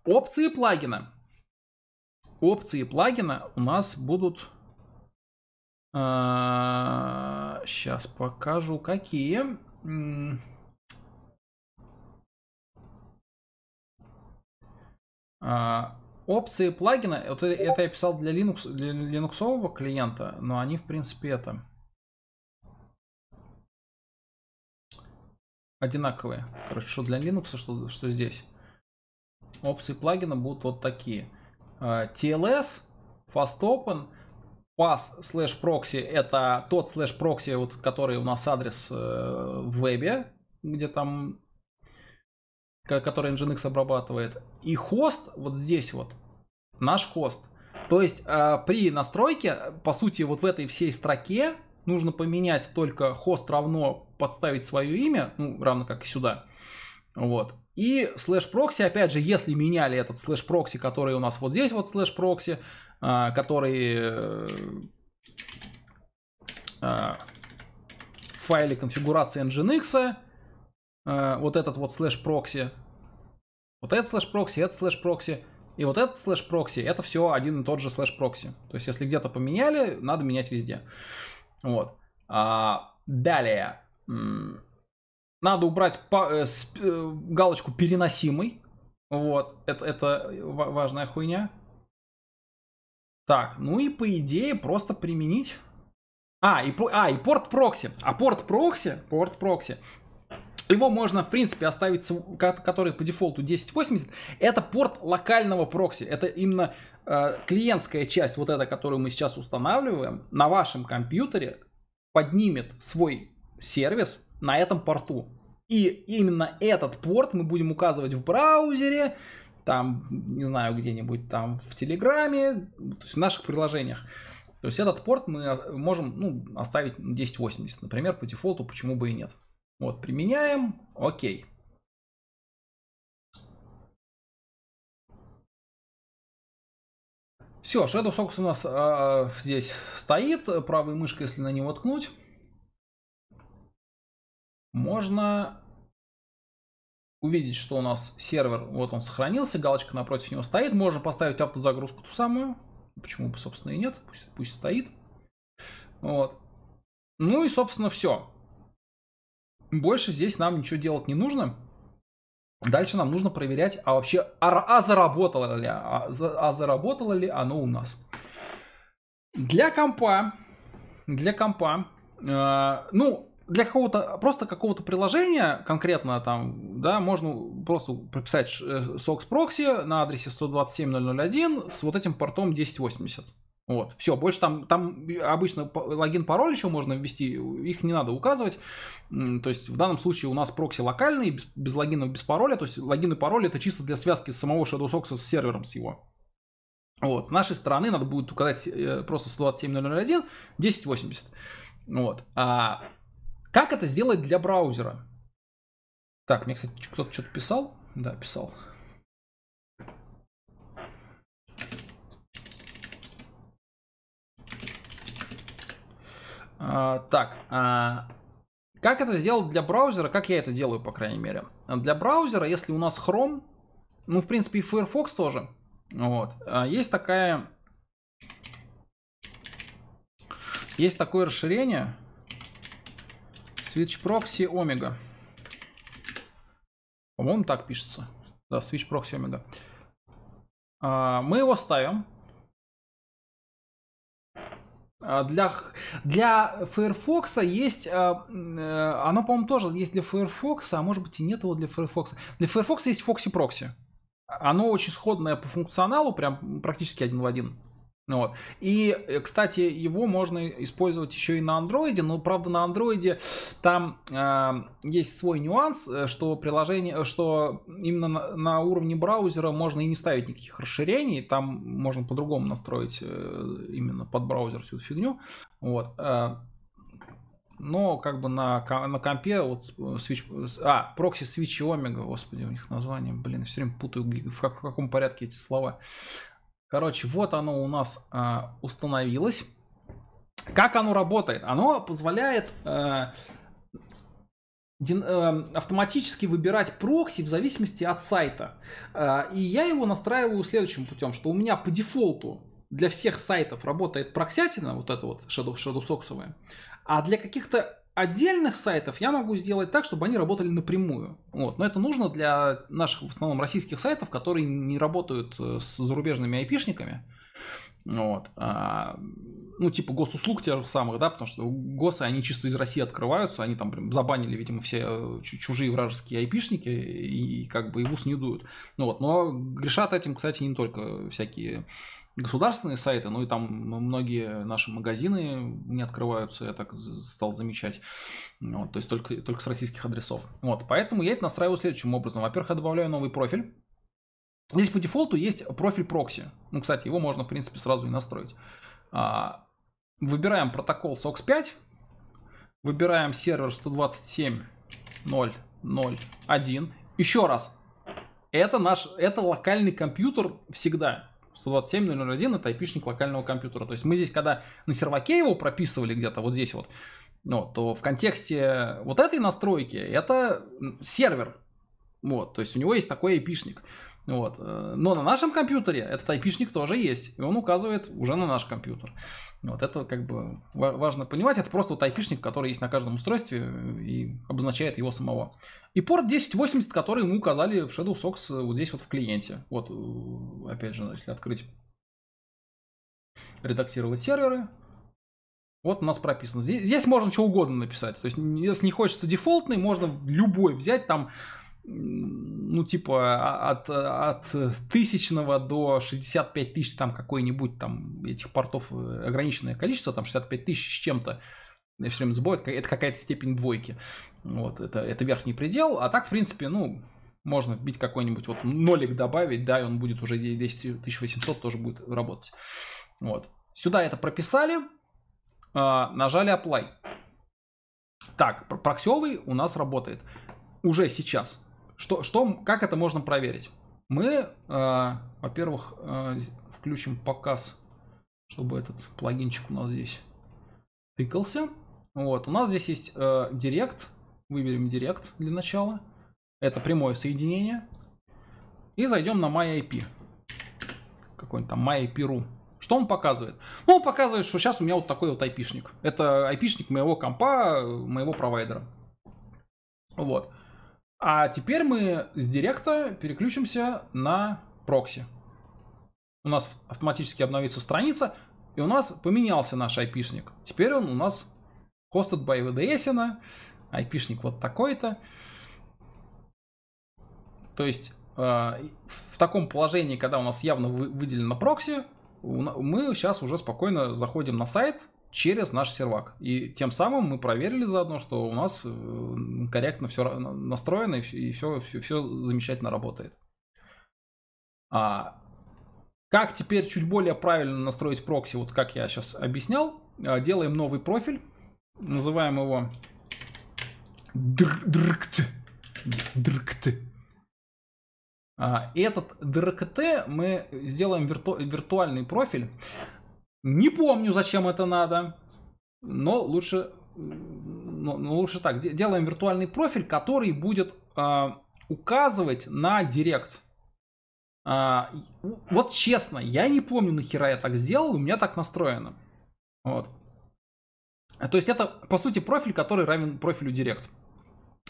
Speaker 1: Опции плагина. Опции плагина у нас будут... Сейчас а, покажу, какие. А, опции плагина, вот э, это я писал для Linux, для линуксового клиента, но они в принципе это одинаковые. Короче, что для Linux, а что, что здесь. Опции плагина будут вот такие. А, TLS, fast open, pass slash proxy это тот слэш прокси, вот, который у нас адрес э, в вебе, где там который Nginx обрабатывает, и хост вот здесь вот, наш хост. То есть а, при настройке, по сути, вот в этой всей строке нужно поменять только хост равно подставить свое имя, ну, равно как и сюда. Вот. И слэш-прокси, опять же, если меняли этот слэш-прокси, который у нас вот здесь вот слэш-прокси, а, который э, а, в файле конфигурации Nginx, э, вот этот вот слэш-прокси, вот этот слэш-прокси, этот слэш-прокси. И вот этот слэш-прокси, это все один и тот же слэш-прокси. То есть, если где-то поменяли, надо менять везде. Вот. А, далее. Надо убрать э, э, галочку переносимый. Вот. Это, это важная хуйня. Так, ну и по идее просто применить... А, и, а, и порт прокси. А порт прокси, порт прокси, его можно, в принципе, оставить, который по дефолту 1080. Это порт локального прокси. Это именно э, клиентская часть, вот эта, которую мы сейчас устанавливаем, на вашем компьютере поднимет свой сервис на этом порту. И именно этот порт мы будем указывать в браузере, там, не знаю, где-нибудь там в Телеграме, то есть в наших приложениях. То есть этот порт мы э, можем ну, оставить 1080, например,
Speaker 2: по дефолту, почему бы и нет. Вот, применяем. Окей. Все, Shadow Focus у нас э, здесь стоит. Правой мышкой, если на него ткнуть,
Speaker 1: можно увидеть, что у нас сервер, вот он сохранился, галочка напротив него стоит. Можно поставить автозагрузку ту самую. Почему бы, собственно, и нет. Пусть, пусть стоит. Вот. Ну и, собственно, все больше здесь нам ничего делать не нужно. Дальше нам нужно проверять, а вообще, а, а заработало ли, а, а, а заработало ли оно у нас. Для компа, для компа, э, ну, для какого-то, просто какого-то приложения конкретно там, да, можно просто прописать SOX э, прокси на адресе 127.0.0.1 с вот этим портом 1080. Вот, все, больше там, там обычно логин, пароль еще можно ввести, их не надо указывать. То есть в данном случае у нас прокси локальный, без, без логинов, без пароля. То есть логин и пароль это чисто для связки самого ShadowSox с сервером с его. Вот, с нашей стороны надо будет указать э, просто 127.0.0.1, 1080. Вот. А как это сделать для браузера? Так, мне, кстати, кто-то что-то писал. Да, писал. А, так, а, как это сделать для браузера? Как я это делаю, по крайней мере? Для браузера, если у нас Chrome, ну, в принципе, и Firefox тоже, вот, а, есть такая... Есть такое расширение Switch Proxy Omega. По-моему, так пишется. Да, Switch Proxy Omega. Мы его ставим а, для, для Firefox есть, а, э, оно, по-моему, тоже есть для Firefox, а может быть и нет его для Firefox. Для Firefox есть Foxy Proxy. Оно очень сходное по функционалу, прям практически один в один. Ну вот. И, э, кстати, его можно использовать еще и на андроиде, но, правда, на андроиде там э, есть свой нюанс, э, что приложение, э, что именно на, на уровне браузера можно и не ставить никаких расширений, там можно по-другому настроить э, именно под браузер всю эту фигню. Вот. Э, но как бы на, на компе вот Switch, а, прокси Switch и Omega, господи, у них название, блин, все время путаю, в, как, в каком порядке эти слова. Короче, вот оно у нас э, установилось. Как оно работает? Оно позволяет э, э, автоматически выбирать прокси в зависимости от сайта. Э, и я его настраиваю следующим путем, что у меня по дефолту для всех сайтов работает проксятина, вот это вот Shadow, Shadow а для каких-то отдельных сайтов я могу сделать так, чтобы они работали напрямую. Вот. Но это нужно для наших, в основном, российских сайтов, которые не работают э, с зарубежными айпишниками. Вот. А, ну, типа госуслуг тех же самых, да, потому что госы, они чисто из России открываются, они там прям забанили, видимо, все э, чужие вражеские айпишники и как бы и в ус не дуют. Ну, вот. Но грешат этим, кстати, не только всякие государственные сайты, ну и там ну, многие наши магазины не открываются, я так стал замечать. Вот, то есть только, только с российских адресов. Вот, поэтому я это настраиваю следующим образом. Во-первых, я добавляю новый профиль. Здесь по дефолту есть профиль прокси. Ну, кстати, его можно, в принципе, сразу и настроить. А, выбираем протокол SOX5. Выбираем сервер 127.0.0.1. Еще раз. Это наш, это локальный компьютер всегда. 127.0.0.1 это айпишник локального компьютера. То есть мы здесь, когда на серваке его прописывали где-то вот здесь вот, ну, то в контексте вот этой настройки это сервер. Вот, то есть у него есть такой айпишник. Вот. Э, но на нашем компьютере этот айпишник тоже есть, и он указывает уже на наш компьютер. Вот это как бы важно понимать, это просто вот айпишник, который есть на каждом устройстве э, и обозначает его самого. И порт 1080, который мы указали в ShadowSox э, вот здесь вот в клиенте. Вот, опять же, если открыть, редактировать серверы, вот у нас прописано. Здесь, здесь можно что угодно написать. То есть, если не хочется дефолтный, можно любой взять там ну, типа, а, от, от тысячного до 65 тысяч там какой-нибудь там этих портов э, ограниченное количество, там 65 тысяч с чем-то э, все время сбой это какая-то степень двойки. Вот, это, это верхний предел. А так, в принципе, ну, можно вбить какой-нибудь вот нолик добавить, да, и он будет уже 10800 тоже будет работать. Вот. Сюда это прописали, а, нажали apply. Так, проксевый у нас работает уже сейчас что, что, как это можно проверить? Мы, э, во-первых, э, включим показ, чтобы этот плагинчик у нас здесь тыкался. Вот, у нас здесь есть э, Direct. Выберем Direct для начала. Это прямое соединение. И зайдем на MyIP. Какой-нибудь там MyIP.ru. Что он показывает? Ну, он показывает, что сейчас у меня вот такой вот айпишник. Это айпишник моего компа, моего провайдера. Вот. А теперь мы с директа переключимся на прокси. У нас автоматически обновится страница, и у нас поменялся наш айпишник. Теперь он у нас hosted by VDS, айпишник вот такой-то. То есть э, в таком положении, когда у нас явно выделено прокси, мы сейчас уже спокойно заходим на сайт, через наш сервак. И тем самым мы проверили заодно, что у нас э, корректно все настроено и все, все, все замечательно работает. А как теперь чуть более правильно настроить прокси, вот как я сейчас объяснял, а, делаем новый профиль, называем его дркт. дркт. И а, этот дркт мы сделаем вирту... виртуальный профиль. Не помню, зачем это надо, но лучше, но, но лучше так. Делаем виртуальный профиль, который будет э, указывать на директ. Э, вот честно, я не помню, нахера я так сделал, у меня так настроено. Вот. А, то есть это, по сути, профиль, который равен профилю директ.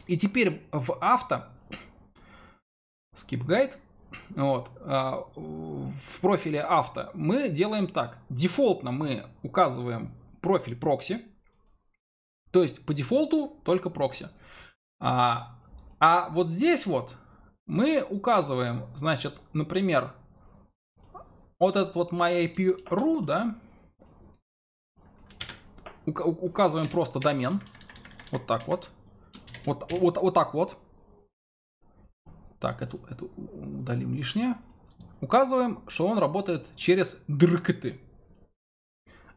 Speaker 1: И теперь в авто skip guide вот, а, в профиле авто, мы делаем так. Дефолтно мы указываем профиль прокси, то есть по дефолту только прокси. А, а вот здесь вот мы указываем, значит, например, вот этот вот myip.ru, да, указываем просто домен, вот так вот, вот, вот, вот так вот, так, эту, эту удалим лишнее. Указываем, что он работает через дркты.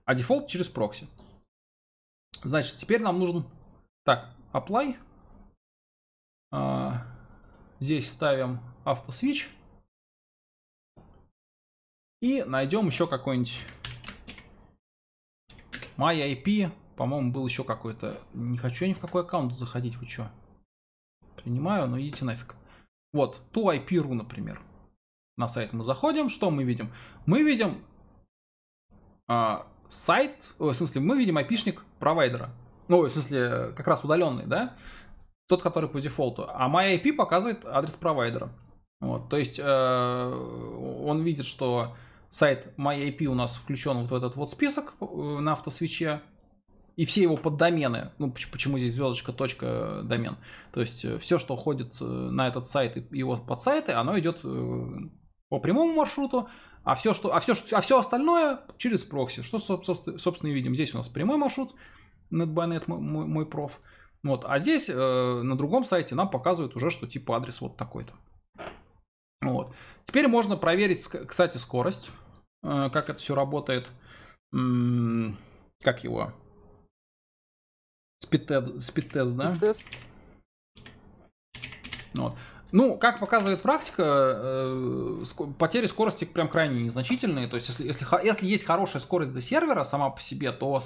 Speaker 1: А дефолт через прокси. Значит, теперь нам нужен... Так, apply. А, здесь ставим автосвич. И найдем еще какой-нибудь MyIP. По-моему, был еще какой-то... Не хочу ни в какой аккаунт заходить, вы что? Принимаю, но идите нафиг. Вот, ту IP.ru, например. На сайт мы заходим, что мы видим? Мы видим а, сайт, о, в смысле, мы видим IP-шник провайдера. Ну, в смысле, как раз удаленный, да? Тот, который по дефолту. А моя IP показывает адрес провайдера. Вот, то есть э, он видит, что сайт MyIP у нас включен вот в этот вот список э, на автосвиче и все его поддомены. Ну, почему здесь звездочка точка э, домен? То есть э, все, что ходит э, на этот сайт и его подсайты, оно идет по прямому маршруту, а все, что, а все, а все остальное через прокси. Что, собственно, и видим. Здесь у нас прямой маршрут, NetByNet мой, мой, проф. Вот, а здесь на другом сайте нам показывают уже, что типа адрес вот такой-то. Вот. Теперь можно проверить, кстати, скорость, как это все работает, как его, Спид-тест, спид да? Спид-тест. Ну вот. Ну, как показывает практика, э, потери скорости прям крайне незначительные. То есть, если, если, если есть хорошая скорость до сервера сама по себе, то,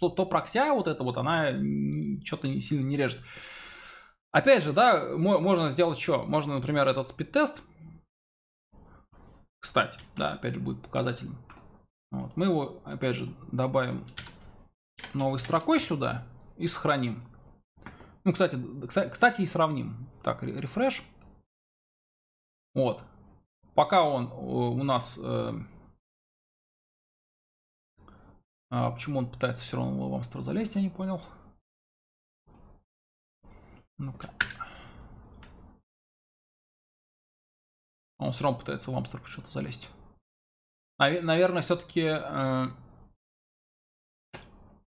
Speaker 1: то прокся вот это вот, она что-то сильно не режет. Опять же, да, можно сделать что? Можно, например, этот спид-тест. Кстати, да, опять же, будет показателем. Вот. Мы его, опять же, добавим новой строкой сюда и сохраним. Ну, кстати, кстати, и сравним. Так, рефреш.
Speaker 2: Вот. Пока он э, у нас... Э, а почему он пытается все равно в Амстер залезть, я не понял. Ну-ка. Он все равно пытается в Амстер почему-то залезть. Наверное, все-таки... Э,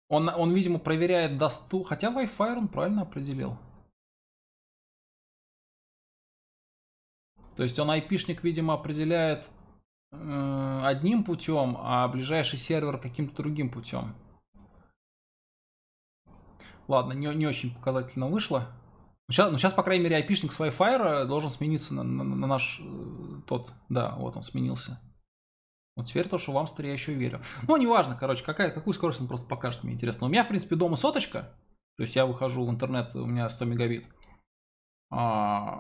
Speaker 2: он, он видимо, проверяет досту... Хотя Wi-Fi он правильно определил. То есть он айпишник, видимо, определяет э, одним путем, а ближайший
Speaker 1: сервер каким-то другим путем. Ладно, не, не очень показательно вышло. Но сейчас, ну, сейчас, ну, по крайней мере, айпишник с Wi-Fi э, должен смениться на, на, на наш э, тот. Да, вот он сменился. Вот теперь то, что в Амстере я еще верю. Ну, неважно, короче, какая, какую скорость он просто покажет, мне интересно. У меня, в принципе, дома соточка. То есть я выхожу в интернет, у меня 100 мегабит. А,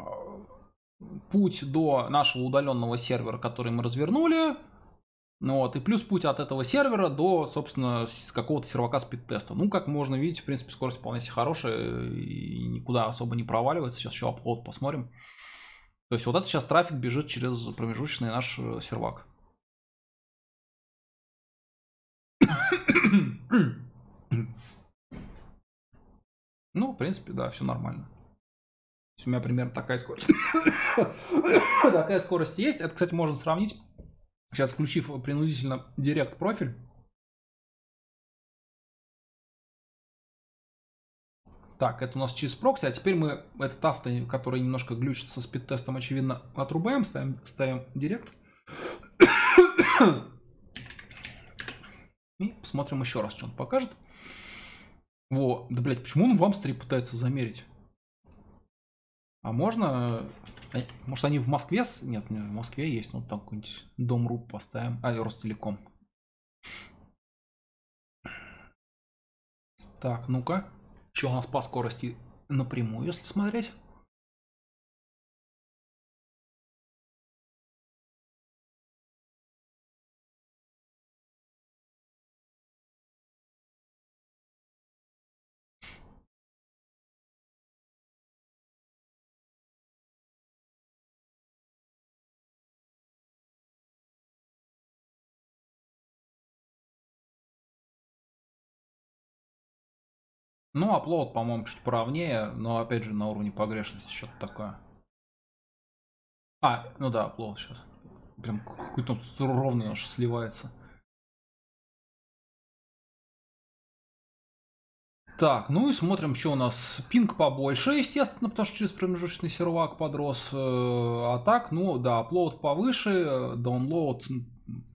Speaker 1: путь до нашего удаленного сервера, который мы развернули. Ну вот, и плюс путь от этого сервера до, собственно, какого-то сервака спид-теста. Ну, как можно видеть, в принципе, скорость вполне себе хорошая и никуда особо не проваливается. Сейчас еще оплот посмотрим. То есть вот это сейчас трафик
Speaker 2: бежит через промежуточный наш э, сервак.
Speaker 1: Ну, в принципе, да, все нормально. у меня примерно такая скорость.
Speaker 2: <coughs> такая скорость есть. Это, кстати, можно сравнить. Сейчас включив принудительно директ профиль. Так, это у нас через прокси, а теперь мы этот авто, который немножко глючится со спид-тестом, очевидно,
Speaker 1: отрубаем, ставим, ставим директ. И посмотрим еще раз, что он покажет. Во, да, блядь, почему он в Амстере пытается замерить? А можно... Э, может, они в Москве... Нет, не в Москве есть. Ну, там какой-нибудь дом РУП поставим. А, Ростелеком.
Speaker 2: Так, ну-ка. Че у нас по скорости напрямую, если смотреть? Ну, аплоад, по-моему, чуть поровнее, но опять же на уровне погрешности что-то такое. А, ну да, аплоад сейчас. Прям какой-то ровный аж сливается. Так, ну и смотрим, что у
Speaker 1: нас. Пинг побольше, естественно, потому что через промежуточный сервак подрос. Э, а так, ну да, аплоад повыше, даунлоад э,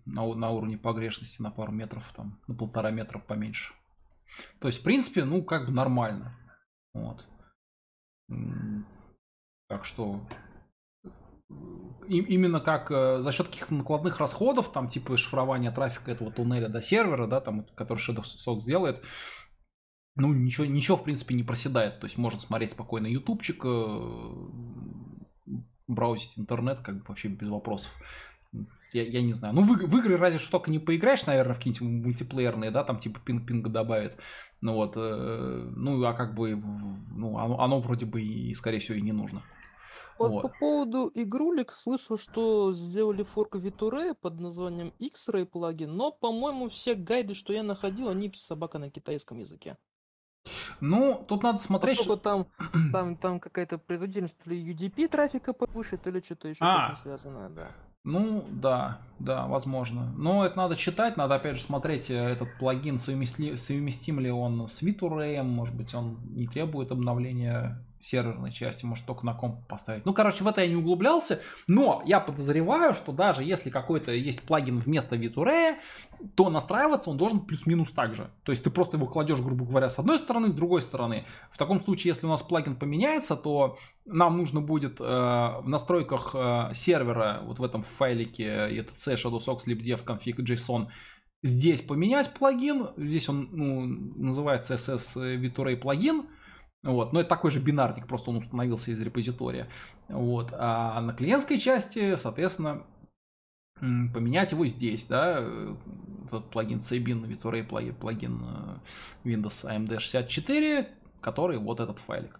Speaker 1: на, на уровне погрешности на пару метров, там, на полтора метра поменьше. То есть, в принципе, ну, как бы нормально. Вот. Так что и, именно как э, за счет каких-то накладных расходов, там типа шифрования трафика этого туннеля до сервера, да, там, который Shadow Sox сделает, ну, ничего, ничего, в принципе, не проседает. То есть можно смотреть спокойно ютубчик, э, браузить интернет, как бы вообще без вопросов я, я не знаю. Ну, в, в игры разве что только не поиграешь, наверное, в какие-нибудь мультиплеерные, да, там типа пинг-пинга добавят. Ну вот, э, ну, а как бы, ну, оно, оно вроде бы и, скорее всего, и не нужно.
Speaker 3: Вот, вот. по поводу игрулик слышал, что сделали форк Витуре под названием X-Ray плагин, но, по-моему, все гайды, что я находил, они собака на китайском языке.
Speaker 1: Ну, тут надо смотреть... Поскольку
Speaker 3: что... там, <clears throat> там, там какая-то производительность, то ли UDP трафика повыше, то ли что-то еще а, с этим связано, да.
Speaker 1: Ну, да, да, возможно. Но это надо читать, надо опять же смотреть, э, этот плагин совместим, совместим ли он с ViturAM, может быть, он не требует обновления серверной части, может только на комп поставить. Ну, короче, в это я не углублялся, но я подозреваю, что даже если какой-то есть плагин вместо VTuray, то настраиваться он должен плюс-минус так же. То есть ты просто его кладешь, грубо говоря, с одной стороны, с другой стороны. В таком случае, если у нас плагин поменяется, то нам нужно будет э, в настройках э, сервера, вот в этом файлике, это c shadowsock здесь поменять плагин, здесь он ну, называется SS VTuray плагин, вот. Но это такой же бинарник, просто он установился из репозитория. Вот. А на клиентской части, соответственно, поменять его здесь, да, э, этот плагин CBIN, Vitoray плагин, э, Windows AMD64, который вот этот файлик.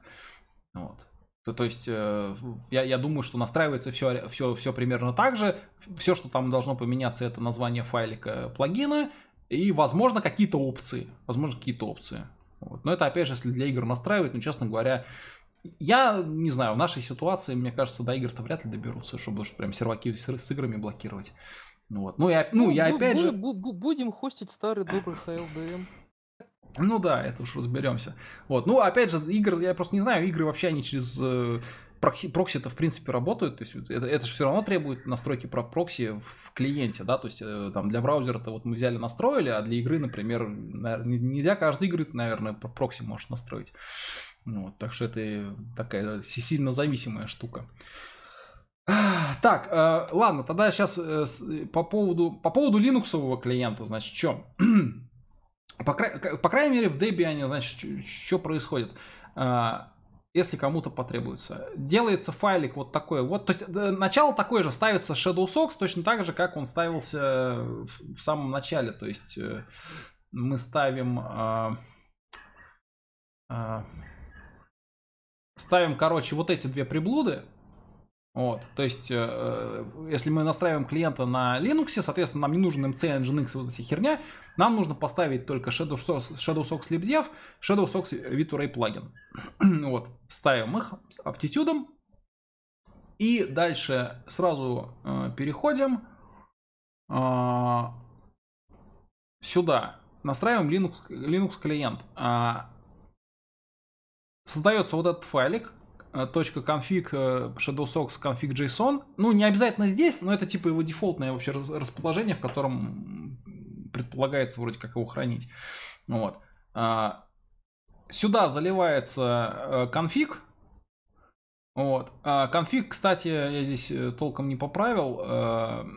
Speaker 1: Вот. То, то есть э, я, я думаю, что настраивается все, все, все примерно так же. Все, что там должно поменяться, это название файлика плагина и, возможно, какие-то опции. Возможно, какие-то опции. Вот. Но это, опять же, если для игр настраивать, ну, честно говоря, я не знаю, в нашей ситуации, мне кажется, до игр-то вряд ли доберутся, чтобы прям серваки с, с играми блокировать. ну Вот. Ну, я, ну, я ну, опять же...
Speaker 3: Будем хостить старый добрый HLDM.
Speaker 1: Ну да, это уж разберемся. Вот. Ну, опять же, игр, я просто не знаю, игры вообще они через э, прокси, прокси-то в принципе работают, то есть это, это же все равно требует настройки про прокси в клиенте, да, то есть э, там для браузера-то вот мы взяли настроили, а для игры, например, не для каждой игры ты, наверное, прокси можешь настроить. Ну вот, так что это такая сильно зависимая штука. <sighs> Так, э, ладно, тогда сейчас э, с, по поводу по поводу линуксового клиента, значит, что? <clears throat> по, край по крайней мере в Debian, значит, что происходит? Э, если кому-то потребуется. Делается файлик вот такой вот. То есть э, начало такое же, ставится Shadow Socks точно так же, как он ставился э, в, в самом начале. То есть э, мы ставим... А, а, ставим, короче, вот эти две приблуды. Вот, то есть, э, если мы настраиваем клиента на Linux, соответственно, нам не нужен MC, Nginx, вот эта херня, нам нужно поставить только ShadowSox, ShadowSox LibDev, ShadowSox V2Ray плагин. <clears throat> вот, ставим их с aptitude, и дальше сразу э, переходим э, сюда, настраиваем Linux, Linux клиент. Э, создается вот этот файлик, Э, .config э, shadowsocks json Ну, не обязательно здесь, но это типа его дефолтное вообще расположение, в котором предполагается вроде как его хранить. Вот. А, сюда заливается конфиг. Э, вот. Конфиг, а, кстати, я здесь толком не поправил.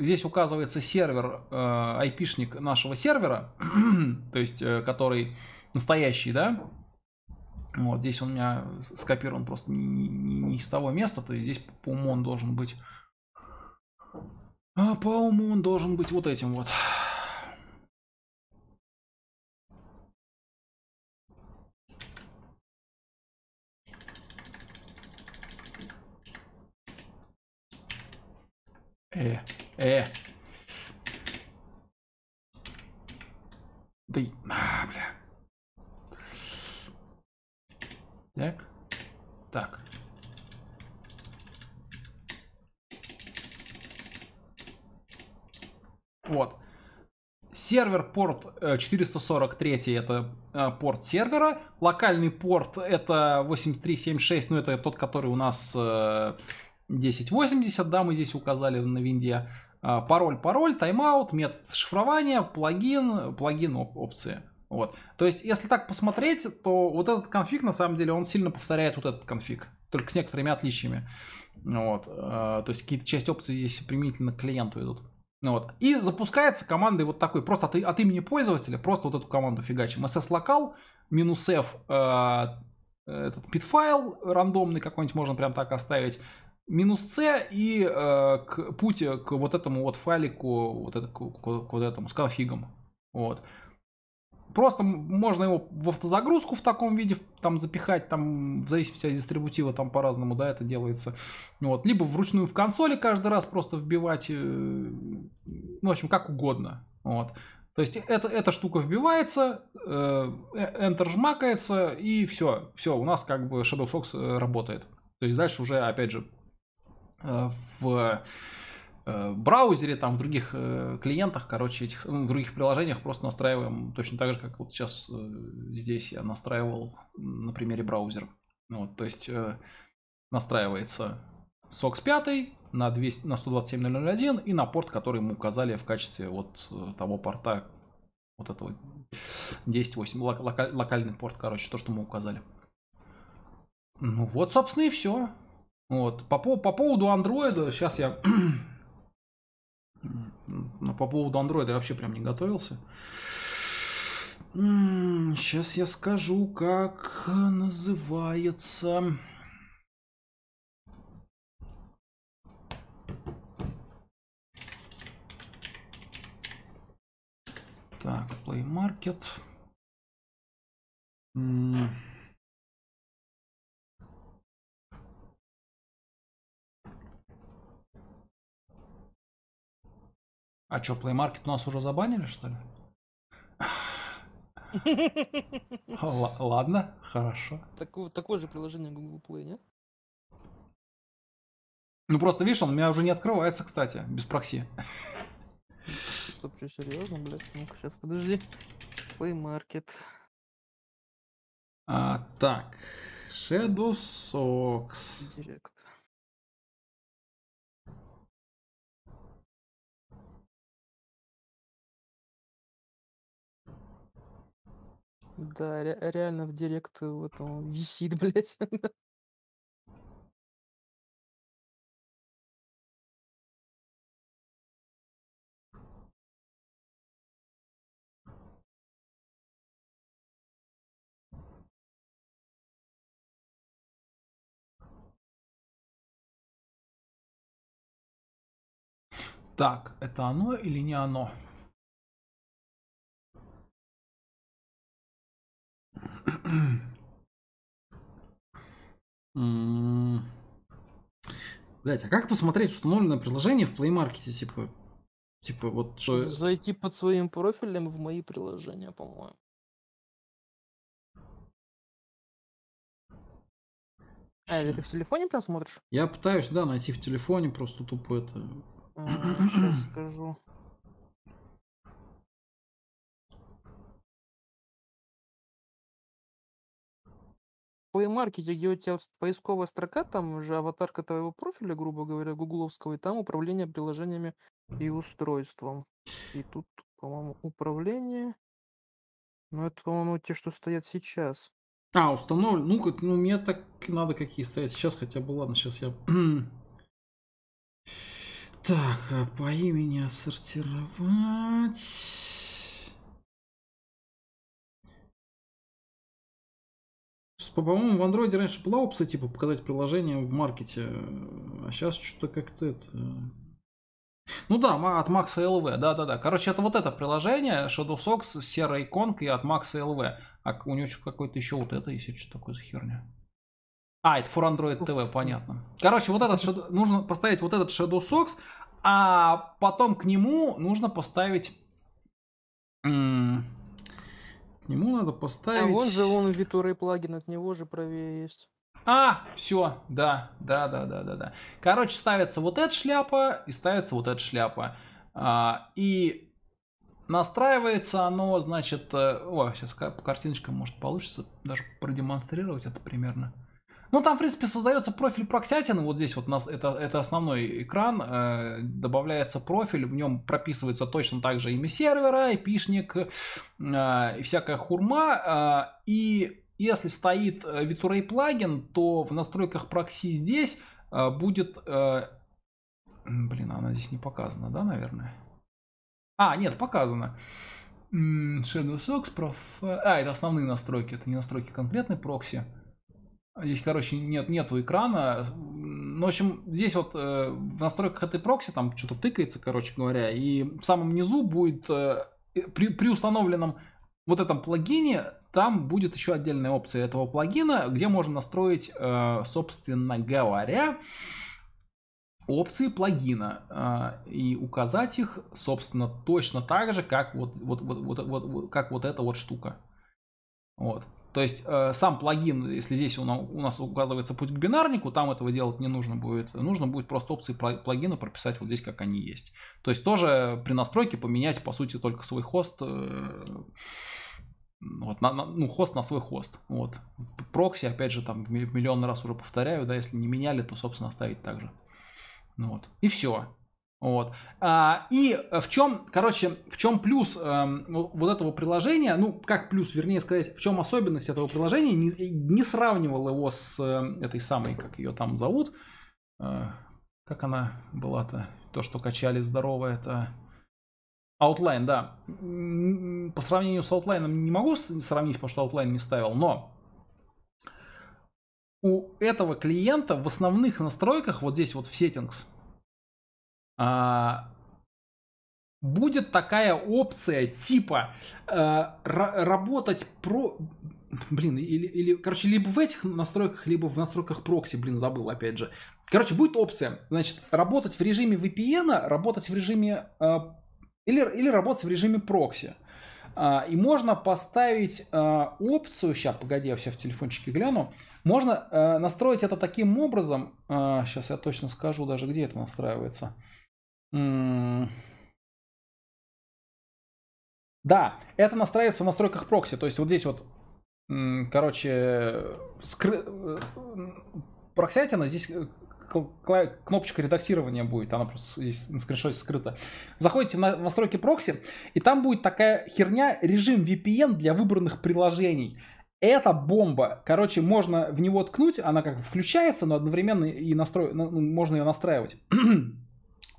Speaker 1: Здесь указывается сервер, айпишник нашего сервера,
Speaker 2: <clears throat>
Speaker 1: то есть который настоящий, да, вот здесь он у меня э, скопирован просто не, не, не из того места, то есть здесь по уму он
Speaker 2: должен быть... А по уму он должен быть вот этим вот. Э, э. Да
Speaker 1: Так. Так. Вот. Сервер порт 443 э, это э, порт сервера. Локальный порт это 8376, ну это тот, который у нас 1080, э, да, мы здесь указали на винде. А, пароль, пароль, тайм-аут, метод шифрования, плагин, плагин оп опции. Вот. То есть, если так посмотреть, то вот этот конфиг, на самом деле, он сильно повторяет вот этот конфиг, только с некоторыми отличиями. Вот. Э, то есть, какие-то часть опций здесь применительно к клиенту идут. Вот. И запускается командой вот такой, просто от, от имени пользователя, просто вот эту команду фигачим. sslocal локал минус f, э, э, этот pit рандомный какой-нибудь можно прям так оставить, минус c и э, к, пути к вот этому вот файлику, вот это, к, к, к вот этому, с конфигом. Вот. Просто можно его в автозагрузку в таком виде там запихать, там в зависимости от дистрибутива там по-разному, да, это делается. Вот. Либо вручную в консоли каждый раз просто вбивать, э, ну, в общем, как угодно. Вот. То есть это, эта штука вбивается, э, э Enter жмакается, и все. Все, у нас как бы Shadow Fox э, работает. То есть дальше уже, опять же, э, в Э, браузере, там, в других э, клиентах, короче, этих, ну, в других приложениях просто настраиваем точно так же, как вот сейчас э, здесь я настраивал на примере браузера. Вот, то есть настраивается SOX 5 на, 200, на 127001 и на порт, который мы указали в качестве вот того порта, вот этого 10.8, локаль, локальный порт, короче, то, что мы указали. Ну вот, собственно, и все. Вот. По, по поводу Android, сейчас я но по поводу андроида я вообще прям не готовился. Сейчас я скажу, как
Speaker 3: называется.
Speaker 2: Так, Play Market. А что, Play Market нас уже забанили,
Speaker 1: что ли? Ладно, хорошо.
Speaker 3: Такое же приложение Google Play, не?
Speaker 1: Ну просто, видишь, он у меня уже не открывается, кстати, без прокси.
Speaker 3: Стоп, что, серьезно, блядь? Ну-ка, сейчас, подожди. Play Market.
Speaker 2: А, так. Shadow Socks. Директ. Да, ре- реально в директ э, вот он висит, <laughs> блядь. Так, это оно или не оно? Блять, а как посмотреть установленное приложение в Play Market, типа? Типа вот что...
Speaker 3: Зайти под своим
Speaker 2: профилем в мои приложения, по-моему. А, или ты в телефоне прям смотришь? Я пытаюсь, да, найти в телефоне, просто тупо это...
Speaker 3: А, сейчас
Speaker 2: скажу. Play Market, где у тебя поисковая строка, там уже аватарка твоего профиля, грубо говоря,
Speaker 3: гугловского, и там управление приложениями и устройством. И тут, по-моему, управление. Но это, по-моему, те, что стоят сейчас. А, установлен. Ну, как, ну, мне так надо какие стоять сейчас, хотя бы ладно, сейчас я... <clears throat>
Speaker 2: так, а, по имени сортировать... по-моему, в Android раньше была опция, типа, показать приложение в маркете, а сейчас что-то
Speaker 3: как-то это... Э.
Speaker 1: Ну да, от Max LV, да-да-да. Короче, это вот это приложение, Shadow Sox, серая иконка и от Max LV, А у него какой-то еще вот это, если что такое за херня. А, это for Android TV, понятно. Короче, вот этот, shadow, нужно поставить вот этот Shadow Sox, а потом к нему нужно поставить... К нему надо поставить... А вон же
Speaker 3: он Витурей плагин, от него же правее есть.
Speaker 1: А, все, да, да, да, да, да, да. Короче, ставится вот эта шляпа и ставится вот эта шляпа. А, и настраивается оно, значит... Э, о, сейчас по картиночкам может получится даже продемонстрировать это примерно. Ну, там, в принципе, создается профиль Проксятина. Вот здесь вот нас это, это основной экран. Э, добавляется профиль. В нем прописывается точно так же имя сервера, IP-шник э, и всякая хурма. Э, и если стоит э, Vituray плагин, то в настройках прокси здесь э, будет... Э, блин, она здесь не показана, да, наверное? А, нет, показана. Shadow Socks, проф... Э, а, это основные настройки, это не настройки конкретной прокси. Здесь, короче, нет, нету экрана. Ну, в общем, здесь вот э, в настройках этой прокси там что-то тыкается, короче говоря, и в самом низу будет э, при, при установленном вот этом плагине, там будет еще отдельная опция этого плагина, где можно настроить, э, собственно говоря, опции плагина э, и указать их, собственно, точно так же, как вот, вот, вот, вот, вот, как вот эта вот штука. Вот. То есть э, сам плагин, если здесь у нас, у нас указывается путь к бинарнику, там этого делать не нужно будет. Нужно будет просто опции плагина прописать вот здесь, как они есть. То есть тоже при настройке поменять, по сути, только свой хост. Э, вот, на, на, ну, хост на свой хост. Вот. Прокси, опять же, там в миллион раз уже повторяю, да, если не меняли, то, собственно, оставить так же. Ну, вот. И все. Вот. А, и в чем, короче, в чем плюс эм, ну, вот этого приложения, ну, как плюс, вернее сказать, в чем особенность этого приложения, не, не сравнивал его с э, этой самой, как ее там зовут, э, как она была-то, то, что качали здоровое, это Outline, да. По сравнению с Outline не могу сравнить, потому что Outline не ставил, но у этого клиента в основных настройках, вот здесь вот в Settings, а, будет такая опция типа э, работать про блин, или, или, короче, либо в этих настройках, либо в настройках прокси, блин, забыл, опять же. Короче, будет опция, значит, работать в режиме VPN, работать в режиме, э, или, или работать в режиме прокси. Э, и можно поставить э, опцию, сейчас, погоди, я все в телефончике гляну, можно э, настроить это таким образом, э, сейчас я точно скажу даже, где это настраивается. Э, да, это настраивается в настройках прокси. То есть вот здесь вот, короче, скры... Э, проксятина, здесь э, кнопочка редактирования будет, она просто здесь на скриншоте скрыта. Заходите на настройки прокси, и там будет такая херня, режим VPN для выбранных приложений. Это бомба. Короче, можно в него ткнуть, она как включается, но одновременно и настро... Ну, ну, можно ее настраивать. <clears throat>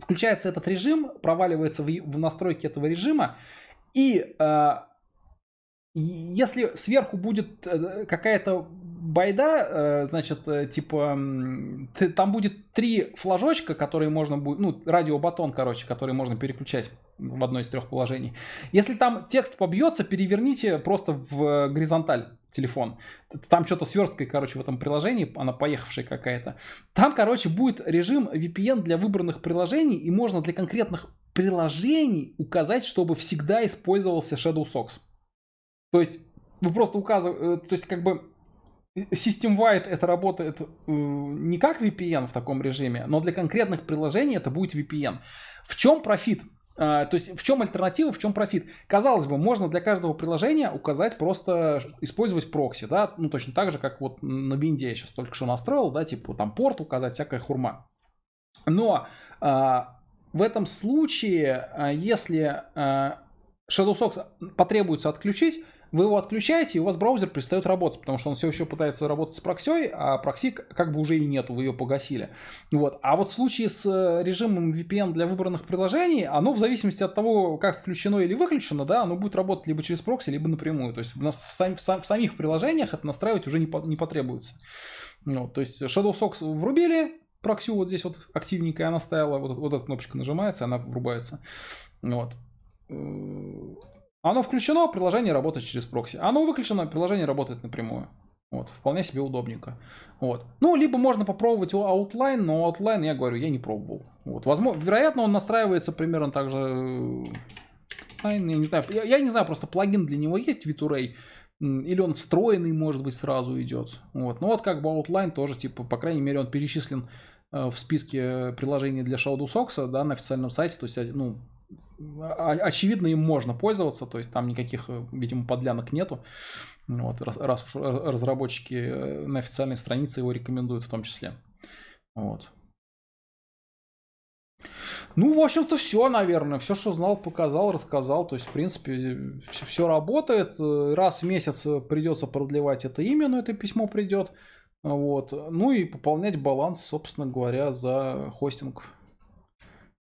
Speaker 1: Включается этот режим, проваливается в, в настройки этого режима, и э, если сверху будет э, какая-то байда, э, значит, э, типа, там будет три флажочка, которые можно будет, ну, радиобатон, короче, который можно переключать в одно из трех положений. Если там текст побьется, переверните просто в э, горизонталь телефон. Там что-то сверсткой, короче, в этом приложении, она поехавшая какая-то. Там, короче, будет режим VPN для выбранных приложений, и можно для конкретных приложений указать, чтобы всегда использовался Shadow Socks. То есть вы просто указываете, то есть как бы System-wide это работает э, не как VPN в таком режиме, но для конкретных приложений это будет VPN. В чем профит? А, то есть в чем альтернатива, в чем профит? Казалось бы, можно для каждого приложения указать просто использовать прокси, да, ну точно так же, как вот на винде я сейчас только что настроил, да, типа там порт указать, всякая хурма. Но а, в этом случае, а, если а, Shadowsocks потребуется отключить, вы его отключаете, и у вас браузер перестает работать, потому что он все еще пытается работать с проксей, а прокси как бы уже и нету, вы ее погасили. Вот. А вот в случае с э, режимом VPN для выбранных приложений, оно в зависимости от того, как включено или выключено, да, оно будет работать либо через прокси, либо напрямую. То есть в, нас, в, сам, в, сам, в самих приложениях это настраивать уже не, по, не потребуется. Ну, то есть Shadow Sox врубили, проксю вот здесь вот активненько она стояла, вот, вот эта кнопочка нажимается, она врубается. Вот. Э, оно включено, приложение работает через прокси. Оно выключено, приложение работает напрямую. Вот, вполне себе удобненько. Вот. Ну, либо можно попробовать Outline, но Outline, я говорю, я не пробовал. Вот, возможно, вероятно, он настраивается примерно так же... Я э, а, не знаю, я, я не знаю, просто плагин для него есть, Vituray, или он встроенный, может быть, сразу идет. Вот. Ну вот как бы Outline тоже, типа, по крайней мере, он перечислен э, в списке приложений для Shadow Sox, да, на официальном сайте, то есть, э, ну, очевидно, им можно пользоваться, то есть там никаких, э, видимо, подлянок нету. Вот, раз, раз уж разработчики э, на официальной странице его рекомендуют в том числе. Вот. Ну, в общем-то, все, наверное. Все, что знал, показал, рассказал. То есть, в принципе, все, э, все работает. Раз в месяц придется продлевать это имя, но это письмо придет. Вот. Ну и пополнять баланс, собственно говоря, за хостинг.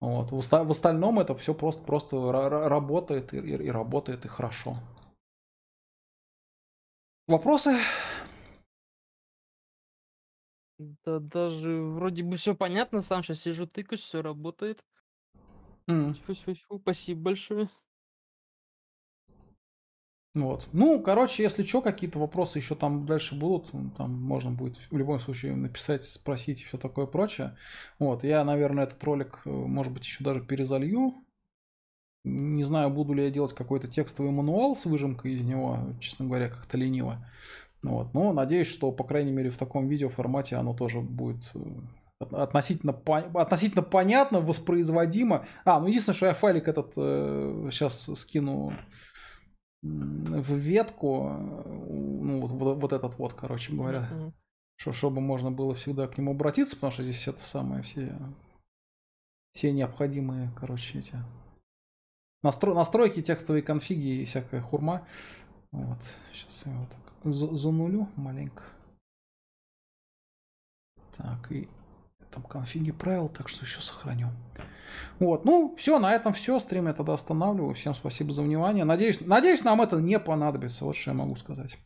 Speaker 1: Вот. В остальном это все просто, просто работает и, и, и
Speaker 2: работает и хорошо. Вопросы? Да даже вроде бы все понятно, сам сейчас сижу,
Speaker 3: тыкаюсь, все работает. Mm. Спасибо большое.
Speaker 1: Вот. Ну, короче, если что, какие-то вопросы еще там дальше будут, там можно будет в любом случае написать, спросить и все такое прочее. Вот, я, наверное, этот ролик, э, может быть, еще даже перезалью. Не знаю, буду ли я делать какой-то текстовый мануал с выжимкой из него, честно говоря, как-то лениво. Вот. Но надеюсь, что, по крайней мере, в таком видеоформате оно тоже будет э, относительно, относительно понятно, воспроизводимо. А, ну единственное, что я файлик этот э, сейчас скину в ветку, э, ну, вот, вот, этот вот, короче говоря, mm-hmm. что, чтобы можно было всегда к нему обратиться, потому что здесь это самое все, все необходимые, короче, эти настро, настройки, текстовые конфиги и всякая хурма. Вот, сейчас я вот за нулю маленько. Так, и там конфиги правил, так что еще сохраню. Вот, ну, все, на этом все. Стрим я тогда останавливаю. Всем спасибо за внимание.
Speaker 2: Надеюсь, надеюсь, нам это не понадобится. Вот что я могу сказать.